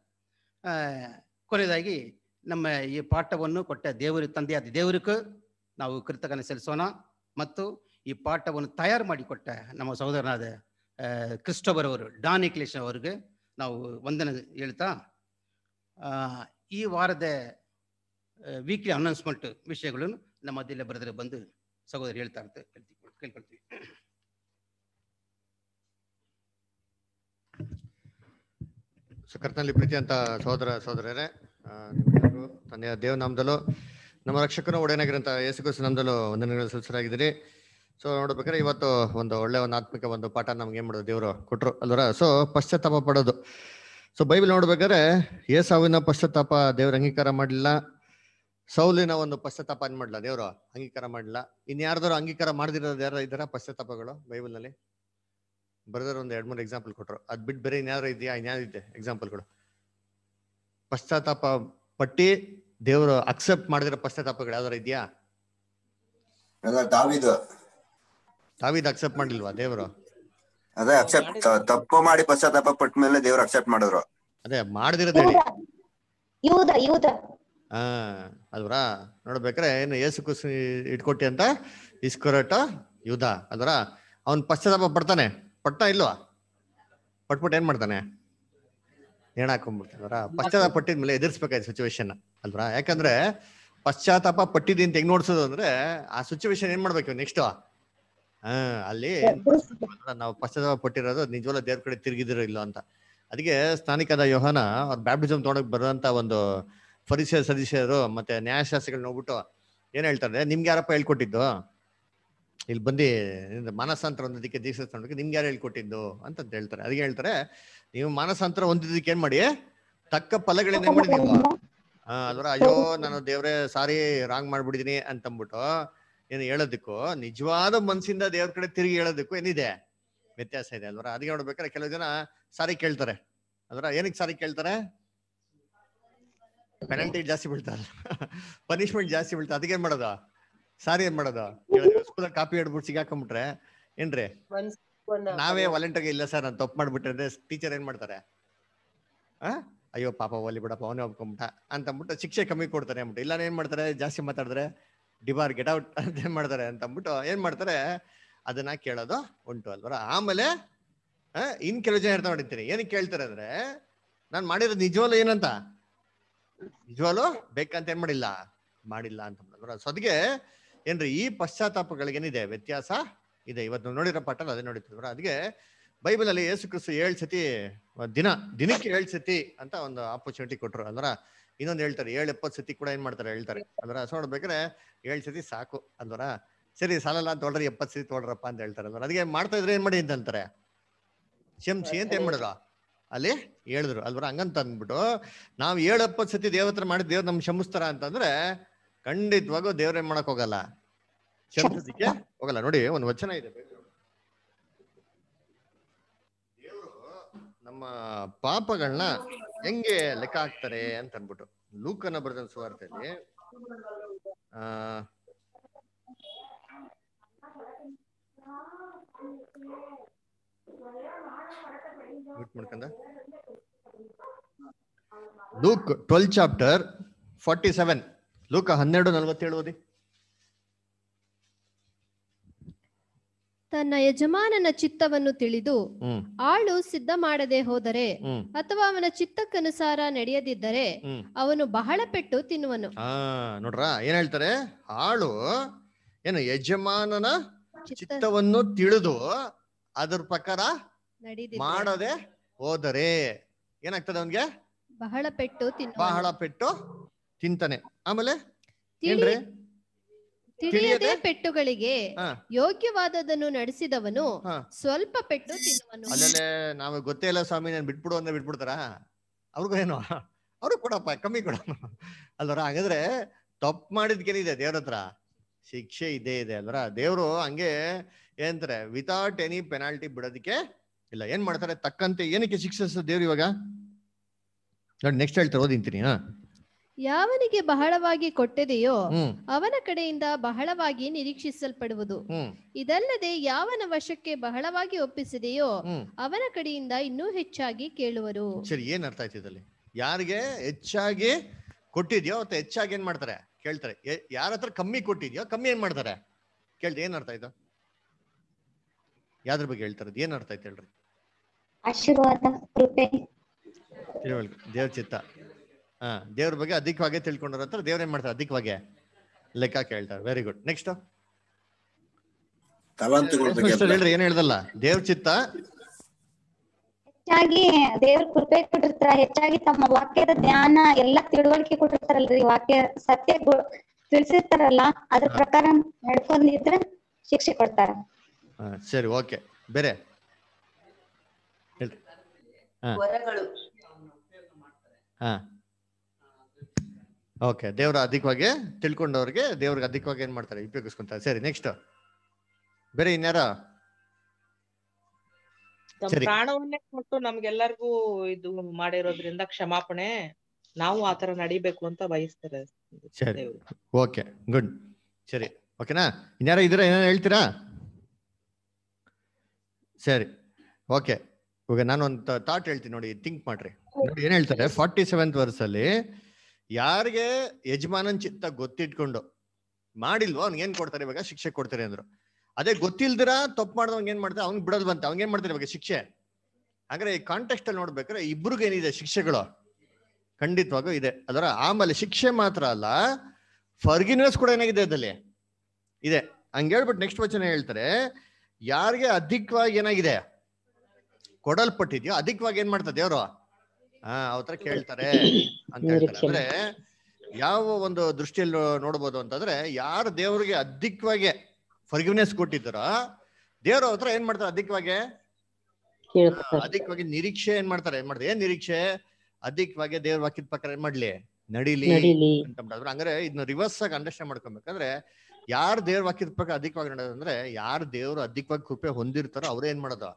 ಕೊನೆಯದಾಗಿ ನಮ್ಮ ಈ ಪಾಠವನ್ನು ಕೊಟ್ಟ ದೇವರ ತಂದೆಯಾದ ದೇವರಿಗೂ ನಾವು ಕೃತಜ್ಞ ಸಲ್ಲಿಸೋಣ ಮತ್ತು ಈ ಪಾಠವನ್ನು ತಯಾರು ಮಾಡಿಕೊಟ್ಟ ನಮ್ಮ ಸಹೋದರನಾದ ಕ್ರಿಸ್ಟೋಬರ್ ಅವರು ಡಾನ್ ಇಕ್ಲೇಶ್ ಅವ್ರಿಗೆ ನಾವು ವಂದನೆ ಹೇಳ್ತಾ ಈ ವಾರದ ವೀಕ್ಲಿ ಅನೌನ್ಸ್ಮೆಂಟ್ ವಿಷಯಗಳನ್ನು ನಮ್ಮ ಮಧ್ಯೆಲ್ಲ ಬರೆದ್ರೆ ಬಂದು ಸಹೋದರಿ ಹೇಳ್ತಾ ಅಂತ ಕೇಳ್ಕೊಳ್ತೀವಿ ಸೊ ಕರ್ತನಲ್ಲಿ ಪ್ರೀತಿ ಅಂತ ಸಹೋದರ ಸಹೋದರರೇ ತನ್ನ ದೇವ ದೇವನಾಮದಲ್ಲೂ ನಮ್ಮ ರಕ್ಷಕರು ಒಡೆಯನಾಗಿರಂತ ಯೇಸುಗೋಸ್ ನಮ್ದಲ್ಲೂ ಒಂದನೆಗಳು ಸದಸ್ಯರಾಗಿದ್ದೀರಿ ಸೊ ನೋಡ್ಬೇಕಾದ್ರೆ ಇವತ್ತು ಒಂದು ಒಳ್ಳೆ ಒಂದು ಆತ್ಮಿಕ ಒಂದು ಪಾಠ ನಮ್ಗೆ ಏನ್ ಮಾಡೋದು ದೇವರು ಕೊಟ್ರು ಅಲ್ವರ ಸೊ ಪಶ್ಚಾತ್ತಾಪ ಪಡೋದು ಸೊ ಬೈಬಲ್ ನೋಡ್ಬೇಕಾದ್ರೆ ಏಸಾವಿನ ಪಶ್ಚಾತ್ತಾಪ ದೇವ್ರ ಅಂಗೀಕಾರ ಮಾಡಲಿಲ್ಲ ಸೌಲಿನ ಒಂದು ಪಶ್ಚಾತ್ತಾಪ ಏನ್ ಮಾಡ್ಲಾ ದೇವರು ಅಂಗೀಕಾರ ಮಾಡ್ಲಾ ಇನ್ಯಾರ್ದಾರು ಅಂಗೀಕಾರ ಮಾಡದಿರೋದು ಯಾರು ಇದಾರ ಪಶ್ಚಾತ್ತಾಪಗಳು ಬೈಬಲ್ ನಲ್ಲಿ ಬ್ರದರ್ ಒಂದು ಎರಡ್ ಮೂರು ಎಕ್ಸಾಂಪಲ್ ಕೊಟ್ರು ಅದ್ ಬಿಟ್ಟು ಬೇರೆ ಇನ್ಯಾರ ಇದೆಯಾ ಇದೆ ಎಕ್ಸಾಂಪಲ್ಗಳು ಪಶ್ಚಾತ್ತಾಪ ಪಟ್ಟಿ ದೇವರು ಅಕ್ಸೆಪ್ಟ್ ಮಾಡಿದಿರೋ ಪಶ್ಚಾತ್ತಾಪಗಳು ಯಾವ್ದಾರ ಇದೆಯಾ ತಾವಿದ್ ಅಕ್ಸೆಪ್ಟ್ ಮಾಡಿಲ್ವಾ ದೇವರು ಅದೇ ಅಕ್ಸೆಪ್ಟ್ ತಪ್ಪು ಮಾಡಿ ಪಶ್ಚಾತ್ತಾಪ ಪಟ್ಟ ಮೇಲೆ ದೇವರು ಅಕ್ಸೆಪ್ಟ್ ಮಾಡಿದ್ರು ಅದೇ ಯೂದ ಆ ಅದ್ರಾ ನೋಡ್ಬೇಕಾರೆ ಏನು ಏಸು ಕುಸು ಇಟ್ಕೊಟ್ಟಿ ಅಂತ ಇಸ್ಕೊರಟ ಯುದ್ಧ ಅದ್ರ ಅವನ್ ಪಶ್ಚಾತ್ತಾಪ ಪಡ್ತಾನೆ ಪಟ್ಟ ಇಲ್ವಾ ಪಟ್ಬಿಟ್ಟು ಏನ್ ಮಾಡ್ತಾನೆ ನೇಣ ಹಾಕೊಂಡ್ಬಿಡ್ತಾನವ್ರ ಪಶ್ಚಾತ್ತಾಪ ಪಟ್ಟಿದ ಮೇಲೆ ಎದುರಿಸ್ಬೇಕಾಯ್ತು ಸಿಚುವೇಶನ್ ಅಲ್ವಾ ಯಾಕಂದ್ರೆ ಪಶ್ಚಾತ್ತಾಪ ಪಟ್ಟಿದಿ ಅಂತ ಹೆಂಗ್ ನೋಡ್ಸೋದು ಅಂದ್ರೆ ಆ ಸಿಚುವೇಶನ್ ಏನ್ ಮಾಡ್ಬೇಕು ನೆಕ್ಸ್ಟ್ ಹಾ ಅಲ್ಲಿ ನಾವು ಪಶ್ಚಾತಾಪ ಪಟ್ಟಿರೋದು ನಿಜವಲ್ಲ ದೇವ್ರ ಕಡೆ ತಿರುಗಿದಿರೋ ಇಲ್ಲ ಅಂತ ಅದಕ್ಕೆ ಸ್ಥಾನಿಕದ ಯೋಹನ ಅವ್ರ ಬ್ಯಾಪ್ಟಿಸಮ್ ತೊಗೊಂಡೋಗಿ ಬರುವಂತ ಒಂದು ಪರಿಸರ ಸದಸ್ಯರು ಮತ್ತೆ ನ್ಯಾಯಶಾಸ್ತ್ರಗಳನ್ನ ಹೋಗ್ಬಿಟ್ಟು ಏನ್ ಹೇಳ್ತಾರೆ ನಿಮ್ಗೆ ಯಾರಪ್ಪ ಹೇಳ್ಕೊಟ್ಟಿದ್ದು ಇಲ್ಲಿ ಬಂದು ಮಾನಸಾಂತರ ಹೊಂದೋದಕ್ಕೆ ದೀಕ್ಷೆ ತಗೊಂಡಕ್ಕೆ ನಿಮ್ಗೆ ಯಾರು ಹೇಳ್ಕೊಟ್ಟಿದ್ದು ಅಂತ ಹೇಳ್ತಾರೆ ಅದಕ್ಕೆ ಹೇಳ್ತಾರೆ ನೀವು ಮಾನಸಾಂತರ ಹೊಂದಿದ್ದಕ್ಕೆ ಏನ್ ಮಾಡಿ ತಕ್ಕ ಫಲಗಳನ್ನ ಮಾಡಿದ್ರು ಹಾ ಅದ್ರ ಅಯ್ಯೋ ನಾನು ದೇವ್ರೆ ಸಾರಿ ರಾಂಗ್ ಮಾಡ್ಬಿಡಿದೀನಿ ಅಂತಂದ್ಬಿಟ್ಟು ಏನು ಹೇಳೋದಕ್ಕೂ ನಿಜವಾದ ಮನ್ಸಿಂದ ದೇವ್ರ ಕಡೆ ತಿರುಗಿ ಹೇಳೋದಕ್ಕೂ ಏನಿದೆ ವ್ಯತ್ಯಾಸ ಇದೆ ಅಲ್ವರ ಅದಕ್ಕೆ ನೋಡ್ಬೇಕಾದ್ರೆ ಕೆಲವು ಜನ ಸಾರಿ ಕೇಳ್ತಾರೆ ಅದ್ರ ಏನಕ್ಕೆ ಸಾರಿ ಕೇಳ್ತಾರೆ ಪೆನಾಲ್ಟಿ ಜಾಸ್ತಿ ಬೀಳ್ತಾರ ಪನಿಶ್ಮೆಂಟ್ ಜಾಸ್ತಿ ಬೀಳ್ತಾ ಅದಕ್ಕೆ ಏನ್ ಮಾಡೋದ ಸಾರಿ ಏನ್ ಮಾಡೋದು ಸ್ಕೂಲ್ ಕಾಪಿ ಹಿಡ್ಬಿಟ್ಟು ಸಿಗಾಕೊಂಬಿಟ್ರೆ ಏನ್ರಿ ನಾವೇ ವಾಲಂಟಿಯರ್ ಇಲ್ಲ ಸರ್ ನಾನು ತಪ್ಪು ಮಾಡ್ಬಿಟ್ರೆ ಟೀಚರ್ ಏನ್ ಮಾಡ್ತಾರೆ ಆ ಅಯ್ಯೋ ಪಾಪ ಒಲಿ ಬಿಡಪ್ಪ ಅವನೇ ಒಪ್ಕೊಂಬಿಟ್ಟ ಅಂತ ಅಂದ್ಬಿಟ್ಟು ಶಿಕ್ಷೆ ಕಮ್ಮಿ ಕೊಡ್ತಾರೆ ಅಂದ್ಬಿಟ್ಟು ಇಲ್ಲ ಏನ್ ಮಾಡ್ತಾರೆ ಜಾಸ್ತಿ ಮಾತಾಡಿದ್ರೆ ಡಿಬಾರ್ ಗೆಟ್ ಔಟ್ ಅಂತ ಏನ್ ಮಾಡ್ತಾರೆ ಅಂತ ಅಂದ್ಬಿಟ್ಟು ಏನ್ ಮಾಡ್ತಾರೆ ಅದನ್ನ ಕೇಳೋದು ಉಂಟು ಅಲ್ವರ ಆಮೇಲೆ ಇನ್ ಕೆಲವು ಜನ ಹೇಳ್ತಾ ಮಾಡಿರ್ತೀನಿ ಏನ್ ಕೇಳ್ತಾರೆ ಅಂದ್ರೆ ನಾನು ಮಾಡಿರೋದು ನಿಜವಲ್ಲ ಏನಂತ ನಿಜವಾಗ್ಲು ಬೇಕಂತ ಏನ್ ಮಾಡಿಲ್ಲ ಮಾಡಿಲ್ಲ ಅಂತ ಮಾಡಿದ್ರು ಸೊ ಅದಕ್ಕೆ ಏನ್ರಿ ಈ ಪಶ್ಚಾತ್ತಾಪಗಳಿಗೇನಿದೆ ವ್ಯತ್ಯಾಸ ಇದೆ ಇವತ್ತು ನೋಡಿರೋ ಪಾಠ ಅದೇ ನೋಡಿರ್ತದ್ರ ಅದಕ್ಕೆ ಬೈಬಲ್ ಅಲ್ಲಿ ಯೇಸು ಕ್ರಿಸ್ತು ಏಳು ಸತಿ ದಿನ ದಿನಕ್ಕೆ ಏಳು ಸತಿ ಅಂತ ಒಂದು ಆಪರ್ಚುನಿಟಿ ಕೊಟ್ರು ಅಂದ್ರ ಇನ್ನೊಂದು ಹೇಳ್ತಾರೆ ಏಳ್ ಎಪ್ಪತ್ ಸತಿ ಕೂಡ ಏನ್ ಮಾಡ್ತಾರೆ ಹೇಳ್ತಾರೆ ಅಂದ್ರೆ ಸೊ ಬೇಕ್ರೆ ಏಳು ಸತಿ ಸಾಕು ಅಂದ್ರ ಸರಿ ಸಾಲಲ್ಲ ತೊಳ್ರಿ ಎಪ್ಪತ್ ಸತಿ ತೊಳ್ರಪ್ಪ ಅಂತ ಹೇಳ್ತಾರೆ ಅಂದ್ರೆ ಅದಕ್ಕೆ ಮಾಡ್ತಾ ಇದ್ರೆ ಏನ್ ಮಾಡಿ ಅಂತಂತಾರೆ ಶಂಸಿ ಅಂತ ಏನ್ ಮಾಡಿದ್ರು ಅಲ್ಲಿ ಹೇಳಿದ್ರು ಅಲ್ವರ ಹಂಗಂತ ಅಂದ್ಬಿಟ್ಟು ನಾವು ಏಳಪ್ಪ ಸತಿ ದೇವತ್ರ ಮಾಡಿ ದೇವ್ರ ನಮ್ ಶಮಿಸ್ತಾರ ಅಂತಂದ್ರೆ ಖಂಡಿತವಾಗೂ ದೇವ್ರೇನ್ ಮಾಡಕ್ ಹೋಗಲ್ಲ ಶಮಿಸೋದಿಕ್ಕೆ ಹೋಗಲ್ಲ ನೋಡಿ ಒಂದು ವಚನ ಇದೆ ನಮ್ಮ ಪಾಪಗಳನ್ನ ಹೆಂಗೆ ಲೆಕ್ಕ ಹಾಕ್ತಾರೆ ಅಂತ ಅಂದ್ಬಿಟ್ಟು ಲೂಕನ ಬರ್ದ ಸುವಾರ್ತೆಯಲ್ಲಿ ಆ Luke twelve chapter forty seven ಲೂಕ ಹನ್ನೆರಡು ನಲವತ್ತೇಳು ಓದಿ ತನ್ನ ಯಜಮಾನನ ಚಿತ್ತವನ್ನು ತಿಳಿದು ಆಳು ಸಿದ್ಧ ಮಾಡದೆ ಹೋದರೆ ಅಥವಾ ಅವನ ಚಿತ್ತಕ್ಕನುಸಾರ ನಡೆಯದಿದ್ದರೆ ಅವನು ಬಹಳ ಪೆಟ್ಟು ತಿನ್ನುವನು ನೋಡ್ರ ಏನ್ ಹೇಳ್ತಾರೆ ಆಳು ಏನು ಯಜಮಾನನ ಚಿತ್ತವನ್ನು ತಿಳಿದು ಅದ್ರ ಪ್ರಕಾರ ಮಾಡದೆ ಹೋದರೆ ಏನಾಗ್ತದೆ ಅವನ್ಗೆ ಬಹಳ ಪೆಟ್ಟು ಬಹಳ ಪೆಟ್ಟು ತಿಂತಾನೆ ಆಮೇಲೆ ಏನ್ರಿ ತಿಳಿಯದೆ ಪೆಟ್ಟುಗಳಿಗೆ ಯೋಗ್ಯವಾದದನ್ನು ನಡೆಸಿದವನು ಸ್ವಲ್ಪ ಪೆಟ್ಟು ತಿನ್ನುವನು ಅಲ್ಲೇ ನಾವೇ ಗೊತ್ತೇ ಇಲ್ಲ ಸ್ವಾಮಿ ನಾನು ಬಿಟ್ಬಿಡು ಅಂದ್ರೆ ಬಿಟ್ಬಿಡ್ತಾರ ಅವ್ರಿಗೂ ಏನೋ ಅವ್ರು ಕೊಡಪ್ಪ ಕಮ್ಮಿ ಕೊಡ ಅಲ್ವರ ಹಾಗಾದ್ರೆ ತಪ್ಪು ಮಾಡಿದ್ಕೇನಿದೆ ದೇವ್ರ ಹತ್ರ ಶಿಕ್ಷೆ ಇದೆ ಇದೆ ಅಲ್ವರ ದೇವ್ರು ಹಂಗೆ ಏನಂತಾರೆ ವಿತೌಟ್ ಎನಿ ಪೆನಾಲ್ಟಿ ಬಿಡೋದಕ್ಕೆ ಇಲ್ಲ ಏನ್ ಮಾಡ್ತಾರೆ ತಕ್ಕಂತೆ ಏನಕ್ಕೆ ಶಿಕ್ಷಿಸ ದೇವ್ರು ಇವಾಗ ನೋಡಿ ನೆಕ್ಸ್ಟ್ ಹೇಳ್ತಾರೆ ಓದಿಂತೀನಿ ಯಾವನಿಗೆ ಬಹಳವಾಗಿ ಕೊಟ್ಟದೆಯೋ ಅವನ ಕಡೆಯಿಂದ ಬಹಳವಾಗಿ ನಿರೀಕ್ಷಿಸಲ್ಪಡುವುದು ಇದಲ್ಲದೆ ಯಾವನ ವಶಕ್ಕೆ ಬಹಳವಾಗಿ ಒಪ್ಪಿಸಿದೆಯೋ ಅವನ ಕಡೆಯಿಂದ ಇನ್ನೂ ಹೆಚ್ಚಾಗಿ ಕೇಳುವರು ಸರಿ ಏನ್ ಅರ್ಥ ಆಯ್ತು ಇದರಲ್ಲಿ ಯಾರಿಗೆ ಹೆಚ್ಚಾಗಿ ಕೊಟ್ಟಿದ್ಯೋ ಅಥವಾ ಹೆಚ್ಚಾಗಿ ಏನ್ ಮಾಡ್ತಾರೆ ಕೇಳ್ತಾರೆ ಯಾರ ಹತ್ರ ಕಮ್ಮಿ ಕೊಟ್ಟಿದ್ಯೋ ಕಮ್ಮಿ ಏನ್ ಮಾಡ್ತಾರೆ ಕೇಳ್ದೆ ಏನ್ ಅರ್ಥ ಆಯ್ತು ಯಾವ್ದ್ರ ಬಗ್ಗೆ ಹೇಳ್ತಾರ ಏನ್ ಅರ್ಥ ಆಯ್ತು ಹೇಳ್ರಿ ಆಶೀರ್ವಾದ ಕೃಪೆ ತಿಳುವಳಿಕೆ ದೇವ್ರ ಚಿತ್ತ ಹಾ ದೇವ್ರ ಬಗ್ಗೆ ಅಧಿಕವಾಗಿ ತಿಳ್ಕೊಂಡ್ರ ಹತ್ರ ದೇವ್ರ ಏನ್ ಅಧಿಕವಾಗಿ ಲೆಕ್ಕ ಕೇಳ್ತಾರೆ ವೆರಿ ಗುಡ್ ನೆಕ್ಸ್ಟ್ ಹೇಳ್ರಿ ಏನ್ ಹೇಳ್ದಲ್ಲ ದೇವ್ರ ಚಿತ್ತ ಹೆಚ್ಚಾಗಿ ದೇವ್ರ ಕೃಪೆ ಕೊಟ್ಟಿರ್ತಾರ ಹೆಚ್ಚಾಗಿ ತಮ್ಮ ವಾಕ್ಯದ ಜ್ಞಾನ ಎಲ್ಲಾ ತಿಳುವಳಿಕೆ ಕೊಟ್ಟಿರ್ತಾರಲ್ರಿ ವಾಕ್ಯ ಸತ್ಯ ತಿಳಿಸಿರ್ತಾರಲ್ಲ ಅದ್ರ ಪ್ರಕಾರ ನಡ್ಕೊಂಡಿದ್ರೆ ಶಿಕ್ಷೆ ಕೊಡ್ತಾರ ಸರಿ ಓಕೆ ಬೇರೆ ಓಕೆ ದೇವ್ರ ಅಧಿಕವಾಗಿ ತಿಳ್ಕೊಂಡವ್ರಿಗೆ ದೇವ್ರಿಗೆ ಅಧಿಕವಾಗಿ ಏನ್ ಮಾಡ್ತಾರೆ ಉಪಯೋಗಿಸ್ಕೊಂತಾರೆ ಸರಿ ನೆಕ್ಸ್ಟ್ ಬೇರೆ ಇನ್ಯಾರ ಪ್ರಾಣವನ್ನೇ ಕೊಟ್ಟು ನಮ್ಗೆಲ್ಲರಿಗೂ ಇದು ಮಾಡಿರೋದ್ರಿಂದ ಕ್ಷಮಾಪಣೆ ನಾವು ಆತರ ನಡಿಬೇಕು ಅಂತ ಬಯಸ್ತಾರೆ ಸರಿ ಓಕೆ ಗುಡ್ ಸರಿ ಓಕೆನಾ ಇನ್ಯಾರ ಇದ್ರ ಏನಾರ ಹೇಳ್ತೀರಾ ಸರಿ ಓಕೆ ಇವಾಗ ನಾನೊಂದು ಥಾಟ್ ಹೇಳ್ತೀನಿ ನೋಡಿ ಥಿಂಕ್ ಮಾಡ್ರಿ ನೋಡಿ ಏನ್ ಹೇಳ್ತಾರೆ ಫಾರ್ಟಿ ಸೆವೆಂತ್ ಅಲ್ಲಿ ಯಾರಿಗೆ ಯಜಮಾನನ್ ಚಿತ್ತ ಗೊತ್ತಿಟ್ಕೊಂಡು ಮಾಡಿಲ್ವೋ ಅವ್ನಿಗೆ ಏನ್ ಕೊಡ್ತಾರೆ ಇವಾಗ ಶಿಕ್ಷೆ ಕೊಡ್ತಾರೆ ಅಂದ್ರು ಅದೇ ಗೊತ್ತಿಲ್ದಿರ ತಪ್ಪು ಮಾಡಿದವ್ಗೆ ಏನ್ ಮಾಡ್ತಾರೆ ಅವ್ನಿಗೆ ಬಿಡೋದು ಬಂತ ಅವ್ನಿಗೆ ಏನ್ ಮಾಡ್ತಾರೆ ಇವಾಗ ಶಿಕ್ಷೆ ಹಾಗಾದ್ರೆ ಈ ಕಾಂಟೆಕ್ಸ್ಟ್ ಅಲ್ಲಿ ನೋಡ್ಬೇಕಾದ್ರೆ ಇಬ್ರಿಗೂ ಏನಿದೆ ಶಿಕ್ಷೆಗಳು ಖಂಡಿತವಾಗೂ ಇದೆ ಅದರ ಆಮೇಲೆ ಶಿಕ್ಷೆ ಮಾತ್ರ ಅಲ್ಲ ಫರ್ಗಿನೆಸ್ ಕೂಡ ಏನಾಗಿದೆ ಅದಲ್ಲಿ ಇದೆ ಹಂಗೆ ಹೇಳ್ಬಿಟ್ಟು ನೆಕ್ಸ್ಟ್ ವಚನ ಹೇಳ್ತಾರೆ ಯಾರಿಗೆ ಅಧಿಕವಾಗಿ ಏನಾಗಿದೆ ಕೊಡಲ್ಪಟ್ಟಿದ್ಯೋ ಅಧಿಕವಾಗಿ ಏನ್ ಮಾಡ್ತಾರೆ ದೇವರು ಹಾ ಅವತ್ರ ಕೇಳ್ತಾರೆ ಅಂತ ಹೇಳ್ತಾರೆ ಅಂದ್ರೆ ಯಾವ ಒಂದು ದೃಷ್ಟಿಯಲ್ಲಿ ನೋಡ್ಬೋದು ಅಂತಂದ್ರೆ ಯಾರು ದೇವ್ರಿಗೆ ಅಧಿಕವಾಗಿ ಫರ್ಗಿವ್ನೆಸ್ ಕೊಟ್ಟಿದ್ದಾರೋ ದೇವ್ರ ಅವತ್ರ ಏನ್ ಮಾಡ್ತಾರೆ ಅಧಿಕವಾಗಿ ಅಧಿಕವಾಗಿ ನಿರೀಕ್ಷೆ ಏನ್ ಮಾಡ್ತಾರೆ ಏನ್ ಮಾಡ್ತಾರೆ ಏನ್ ನಿರೀಕ್ಷೆ ಅಧಿಕವಾಗಿ ದೇವ್ರ ವಾಕ್ಯದ ಪ್ರಕಾರ ಏನ್ ಮಾಡ್ಲಿ ನಡಿಲಿ ಅಂತ ಅಂದ್ರೆ ಇದನ್ನ ರಿವರ್ಸ್ ಆಗಿ ಅಂಡರ್ಸ್ಟ್ಯಾಂಡ್ ಮಾಡ್ಕೊಬೇಕಂದ್ರೆ ಯಾರು ದೇವ್ರ ವಾಕ್ಯದ ಪ್ರಕಾರ ಅಧಿಕವಾಗಿ ಅಂದ್ರೆ ಯಾರು ದೇವ್ರು ಅಧಿಕವಾಗಿ ಕೃಪೆ ಹೊಂದಿರ್ತಾರೋ ಅವ್ರು ಏನ್ ಮಾಡೋದು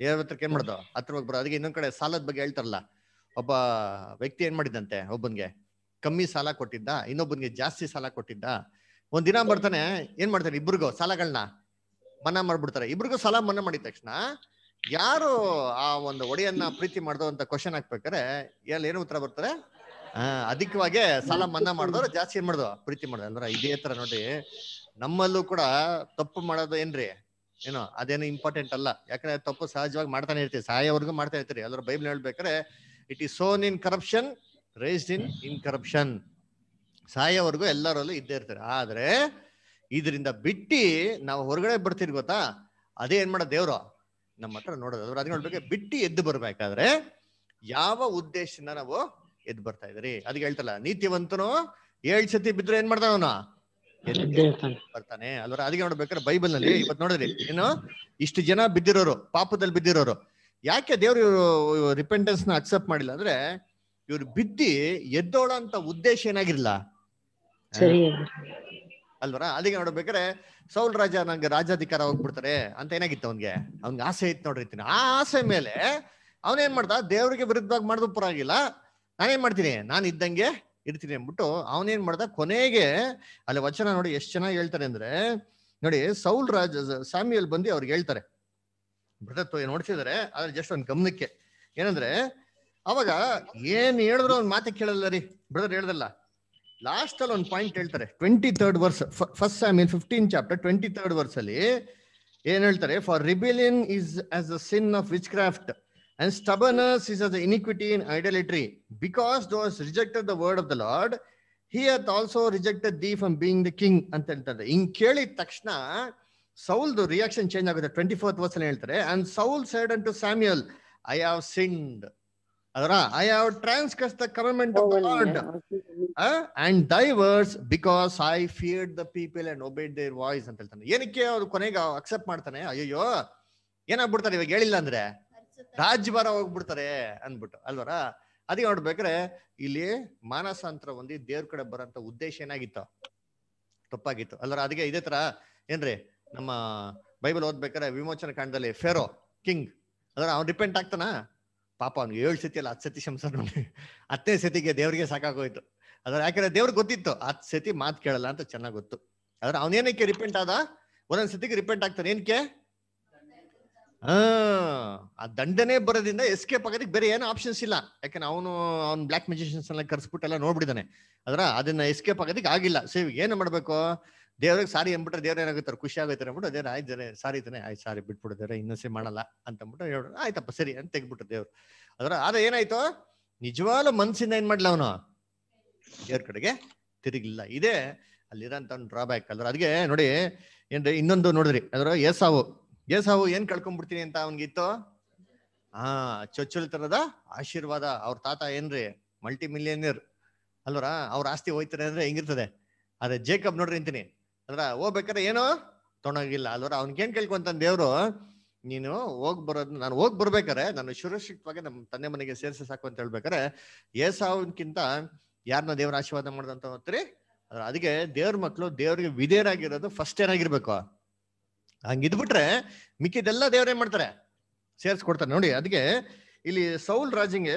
ದೇವ್ರ ಹತ್ರಕ್ಕೆ ಏನ್ ಮಾಡೋದು ಹತ್ರವಾಗಿ ಬರೋದು ಅದಕ್ಕೆ ಇನ್ನೊಂದ್ ಕಡೆ ಸಾಲದ ಬಗ್ಗೆ ಹೇಳ್ತಾರಲ್ಲ ಒಬ್ಬ ವ್ಯಕ್ತಿ ಏನ್ ಮಾಡಿದಂತೆ ಒಬ್ಬನ್ಗೆ ಕಮ್ಮಿ ಸಾಲ ಕೊಟ್ಟಿದ್ದ ಇನ್ನೊಬ್ಬನ್ಗೆ ಜಾಸ್ತಿ ಸಾಲ ಕೊಟ್ಟಿದ್ದ ಒಂದ್ ದಿನ ಬರ್ತಾನೆ ಏನ್ ಮಾಡ್ತಾನೆ ಇಬ್ರಿಗೂ ಸಾಲಗಳನ್ನ ಮನ್ನಾ ಮಾಡ್ಬಿಡ್ತಾರೆ ಇಬ್ರಿಗೂ ಸಾಲ ಮನ್ನಾ ಮಾಡಿದ ತಕ್ಷಣ ಯಾರು ಆ ಒಂದು ಒಡೆಯನ್ನ ಪ್ರೀತಿ ಮಾಡ್ದು ಅಂತ ಕ್ವಶನ್ ಹಾಕ್ಬೇಕಾರೆ ಎಲ್ಲಿ ಏನು ಉತ್ತರ ಬರ್ತಾರೆ ಆ ಅಧಿಕವಾಗಿ ಸಾಲ ಮನ್ನಾ ಮಾಡಿದವ್ರು ಜಾಸ್ತಿ ಏನ್ ಮಾಡ್ದೋ ಪ್ರೀತಿ ಮಾಡ್ದ ಅಂದ್ರ ಇದೇ ತರ ನೋಡಿ ನಮ್ಮಲ್ಲೂ ಕೂಡ ತಪ್ಪು ಮಾಡೋದು ಏನ್ರಿ ಏನೋ ಅದೇನು ಇಂಪಾರ್ಟೆಂಟ್ ಅಲ್ಲ ಯಾಕಂದ್ರೆ ತಪ್ಪು ಸಹಜವಾಗಿ ಮಾಡ್ತಾನೆ ಇರ್ತೀವಿ ಸಹಾಯವರೆಗೂ ಮಾಡ್ತಾ ಇರ್ತೀರಿ ಅದ್ರ ಬೈಬಲ್ ಹೇಳ್ಬೇಕಾರೆ it is sown in corruption raised in in corruption ಸಾಯವರೆಗೂ ಎಲ್ಲರಲ್ಲೂ ಇದ್ದೇ ಇರ್ತಾರೆ ಆದ್ರೆ ಇದರಿಂದ ಬಿಟ್ಟಿ ನಾವು ಹೊರಗಡೆ ಬರ್ತೀರಿ ಗೊತ್ತಾ ಅದೇ ಏನ್ ಮಾಡೋದು ದೇವ್ರ ನಮ್ಮ ಹತ್ರ ನೋಡೋದು ಅದ್ರ ಅದ್ ನೋಡ್ಬೇಕು ಬಿಟ್ಟು ಎದ್ದು ಬರ್ಬೇಕಾದ್ರೆ ಯಾವ ಉದ್ದೇಶದಿಂದ ನಾವು ಎದ್ದು ಬರ್ತಾ ಇದ್ರಿ ಅದಕ್ಕೆ ಹೇಳ್ತಲ್ಲ ನೀತಿವಂತನು ಏಳ್ ಸತಿ ಬಿದ್ರೆ ಏನ್ ಮಾಡ್ತಾನ ಬರ್ತಾನೆ ಅಲ್ವ ಅದಕ್ಕೆ ನೋಡ್ಬೇಕಾದ್ರೆ ಬೈಬಲ್ ನಲ್ಲಿ ಇವತ್ ನೋಡಿದ್ರಿ ಏನು ಇಷ್ಟು ಜನ ಬಿದ್ದಿರೋರು ಪಾಪದಲ್ಲಿ ಬಿದ್ದಿರೋರು ಯಾಕೆ ದೇವ್ರು ಇವರು ರಿಪೆಂಟೆನ್ಸ್ ನ ಅಕ್ಸೆಪ್ಟ್ ಮಾಡಿಲ್ಲ ಅಂದ್ರೆ ಇವ್ರು ಬಿದ್ದಿ ಎದ್ದೋಳ ಅಂತ ಉದ್ದೇಶ ಏನಾಗಿರ್ಲ ಅಲ್ವರ ಅದಕ್ಕೆ ನೋಡ್ಬೇಕಾರೆ ಸೌಲ್ ರಾಜ ನಂಗೆ ರಾಜಾಧಿಕಾರ ಹೋಗ್ಬಿಡ್ತಾರೆ ಅಂತ ಏನಾಗಿತ್ತು ಅವನ್ಗೆ ಅವ್ನ್ಗೆ ಆಸೆ ಇತ್ತು ನೋಡ್ರಿ ಆ ಆಸೆ ಮೇಲೆ ಅವನೇನ್ ಮಾಡ್ತಾ ದೇವ್ರಿಗೆ ವಿರುದ್ಧವಾಗಿ ಮಾಡಿದ್ರು ಪರವಾಗಿಲ್ಲ ನಾನೇನ್ ಮಾಡ್ತೀನಿ ನಾನು ಇದ್ದಂಗೆ ಇರ್ತೀನಿ ಅಂದ್ಬಿಟ್ಟು ಅವನೇನ್ ಮಾಡ್ದ ಕೊನೆಗೆ ಅಲ್ಲಿ ವಚನ ನೋಡಿ ಎಷ್ಟು ಚೆನ್ನಾಗಿ ಹೇಳ್ತಾರೆ ಅಂದ್ರೆ ನೋಡಿ ಸೌಲ್ ರಾಜ ಸ್ಯಾಮ್ಯಲ್ ಬಂದು ಅವ್ರಿಗೆ ಹೇಳ್ತಾರೆ ತೋ ನೋಡ್ತಿದಾರೆ ಆದ್ರೆ ಜಸ್ಟ್ ಒಂದು ಗಮನಕ್ಕೆ ಏನಂದ್ರೆ ಅವಾಗ ಏನ್ ಹೇಳಿದ್ರು ಒಂದ್ ಮಾತೆ ಕೇಳಲ್ಲ ರೀ ಬ್ರದರ್ ಹೇಳ್ದಲ್ಲ ಲಾಸ್ಟ್ ಅಲ್ಲಿ ಒಂದು ಪಾಯಿಂಟ್ ಹೇಳ್ತಾರೆ twenty third verse first Samuel fifteen chapter twenty third verse ಅಲ್ಲಿ ಏನ್ ಹೇಳ್ತಾರೆ for rebellion is as a sin of ವಿಚ್ ಕ್ರಾಫ್ಟ್ And stubbornness is as iniquity and idolatry. Because ದ hast rejected the word of the Lord, he hath also rejected thee from ಅಂತ ಹೇಳ್ತಾರೆ ಹಿಂಗ್ ಕೇಳಿದ ತಕ್ಷಣ ಸೌಲ್ದು ರಿಯಾಕ್ಷನ್ ಚೇಂಜ್ ಆಗುತ್ತೆ ಟ್ವೆಂಟಿ ಫೋರ್ತ್ ವರ್ಸಲ್ಲಿ ಹೇಳ್ತಾರೆ Saul said unto Samuel I have sinned ಅದರ I have transgressed the commandment of the Lord and thy because I feared the people and obeyed their voice ಅಂತ ಹೇಳ್ತಾನೆ ಏನಕ್ಕೆ ಅವ್ರು ಕೊನೆಗೆ ಅಕ್ಸೆಪ್ಟ್ ಮಾಡ್ತಾನೆ ಅಯ್ಯೋ ಏನಾಗ್ಬಿಡ್ತಾರೆ ಇವಾಗ ಹೇಳಿಲ್ಲ ಅಂದ್ರೆ ರಾಜ್ಯಭಾರ ಹೋಗ್ಬಿಡ್ತಾರೆ ಅಂದ್ಬಿಟ್ಟು ಅಲ್ವರ ಅದಕ್ಕೆ ನೋಡ್ಬೇಕ್ರೆ ಇಲ್ಲಿ ಮಾನಸಾಂತರ ಹೊಂದಿ ದೇವ್ರ ಕಡೆ ಬರೋಂತ ಉದ್ದೇಶ ಏನಾಗಿತ್ತು ತಪ್ಪಾಗಿತ್ತು ಅಲ್ವರ ಅದಕ್ಕೆ ಇದೇ ತರ ಏನ್ರಿ ನಮ್ಮ ಬೈಬಲ್ ಓದ್ಬೇಕಾರೆ ವಿಮೋಚನ ಕಾಂಡದಲ್ಲಿ ಫೆರೋ ಕಿಂಗ್ ಅದ್ರ ಅವ್ನು ರಿಪೆಂಟ್ ಆಗ್ತಾನ ಪಾಪ ಅವ್ನು ಏಳು ಸತಿ ಅಲ್ಲ ಹತ್ ಸತಿ ನೋಡಿ ಹತ್ತನೇ ಸತಿಗೆ ದೇವ್ರಿಗೆ ಸಾಕಾಗೋಯ್ತು ಅದ್ರ ಯಾಕಂದ್ರೆ ದೇವ್ರಿಗೆ ಗೊತ್ತಿತ್ತು ಹತ್ತು ಸತಿ ಮಾತು ಕೇಳಲ್ಲ ಅಂತ ಚೆನ್ನಾಗಿ ಗೊತ್ತು ಆದ್ರೆ ಅವನೇನಕ್ಕೆ ರಿಪೆಂಟ್ ಆದ ಒಂದೊಂದ್ ಸತಿಗೆ ರಿಪೆಂಟ್ ಆಗ್ತಾನೆ ಏನ್ಕೆ ಆ ದಂಡನೆ ಬರೋದ್ರಿಂದ ಎಸ್ಕೇಪ್ ಆಗೋದಕ್ಕೆ ಬೇರೆ ಏನು ಆಪ್ಷನ್ಸ್ ಇಲ್ಲ ಯಾಕಂದ್ರೆ ಅವನು ಅವ್ನು ಬ್ಲಾಕ್ ಮೆಜಿಷಿಯನ್ಸ್ ಎಲ್ಲ ಕರ್ಸ್ಬಿಟ್ಟೆಲ್ಲ ಎಲ್ಲ ನೋಡ್ಬಿಟ್ಟಿದ್ದಾನೆ ಅದರ ಅದನ್ನ ಎಸ್ಕೇಪ್ ಆಗೋದಕ್ಕೆ ಆಗಿಲ್ಲ ಸೇವ್ ಏನು ಮಾಡಬೇಕು ದೇವ್ರಿಗೆ ಸಾರಿ ಅಂದ್ಬಿಟ್ರೆ ದೇವ್ರ ಏನಾಗುತ್ತಾರೆ ಖುಷಿ ಆಗೈತಾರೆ ಅಂದ್ಬಿಟ್ಟು ದೇವ್ರ ಆಯ್ತಾರೆ ಸಾರಿ ಇದ್ದಾನೆ ಆಯ್ತು ಸಾರಿ ಬಿಟ್ಬಿಡು ದೇವ್ರ ಸೇ ಮಾಡಲ್ಲ ಅಂತ ಅಂದ್ಬಿಟ್ಟು ಹೇಳ ಆಯ್ತಪ್ಪ ಸರಿ ಅಂತ ತೆಗ್ಬಿಟ್ರು ದೇವ್ರು ಅದ್ರ ಆದ್ರೆ ಏನಾಯ್ತು ನಿಜವಾಗ್ಲೂ ಮನ್ಸಿಂದ ಏನ್ ಮಾಡ್ಲ ಅವನು ದೇವ್ರ ಕಡೆಗೆ ತಿರುಗಿಲ್ಲ ಇದೇ ಅಲ್ಲಿರೋಂಥ ಒಂದು ಡ್ರಾಬ್ಯಾಕ್ ಅಲ್ರ ಅದಕ್ಕೆ ನೋಡಿ ಏನ್ರಿ ಇನ್ನೊಂದು ನೋಡಿದ್ರಿ ಅದ್ರ ಅವು ಎಸ್ ಅವು ಏನ್ ಕಳ್ಕೊಂಡ್ಬಿಡ್ತೀನಿ ಅಂತ ಅವನ್ಗಿತ್ತು ಹಾ ಚೊಚ್ಚಲ್ ತರದ ಆಶೀರ್ವಾದ ಅವ್ರ ತಾತ ಏನ್ರಿ ಮಲ್ಟಿ ಮಿಲಿಯನರ್ ಅಲ್ವರ ಅವ್ರ ಆಸ್ತಿ ಹೋಯ್ತಾರೆ ಅಂದ್ರೆ ಹೆಂಗಿರ್ತದೆ ಅದೇ ಜೇಕಬ್ ನೋಡ್ರಿ ನಿಂತೀನಿ ಅದ್ರ ಹೋಗ್ಬೇಕಾದ್ರೆ ಏನೋ ತೊಣಗಿಲ್ಲ ಅಲ್ವರ ಏನ್ ಕೇಳ್ಕೊಂತ ದೇವ್ರು ನೀನು ಹೋಗ್ ಬರೋದು ನಾನು ಹೋಗ್ ಬರ್ಬೇಕಾರೆ ನಾನು ಸುರಕ್ಷಿತವಾಗಿ ನಮ್ಮ ತಂದೆ ಮನೆಗೆ ಸೇರಿಸಿ ಸಾಕು ಅಂತ ಹೇಳ್ಬೇಕಾರೆ ಏಸಾವನ್ಕಿಂತ ಯಾರನ್ನ ದೇವ್ರ ಆಶೀರ್ವಾದ ಮಾಡ್ದಂತ ಹೋಗ್ತೀರಿ ಅದ್ರ ಅದಕ್ಕೆ ದೇವ್ರ ಮಕ್ಕಳು ದೇವ್ರಿಗೆ ವಿಧೇಯರಾಗಿರೋದು ಫಸ್ಟ್ ಏನಾಗಿರ್ಬೇಕು ಹಂಗಿದ್ಬಿಟ್ರೆ ಮಿಕ್ಕಿದೆಲ್ಲ ದೇವ್ರೇನ್ ಮಾಡ್ತಾರೆ ಸೇರ್ಸ್ಕೊಡ್ತಾರೆ ನೋಡಿ ಅದಕ್ಕೆ ಇಲ್ಲಿ ಸೌಲ್ ರಾಜಿಂಗೆ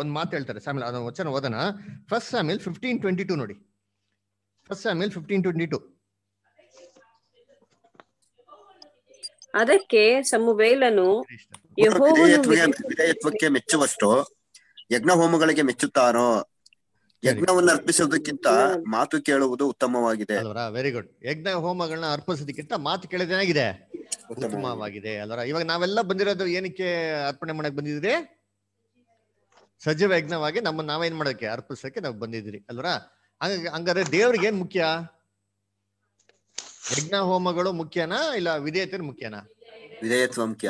ಒಂದು ಮಾತು ಹೇಳ್ತಾರೆ ಸ್ಯಾಮಿಲ್ ಅದನ್ನ ವಚನ ಓದನ first Samuel fifteen twenty two ನೋಡಿ first Samuel fifteen twenty two ಅದಕ್ಕೆ ಸಮುವೇಲನು ಯಹೋವನು ವಿಧೇಯತ್ವಕ್ಕೆ ಮೆಚ್ಚುವಷ್ಟು ಯಜ್ಞ ಹೋಮಗಳಿಗೆ ಮೆಚ್ಚುತ್ತಾರೋ ಯಜ್ಞವನ್ನು ಅರ್ಪಿಸೋದಕ್ಕಿಂತ ಮಾತು ಕೇಳುವುದು ಉತ್ತಮವಾಗಿದೆ ಅಲ್ವರ ವೆರಿ ಗುಡ್ ಯಜ್ಞ ಹೋಮಗಳನ್ನ ಅರ್ಪಿಸೋದಕ್ಕಿಂತ ಮಾತು ಕೇಳದೇನಾಗಿದೆ ಉತ್ತಮವಾಗಿದೆ ಅಲ್ವರ ಇವಾಗ ನಾವೆಲ್ಲ ಬಂದಿರೋದು ಏನಕ್ಕೆ ಅರ್ಪಣೆ ಮಾಡಕ್ ಬಂದಿದ್ರಿ ಸಜೀವ ಯಜ್ಞವಾಗಿ ನಮ್ಮ ನಾವೇನ್ ಮಾಡೋಕೆ ಅರ್ಪಿಸಕ್ಕೆ ನಾವು ಬಂದಿದ್ರಿ ಅಲ್ವರ ಹಂಗಾದ್ರೆ ದೇವ್ರಿಗೆ ಏನ್ ಮುಖ್ಯ ಯಜ್ಞ ಹೋಮಗಳು ಮುಖ್ಯನಾ ಇಲ್ಲ ವಿಧೇಯತೆ ಮುಖ್ಯನಾ ವಿಧೇಯತ್ವ ಮುಖ್ಯ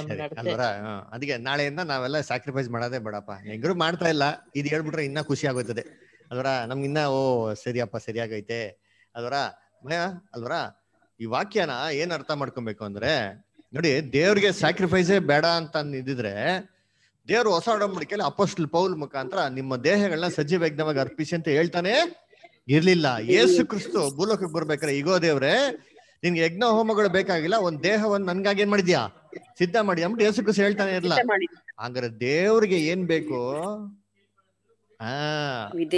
ಅಲ್ವರಾ ಅದಕ್ಕೆ ನಾಳೆಯಿಂದ ನಾವೆಲ್ಲ ಸ್ಯಾಕ್ರಿಫೈಸ್ ಮಾಡೋದೇ ಬೇಡಪ್ಪ ಹೆಂಗರು ಮಾಡ್ತಾ ಇಲ್ಲ ಇದು ಹೇಳ್ಬಿಟ್ರೆ ಇನ್ನ ಖುಷಿ ಆಗೋಯ್ತದೆ ಅದರ ನಮ್ಗಿನ್ನ ಓ ಸರಿಯಪ್ಪ ಸರಿಯಾಗೈತೆ ಅದರ ಮಯ ಅಲ್ವರ ಈ ವಾಕ್ಯನ ಏನ್ ಅರ್ಥ ಮಾಡ್ಕೊಬೇಕು ಅಂದ್ರೆ ನೋಡಿ ದೇವ್ರಿಗೆ ಸ್ಯಾಕ್ರಿಫೈಸೇ ಬೇಡ ಅಂತ ಇದ್ದಿದ್ರೆ ದೇವ್ರು ಹೊಸ ಒಡಂಬಡಿಕೆಯಲ್ಲಿ ಅಪೋಸ್ಟಲ್ ಪೌಲ್ ಮುಖಾಂತರ ನಿಮ್ಮ ದೇಹಗಳನ್ನ ಸಜೀವ ವೈಜ್ಞವಾಗಿ ಅರ್ಪಿಸಿ ಅಂತ ಹೇಳ್ತಾನೆ ಇರ್ಲಿಲ್ಲ ಯೇಸು ಕ್ರಿಸ್ತು ಭೂಲೋಕಕ್ಕೆ ಬರ್ಬೇಕಾರೆ ಈಗೋ ದೇವ್ರೆ ನಿನ್ಗೆ ಯಜ್ಞ ಹೋಮಗಳು ಬೇಕಾಗಿಲ್ಲ ಒಂದ್ ದೇಹವನ್ನು ನನ್ಗಾಗಿ ಏನ್ ಮಾಡಿದ್ಯಾ ಸಿದ್ಧ ಮಾಡಿ ಅಂದ್ಬಿಟ್ಟು ಯೇಸು ಕ್ರಿಸ್ತ ಹೇಳ್ತಾನೆ ಇರಲ್ಲ ಹಂಗಾರೆ ದೇವ್ರಿಗೆ ಏನ್ ಬೇಕು ಆ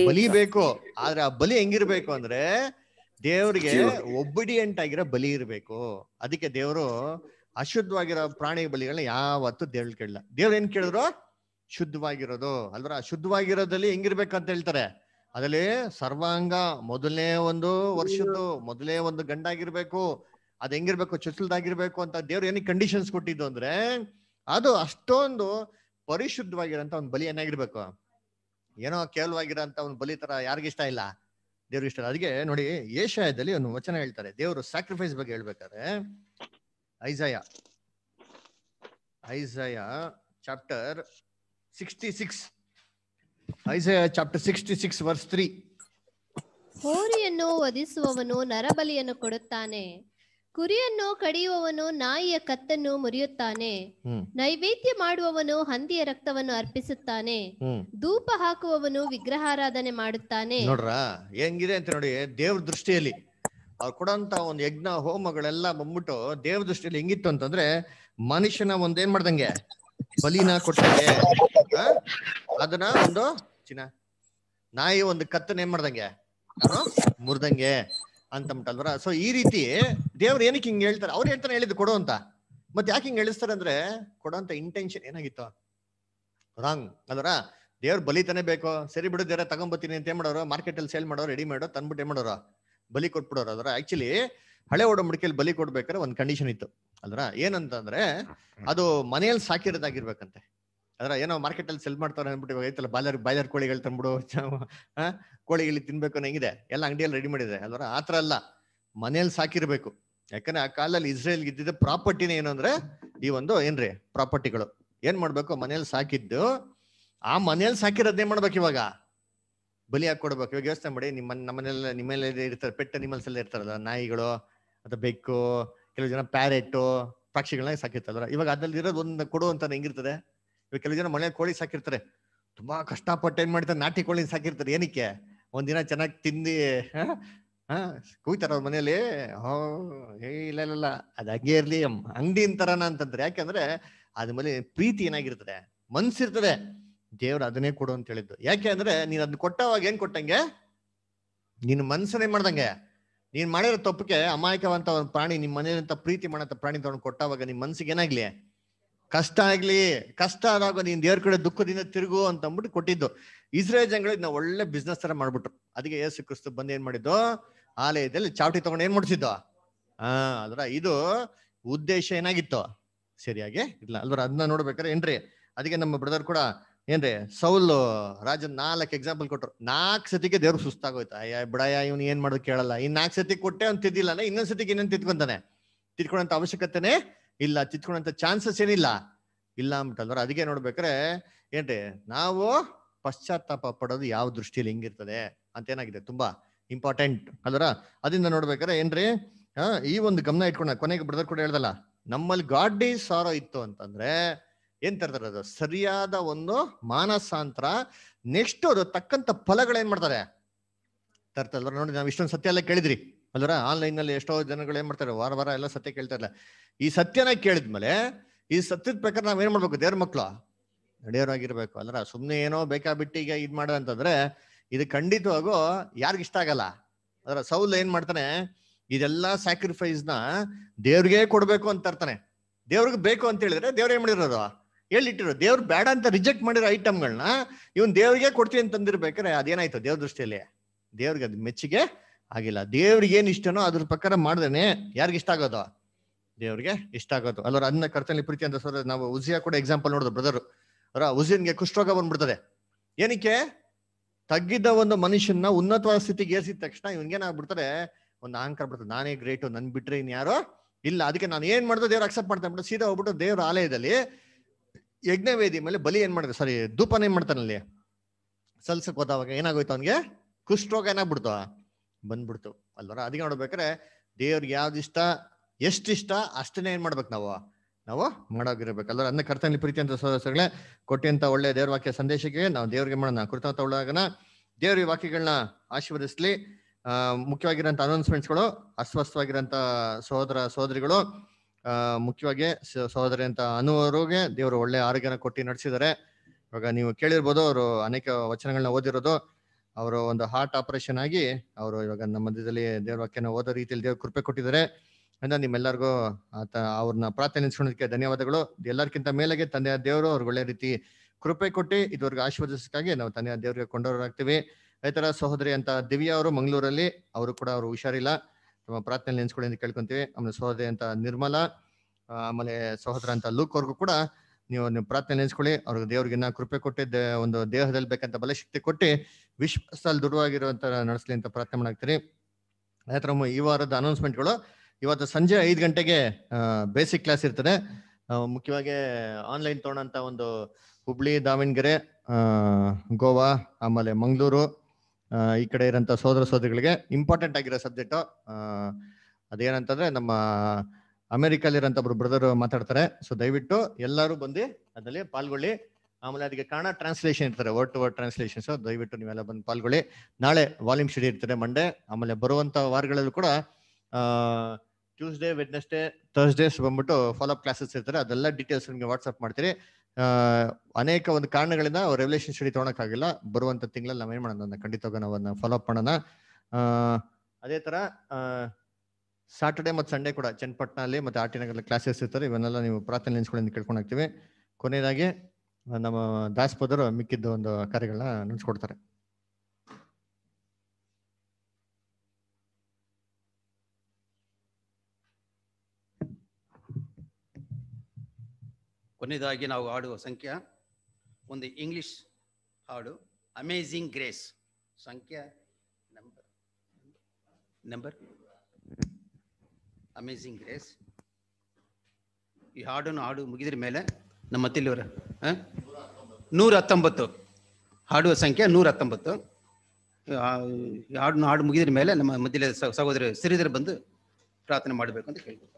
ಬಲಿ ಬೇಕು ಆದ್ರೆ ಆ ಬಲಿ ಹೆಂಗಿರ್ಬೇಕು ಅಂದ್ರೆ ದೇವ್ರಿಗೆ ಒಬ್ಬಿಡಿಯಂಟ್ ಆಗಿರೋ ಬಲಿ ಇರ್ಬೇಕು ಅದಕ್ಕೆ ದೇವ್ರು ಅಶುದ್ಧವಾಗಿರೋ ಪ್ರಾಣಿ ಬಲಿಗಳನ್ನ ಯಾವತ್ತೂ ದೇವ್ರು ಕೇಳಲ್ಲ ದೇವ್ರು ಏನ್ ಕೇಳಿದ್ರು ಶುದ್ಧವಾಗಿರೋದು ಅಲ್ವರ ಶುದ್ಧವಾಗಿರೋದಲ್ಲಿ ಹೆಂಗಿರ್ಬೇಕು ಅಂತ ಹೇಳ್ತಾರೆ ಅದರಲ್ಲಿ ಸರ್ವಾಂಗ ಮೊದಲನೇ ಒಂದು ವರ್ಷದ್ದು ಮೊದಲನೇ ಒಂದು ಗಂಡಾಗಿರ್ಬೇಕು ಅದು ಹೆಂಗಿರ್ಬೇಕು ಚೊಚ್ಚಲ್ದಾಗಿರ್ಬೇಕು ಅಂತ ದೇವ್ರು ಏನಕ್ಕೆ ಕಂಡೀಷನ್ಸ್ ಕೊಟ್ಟಿದ್ದು ಅಂದ್ರೆ ಅದು ಅಷ್ಟೊಂದು ಅಂತ ಒಂದು ಬಲಿ ಏನಾಗಿರ್ಬೇಕು ಏನೋ ಅಂತ ಒಂದು ಬಲಿ ತರ ಇಷ್ಟ ಇಲ್ಲ ದೇವ್ರಿಗೆ ಇಷ್ಟ ಅದಕ್ಕೆ ನೋಡಿ ಏಷ್ಯಾದಲ್ಲಿ ಒಂದು ವಚನ ಹೇಳ್ತಾರೆ ದೇವರು ಸ್ಯಾಕ್ರಿಫೈಸ್ ಬಗ್ಗೆ ಹೇಳ್ಬೇಕಾದ್ರೆ Isaiah Isaiah chapter sixty six chapter sixty six verse three ಹೋರಿಯನ್ನು ವಧಿಸುವವನು ನರಬಲಿಯನ್ನು ಕೊಡುತ್ತಾನೆ ಕುರಿಯನ್ನು ಕಡಿಯುವವನು ನಾಯಿಯ ಕತ್ತನ್ನು ಮುರಿಯುತ್ತಾನೆ ನೈವೇದ್ಯ ಮಾಡುವವನು ಹಂದಿಯ ರಕ್ತವನ್ನು ಅರ್ಪಿಸುತ್ತಾನೆ ಧೂಪ ಹಾಕುವವನು ವಿಗ್ರಹಾರಾಧನೆ ಮಾಡುತ್ತಾನೆ ನೋಡ್ರ ಹೆಂಗಿದೆ ಅಂತ ನೋಡಿ ದೇವ್ರ ದೃಷ್ಟಿಯಲ್ಲಿ ಅವ್ರು ಕೊಡಂತ ಒಂದು ಯಜ್ಞ ಹೋಮಗಳೆಲ್ಲ ಬಂದ್ಬಿಟ್ಟು ದೇವ್ರ ದೃಷ್ಟಿಯಲ್ಲಿ ಹೆಂಗಿತ್ತು ಅಂತಂದ್ರೆ ಮನುಷ್ಯನ ಒಂದೇನ್ ಮಾಡ್ದಂಗೆ ಬಲಿನ ಕೊಟ್ಟಾಗೆ ಅದನ್ನ ಒಂದು ಚಿನ್ನ ನಾಯಿ ಒಂದು ಕತ್ತನ್ನ ಏನ್ ಮಾಡ್ದಂಗೆ ನಾನು ಮುರ್ದಂಗೆ ಅಂತಂಬಿಟ್ಟಲ್ವರ ಸೊ ಈ ರೀತಿ ದೇವ್ರು ಏನಕ್ಕೆ ಹಿಂಗ್ ಹೇಳ್ತಾರೆ ಅವ್ರು ಹೇಳ್ತಾನೆ ಹೇಳಿದ್ ಕೊಡು ಅಂತ ಮತ್ತೆ ಯಾಕೆ ಹಿಂಗ್ ಹೇಳಿಸ್ತಾರೆ ಅಂದ್ರೆ ಕೊಡೋಂತ ಇಂಟೆನ್ಷನ್ ಏನಾಗಿತ್ತು ರಾಂಗ್ ಅದರ ದೇವ್ರ ಬಲಿತಾನೆ ಬೇಕು ಸರಿ ಬಿಡು ದೇವ್ರ ತಗೊಂಬತ್ತೀನಿ ಅಂತ ಏನ್ ಮಾಡೋರು ಮಾರ್ಕೆಟ್ ಅಲ್ಲಿ ಸೇಲ್ ಮಾಡೋರು ರೆಡಿ ಮಾಡೋ ತಂದ್ಬಿಟ್ಟು ಏನ್ ಮಾಡೋರು ಬಲಿ ಕೊಟ್ಬಿಡೋರು ಅದರ ಆಕ್ಚುಲಿ ಹಳೆ ಒಡಂಬಡಿಕೆಯಲ್ಲಿ ಬಲಿ ಕೊಡ್ಬೇಕಾದ್ರೆ ಒಂದು ಕಂಡೀಷನ್ ಇತ್ತು ಅಲ್ರ ಏನಂತಂದ್ರೆ ಅದು ಮನೆಯಲ್ಲಿ ಸಾಕಿರೋದಾಗಿರ್ಬೇಕಂತೆ ಅದ್ರ ಏನೋ ಮಾರ್ಕೆಟ್ ಅಲ್ಲಿ ಸೆಲ್ ಮಾಡ್ತಾರೆ ಅಂದ್ಬಿಟ್ಟು ಇವಾಗ ಐತಲ್ಲ ಬಾಯ್ಲರ್ ಬಾಯ್ಲರ್ ಕೋಳಿಗಳು ತಂದ್ಬಿಡು ಕೋಳಿಗಳು ತಿನ್ಬೇಕು ಇದೆ ಎಲ್ಲ ಅಂಗಡಿಯಲ್ಲಿ ರೆಡಿ ಮಾಡಿದೆ ಅಲ್ವರ ಆತರ ಅಲ್ಲ ಮನೆಯಲ್ಲಿ ಸಾಕಿರ್ಬೇಕು ಯಾಕಂದ್ರೆ ಆ ಕಾಲದಲ್ಲಿ ಇಸ್ರೇಲ್ ಇದ್ದಿದ್ದ ಪ್ರಾಪರ್ಟಿನ ಏನು ಅಂದ್ರೆ ಈ ಒಂದು ಏನ್ರಿ ಪ್ರಾಪರ್ಟಿಗಳು ಏನ್ ಮಾಡ್ಬೇಕು ಮನೇಲಿ ಸಾಕಿದ್ದು ಆ ಮನೇಲಿ ಸಾಕಿರೋದೇ ಮಾಡ್ಬೇಕು ಇವಾಗ ಬಲಿ ಹಾಕೊಡ್ಬೇಕು ಇವಾಗ ವ್ಯವಸ್ಥೆ ಮಾಡಿ ನಿಮ್ಮ ನಮ್ಮನೆಲ್ಲ ಮನೇಲಿ ಇರ್ತಾರೆ ಪೆಟ್ ಪೆಟ್ಟ ಎಲ್ಲ ಇರ್ತಾರಲ್ಲ ನಾಯಿಗಳು ಅಥವಾ ಬೆಕ್ಕು ಕೆಲವು ಜನ ಪ್ಯಾರೆಟ್ಟು ಪಕ್ಷಿಗಳನ್ನ ಸಾಕಿರ್ತಾರಲ್ಲ ಇವಾಗ ಅದ್ರಲ್ಲಿ ಇರೋದು ಒಂದು ಅಂತ ಹೆಂಗಿರ್ತದೆ ಇವಾಗ ಕೆಲವು ಜನ ಮನೆ ಕೋಳಿ ಸಾಕಿರ್ತಾರೆ ತುಂಬಾ ಕಷ್ಟಪಟ್ಟು ಏನ್ ಮಾಡ್ತಾರೆ ನಾಟಿ ಕೋಳಿ ಸಾಕಿರ್ತಾರೆ ಏನಕ್ಕೆ ಒಂದಿನ ಚೆನ್ನಾಗಿ ತಿಂದು ಹಾ ಕೂಯ್ತಾರ ಅವ್ರ ಮನೆಯಲ್ಲಿ ಹೋ ಇಲ್ಲ ಇಲ್ಲ ಅದ ಹಂಗೆ ಇರ್ಲಿ ಅಂಗಡಿ ಅಂತರನ ಅಂತಂದ್ರೆ ಯಾಕೆಂದ್ರೆ ಅದ್ರ ಮೇಲೆ ಪ್ರೀತಿ ಏನಾಗಿರ್ತದೆ ಮನ್ಸಿರ್ತದೆ ದೇವ್ರ ಅದನ್ನೇ ಕೊಡು ಅಂತ ಹೇಳಿದ್ದು ಯಾಕೆ ಅಂದ್ರೆ ನೀನ್ ಅದನ್ನ ಕೊಟ್ಟವಾಗ ಏನ್ ಕೊಟ್ಟಂಗೆ ನೀನು ಮನ್ಸನ್ನೇ ಮಾಡ್ದಂಗೆ ನೀನ್ ಮಾಡಿರೋ ತಪ್ಪಕ್ಕೆ ಅಮಾಯಕವಂತ ಒಂದು ಪ್ರಾಣಿ ನಿಮ್ ಮನೆಯಂತ ಪ್ರೀತಿ ಮಾಡಂತ ಪ್ರಾಣಿ ತಗೊಂಡು ಕೊಟ್ಟಾವಾಗ ನಿಮ್ ಮನ್ಸಿಗೆ ಏನಾಗ್ಲಿ ಕಷ್ಟ ಆಗ್ಲಿ ಕಷ್ಟ ಆದಾಗ ನೀನ್ ದೇವ್ರ ಕಡೆ ದುಃಖದಿಂದ ತಿರುಗು ಅಂತ ಅಂದ್ಬಿಟ್ಟು ಕೊಟ್ಟಿದ್ದು ಇಸ್ರೇಲ್ ಜನಗಳು ನಾವು ಒಳ್ಳೆ ಬಿಸ್ನೆಸ್ ತರ ಮಾಡ್ಬಿಟ್ರು ಅದಕ್ಕೆ ಏಸು ಕ್ರಿಸ್ತು ಬಂದು ಏನ್ ಮಾಡಿದ್ದು ಆಲಯದಲ್ಲಿ ಚಾವಟಿ ತಗೊಂಡು ಏನ್ ಮಾಡಿಸಿದ್ದು ಆ ಅದ್ರ ಇದು ಉದ್ದೇಶ ಏನಾಗಿತ್ತು ಸರಿಯಾಗಿ ಇಲ್ಲ ಅಲ್ವರ ಅದನ್ನ ನೋಡ್ಬೇಕಾದ್ರೆ ಏನ್ರಿ ಅದಕ್ಕೆ ನಮ್ಮ ಬ್ರದರ್ ಕೂಡ ಏನ್ರಿ ಸೌಲು ರಾಜನ್ ನಾಲ್ಕು ಎಕ್ಸಾಂಪಲ್ ಕೊಟ್ರು ನಾಲ್ಕು ಸತಿಗೆ ದೇವ್ರು ಸುಸ್ತಾಗೋಯ್ತು ಅಯ್ಯ ಬಿಡಯ್ಯ ಇವ್ನು ಏನ್ ಮಾಡೋದು ಕೇಳಲ್ಲ ಇನ್ ನಾಲ್ಕು ಸತಿ ಕೊಟ್ಟೆ ಅವ್ನು ತಿದ್ದಿಲ್ಲ ಇನ್ನೊಂದ್ ಸತಿಗೆ ಇನ್ನೊಂದು ತಿದ್ಕೊಂತಾನೆ ತಿದ್ಕೊಳಂತ ಅವಶ್ಯಕತೆನೆ ಇಲ್ಲ ತಿದ್ಕೊಳಂತ ಚಾನ್ಸಸ್ ಏನಿಲ್ಲ ಇಲ್ಲ ಅಂತಂದ್ರೆ ಅದಕ್ಕೆ ನೋಡ್ಬೇಕಾರೆ ಏನ್ರಿ ನಾವು ಪಶ್ಚಾತ್ತಾಪ ಪಡೋದು ಯಾವ ದೃಷ್ಟಿಯಲ್ಲಿ ಹಿಂಗಿರ್ತದೆ ಅಂತ ಏನಾಗಿದೆ ತುಂಬಾ ಇಂಪಾರ್ಟೆಂಟ್ ಅಲ್ವರ ಅದರಿಂದ ನೋಡ್ಬೇಕಾರೆ ಏನ್ರಿ ಈ ಒಂದು ಗಮನ ಇಟ್ಕೊಂಡ ಕೊನೆಗೆ ಬ್ರದರ್ ಕೂಡ ಹೇಳ್ದಲ್ಲ ನಮ್ಮಲ್ಲಿ ಗಾಡ್ ಡೇ ಸಾರೋ ಇತ್ತು ಅಂತಂದ್ರೆ ತರ್ತಾರೆ ಅದು ಸರಿಯಾದ ಒಂದು ಮಾನಸಾಂತರ ನೆಕ್ಸ್ಟ್ ಅದು ತಕ್ಕಂತ ಫಲಗಳೇನ್ ಮಾಡ್ತಾರೆ ತರ್ತಲ್ವ ನೋಡಿ ನಾವು ಇಷ್ಟೊಂದು ಸತ್ಯ ಎಲ್ಲ ಕೇಳಿದ್ರಿ ಅಲ್ವರ ಆನ್ಲೈನ್ ನಲ್ಲಿ ಎಷ್ಟೋ ಜನಗಳು ಏನ್ ಮಾಡ್ತಾರೆ ವಾರ ವಾರ ಎಲ್ಲ ಸತ್ಯ ಕೇಳ್ತಾರಲ್ಲ ಈ ಸತ್ಯನ ಕೇಳಿದ್ಮೇಲೆ ಈ ಸತ್ಯದ ಪ್ರಕಾರ ನಾವ್ ಏನ್ ಮಾಡ್ಬೇಕು ದೇವ್ರ ಮಕ್ಕಳು ನಡೆಯೋರಾಗಿರ್ಬೇಕು ಅಲ್ರ ಸುಮ್ಮನೆ ಏನೋ ಈಗ ಇದು ಮಾಡ ಅಂತಂದ್ರೆ ಇದು ಖಂಡಿತವಾಗೂ ಇಷ್ಟ ಆಗಲ್ಲ ಅದರ ಸೌಲ್ ಏನ್ ಮಾಡ್ತಾನೆ ಇದೆಲ್ಲ ನ ದೇವ್ರಿಗೆ ಕೊಡ್ಬೇಕು ಅಂತ ಇರ್ತಾನೆ ದೇವ್ರಿಗೆ ಬೇಕು ಅಂತ ಹೇಳಿದ್ರೆ ದೇವ್ರ ಏನ್ ಮಾಡಿರೋದು ಹೇಳಿಟ್ಟಿರೋ ದೇವ್ರು ಬೇಡ ಅಂತ ರಿಜೆಕ್ಟ್ ಮಾಡಿರೋ ಐಟಮ್ಗಳನ್ನ ಇವನ್ ದೇವ್ರಿಗೆ ಕೊಡ್ತೀವಿ ಅಂತಂದಿರ್ಬೇಕಾರೆ ಅದೇನಾಯ್ತು ದೇವ್ರ ದೃಷ್ಟಿಯಲ್ಲಿ ದೇವ್ರಿಗೆ ಅದು ಮೆಚ್ಚುಗೆ ಆಗಿಲ್ಲ ದೇವ್ರಿಗೆ ಏನು ಇಷ್ಟನೋ ಅದ್ರ ಪ್ರಕಾರ ಮಾಡ್ದೇನೆ ಯಾರಿಗೆ ಇಷ್ಟ ಆಗೋದು ದೇವ್ರಿಗೆ ಇಷ್ಟ ಆಗೋದು ಅಲ್ಲರ ಅದನ್ನ ಕರ್ತನಲ್ಲಿ ಪ್ರೀತಿ ಅಂತ ಸರ್ ನಾವು ಉಜಿಯಾ ಕೂಡ ಎಕ್ಸಾಂಪಲ್ ನೋಡಿದ್ರು ಬ್ರದರ್ ಅವರ ಉಜಿನ್ಗೆ ಕುಷ್ಠರೋಗ ಬಂದ್ಬಿಡ್ತದೆ ಏನಕ್ಕೆ ತಗ್ಗಿದ್ದ ಒಂದು ಮನುಷ್ಯನ ಉನ್ನತವಾದ ಸ್ಥಿತಿಗೆ ಏರಿಸಿದ ತಕ್ಷಣ ಇವನ್ಗೇನಾಗ್ಬಿಡ್ತಾರೆ ಒಂದು ಅಹಂಕಾರ ಬಿಡ್ತದೆ ನಾನೇ ಗ್ರೇಟು ನನ್ ಬಿಟ್ರೆ ಇನ್ ಯಾರೋ ಇಲ್ಲ ಅದಕ್ಕೆ ನಾನು ಏನ್ ಮಾಡಿದ್ರು ದೇವ್ರು ಅಕ್ಸೆಪ್ಟ್ ಮಾಡ್ತಾ ಬಿಟ್ಟು ಸೀದಾ ಹೋಗ್ಬಿಟ್ಟು ದೇವ್ರ ಆಲಯದಲ್ಲಿ ಯಜ್ಞವೇದಿ ಮೇಲೆ ಬಲಿ ಏನ್ ಮಾಡ್ತಾರೆ ಸಾರಿ ಧೂಪನ ಏನ್ ಮಾಡ್ತಾನಲ್ಲಿ ಸಲ್ಸಕ್ ಹೋದವಾಗ ಏನಾಗೋಯ್ತು ಅವನ್ಗೆ ಕುಷ್ಠರೋಗ ಏನಾಗ್ಬಿಡ್ತು ಬಂದ್ಬಿಡ್ತು ಅಲ್ವರ ಅದಕ್ಕೆ ನೋಡ್ಬೇಕಾರೆ ದೇವ್ರಿಗೆ ಯಾವ್ದು ಇಷ್ಟ ಎಷ್ಟಿಷ್ಟ ಅಷ್ಟನ್ನೇ ಏನ್ ಮಾಡ್ಬೇಕು ನಾವು ನಾವು ಮಾಡೋಗಿರ್ಬೇಕು ಅಲ್ವರ ಅನ್ನ ಕರ್ತನಲ್ಲಿ ಪ್ರೀತಿ ಅಂತ ಸದಸ್ಯಗಳೇ ಕೊಟ್ಟಿಂತ ಒಳ್ಳೆ ದೇವ್ರ ವಾಕ್ಯ ಸಂದೇಶಕ್ಕೆ ನಾವು ದೇವ್ರಿಗೆ ಮಾಡೋಣ ಕೃತಾರ್ಥ ಒಳಗನ ದೇವ್ರಿಗೆ ವಾಕ್ಯಗಳನ್ನ ಆಶೀರ್ವದಿಸ್ಲಿ ಮುಖ್ಯವಾಗಿರೋಂಥ ಅನೌನ್ಸ್ಮೆಂಟ್ಸ್ಗಳು ಅಸ್ವಸ್ಥವಾಗಿರೋಂಥ ಸಹೋದರ ಸಹೋದರಿಗಳು ಮುಖ್ಯವಾಗಿ ಸಹೋದರಿ ಅಂತ ಅನ್ನುವರಿಗೆ ದೇವರು ಒಳ್ಳೆ ಆರೋಗ್ಯನ ಕೊಟ್ಟು ನಡೆಸಿದ್ದಾರೆ ಇವಾಗ ನೀವು ಕೇಳಿರ್ಬೋದು ಅವರು ಅನೇಕ ವಚನಗಳನ್ನ ಓದಿರೋದು ಅವರು ಒಂದು ಹಾರ್ಟ್ ಆಪರೇಷನ್ ಆಗಿ ಅವರು ಇವಾಗ ನಮ್ಮ ಮಧ್ಯದಲ್ಲಿ ದೇವ್ರ ವಾಕ್ಯನ ಓದೋ ರೀತಿಯಲ್ಲಿ ದೇವ್ರ ಕೃಪೆ ಕೊಟ್ಟಿದ್ದಾರೆ ಅಂತ ನಿಮ್ಮೆಲ್ಲರಿಗೂ ಆತ ಅವ್ರನ್ನ ಪ್ರಾರ್ಥನೆ ನಿಲ್ಸ್ಕೊಳೋದಕ್ಕೆ ಧನ್ಯವಾದಗಳು ಎಲ್ಲರಿಗಿಂತ ಮೇಲೆಗೆ ತಂದೆಯ ದೇವರು ಅವ್ರಿಗೆ ಒಳ್ಳೆ ರೀತಿ ಕೃಪೆ ಕೊಟ್ಟು ಇದುವರೆಗೆ ಆಶೀರ್ವದಿಸೋಕ್ಕಾಗಿ ನಾವು ತಂದೆಯ ದೇವರಿಗೆ ಕೊಂಡವರಾಗ್ತೀವಿ ರೈತರ ಸಹೋದರಿ ಅಂತ ದಿವ್ಯ ಅವರು ಮಂಗಳೂರಲ್ಲಿ ಅವರು ಕೂಡ ಅವರು ಹುಷಾರಿಲ್ಲ ನಮ್ಮ ಪ್ರಾರ್ಥನೆ ನೆನೆಸ್ಕೊಳ್ಳಿ ಅಂತ ಕೇಳ್ಕೊಂತೀವಿ ಆಮೇಲೆ ಸಹೋದರಿ ಅಂತ ನಿರ್ಮಲ ಆಮೇಲೆ ಸಹೋದರ ಅಂತ ಲುಕ್ ಅವ್ರಿಗೂ ಕೂಡ ನೀವು ನೀವು ಪ್ರಾರ್ಥನೆ ನೆನೆಸ್ಕೊಳ್ಳಿ ಅವ್ರಿಗೆ ದೇವ್ರಿಗೆ ಇನ್ನ ಕೃಪೆ ಕೊಟ್ಟಿ ಒಂದು ದೇಹದಲ್ಲಿ ಬೇಕಂತ ಬಲಶಕ್ತಿ ಕೊಟ್ಟು ವಿಶ್ವಾಸದಲ್ಲಿ ದೃಢವಾಗಿರುವಂತ ನಡೆಸಲಿ ಅಂತ ಪ್ರಾರ್ಥನೆ ಮಾಡ್ತೀರಿ ಅದೇ ಈ ವಾರದ ಅನೌನ್ಸ್ಮೆಂಟ್ಗಳು ಇವತ್ತು ಸಂಜೆ ಐದು ಗಂಟೆಗೆ ಬೇಸಿಕ್ ಕ್ಲಾಸ್ ಇರ್ತದೆ ಮುಖ್ಯವಾಗಿ ಆನ್ಲೈನ್ ತಗೊಂಡಂತ ಒಂದು ಹುಬ್ಳಿ ದಾವಣಗೆರೆ ಗೋವಾ ಆಮೇಲೆ ಮಂಗಳೂರು ಈ ಕಡೆ ಇರೋಂಥ ಸೋದರ ಸೋದರಿಗಳಿಗೆ ಇಂಪಾರ್ಟೆಂಟ್ ಆಗಿರೋ ಸಬ್ಜೆಕ್ಟು ಅದೇನಂತಂದ್ರೆ ನಮ್ಮ ಅಮೆರಿಕಲ್ಲಿರೋಂಥ ಒಬ್ರು ಬ್ರದರ್ ಮಾತಾಡ್ತಾರೆ ಸೊ ದಯವಿಟ್ಟು ಎಲ್ಲರೂ ಬಂದು ಅದರಲ್ಲಿ ಪಾಲ್ಗೊಳ್ಳಿ ಆಮೇಲೆ ಅದಕ್ಕೆ ಕನ್ನಡ ಟ್ರಾನ್ಸ್ಲೇಷನ್ ಇರ್ತಾರೆ word to word translation so ದಯವಿಟ್ಟು ನೀವೆಲ್ಲ ಬಂದು ಪಾಲ್ಗೊಳ್ಳಿ ನಾಳೆ ವಾಲ್ಯೂಮ್ ಸ್ಟಡಿ ಇರ್ತಾರೆ ಮಂಡೇ ಆಮೇಲೆ ಬರುವಂಥ ವಾರಗಳಲ್ಲೂ ಕೂಡ ಟ್ಯೂಸ್ಡೇ ವೆಡ್ನೆಸ್ಡೇ ಥರ್ಸ್ಡೇಸ್ ಬಂದ್ಬಿಟ್ಟು ಫಾಲೋಅಪ್ ಕ್ಲಾಸಸ್ ಇರ್ತಾರೆ ಅದೆಲ್ಲ ಡೀಟೇಲ್ಸ್ ನಿಮಗೆ ವಾಟ್ಸಪ್ ಮಾಡ್ತೀರಿ ಅನೇಕ ಒಂದು ಕಾರಣಗಳಿಂದ ರೆವಲ್ಯೂಷನ್ ಸ್ಟಡಿ ತೊಗೊಳಕ್ಕಾಗಿಲ್ಲ ಬರುವಂತ ತಿಂಗಳಲ್ಲಿ ನಾವೇನ್ ಮಾಡೋಣ ಖಂಡಿತವಾಗ ನಾವನ್ನ ಫಾಲೋ ಅಪ್ ಮಾಡೋಣ ಅದೇ ತರ ಸಾಟರ್ಡೆ ಮತ್ತು ಸಂಡೇ ಕೂಡ ಚನ್ನಪಟ್ಟಣಲ್ಲಿ ಮತ್ತು ಆರ್ ಟಿ ನಗರಲ್ಲಿ ಕ್ಲಾಸಸ್ ಇರ್ತಾರೆ ಇವನ್ನೆಲ್ಲ ನೀವು ಪ್ರಾರ್ಥನೆ ಲೆನ್ಸ್ಗಳಿಂದ ಹೋಗ್ತೀವಿ ಕೊನೆಯದಾಗಿ ನಮ್ಮ ದಾಸ್ಪದರು ಮಿಕ್ಕಿದ್ದ ಒಂದು ಕಾರ್ಯಗಳನ್ನ ನಡೆಸ್ಕೊಡ್ತಾರೆ ಕೊನೆಯದಾಗಿ ನಾವು ಹಾಡುವ ಸಂಖ್ಯೆ ಒಂದು ಇಂಗ್ಲಿಷ್ ಹಾಡು ಅಮೇಝಿಂಗ್ ಗ್ರೇಸ್ ಸಂಖ್ಯೆ ನಂಬರ್ ನಂಬರ್ ಅಮೇಝಿಂಗ್ ಗ್ರೇಸ್ ಈ ಹಾಡನ್ನು ಹಾಡು ಮುಗಿದ್ರ ಮೇಲೆ ನಮ್ಮ ತಿಲ್ಲಿವರ ನೂರ ಹತ್ತೊಂಬತ್ತು ಹಾಡುವ ಸಂಖ್ಯೆ ನೂರ ಹತ್ತೊಂಬತ್ತು ಹಾಡನ್ನು ಹಾಡು ಮುಗಿದ್ರ ಮೇಲೆ ನಮ್ಮ ಮಧ್ಯ ಸಹೋದರ ಸಿರಿದರು ಬಂದು ಪ್ರಾರ್ಥನೆ ಮಾಡಬೇಕು ಅಂತ ಕೇಳ್ಬೋದು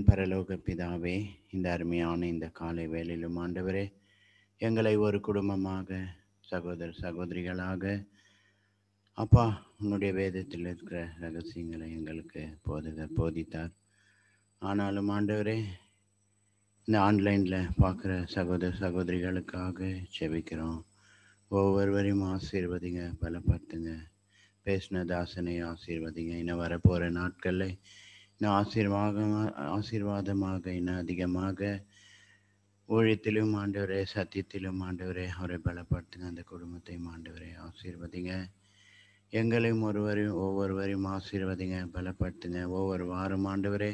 என் பரலோக பிதாவே இந்த அருமையான இந்த காலை வேலையிலும் ஆண்டவரே எங்களை ஒரு குடும்பமாக சகோதர சகோதரிகளாக அப்பா உன்னுடைய வேதத்தில் இருக்கிற ரகசியங்களை எங்களுக்கு போதுக போதித்தார் ஆனாலும் ஆண்டவரே இந்த ஆன்லைனில் பார்க்குற சகோதர சகோதரிகளுக்காக செபிக்கிறோம் ஒவ்வொருவரையும் ஆசீர்வதிங்க பலப்படுத்துங்க பேசின தாசனை ஆசீர்வதிங்க இன்னும் வரப்போகிற நாட்களில் இன்னும் ஆசீர்வாதமாக ஆசீர்வாதமாக இன்னும் அதிகமாக ஊழியத்திலும் ஆண்டவரே சத்தியத்திலும் ஆண்டவரே அவரை பலப்படுத்துங்க அந்த குடும்பத்தையும் ஆண்டவரே ஆசீர்வதிங்க எங்களையும் ஒருவரையும் ஒவ்வொருவரையும் ஆசீர்வதிங்க பலப்படுத்துங்க ஒவ்வொரு வாரம் ஆண்டவரே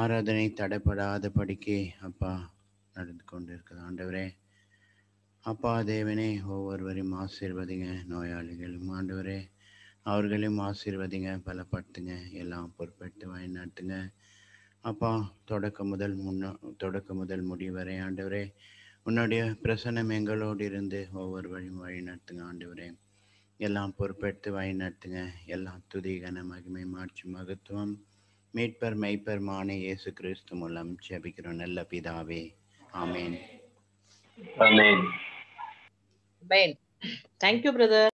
ஆராதனை தடைப்படாத படிக்கு அப்பா நடந்து கொண்டு இருக்குது ஆண்டவரே அப்பா தேவனே ஒவ்வொருவரையும் ஆசீர்வதிங்க நோயாளிகளும் ஆண்டவரே அவர்களையும் ஆசீர்வதிங்க பலப்படுத்துங்க எல்லாம் பொறுப்பெடுத்து நடத்துங்க அப்பா தொடக்க முதல் முன்னா தொடக்க முதல் முடிவரை வரை ஆண்டவரே உன்னுடைய பிரசனம் எங்களோடு இருந்து ஒவ்வொரு வழியும் வழி நடத்துங்க ஆண்டவரே எல்லாம் பொறுப்பெடுத்து வழி நடத்துங்க எல்லாம் துதி கன மகிமை மாற்றி மகத்துவம் மீட்பர் மெய்ப்பர் மானே இயேசு கிறிஸ்து மூலம் ஜெபிக்கிறோம் நல்ல பிதாவே ஆமேன் ஆமேன் தேங்க்யூ பிரதர்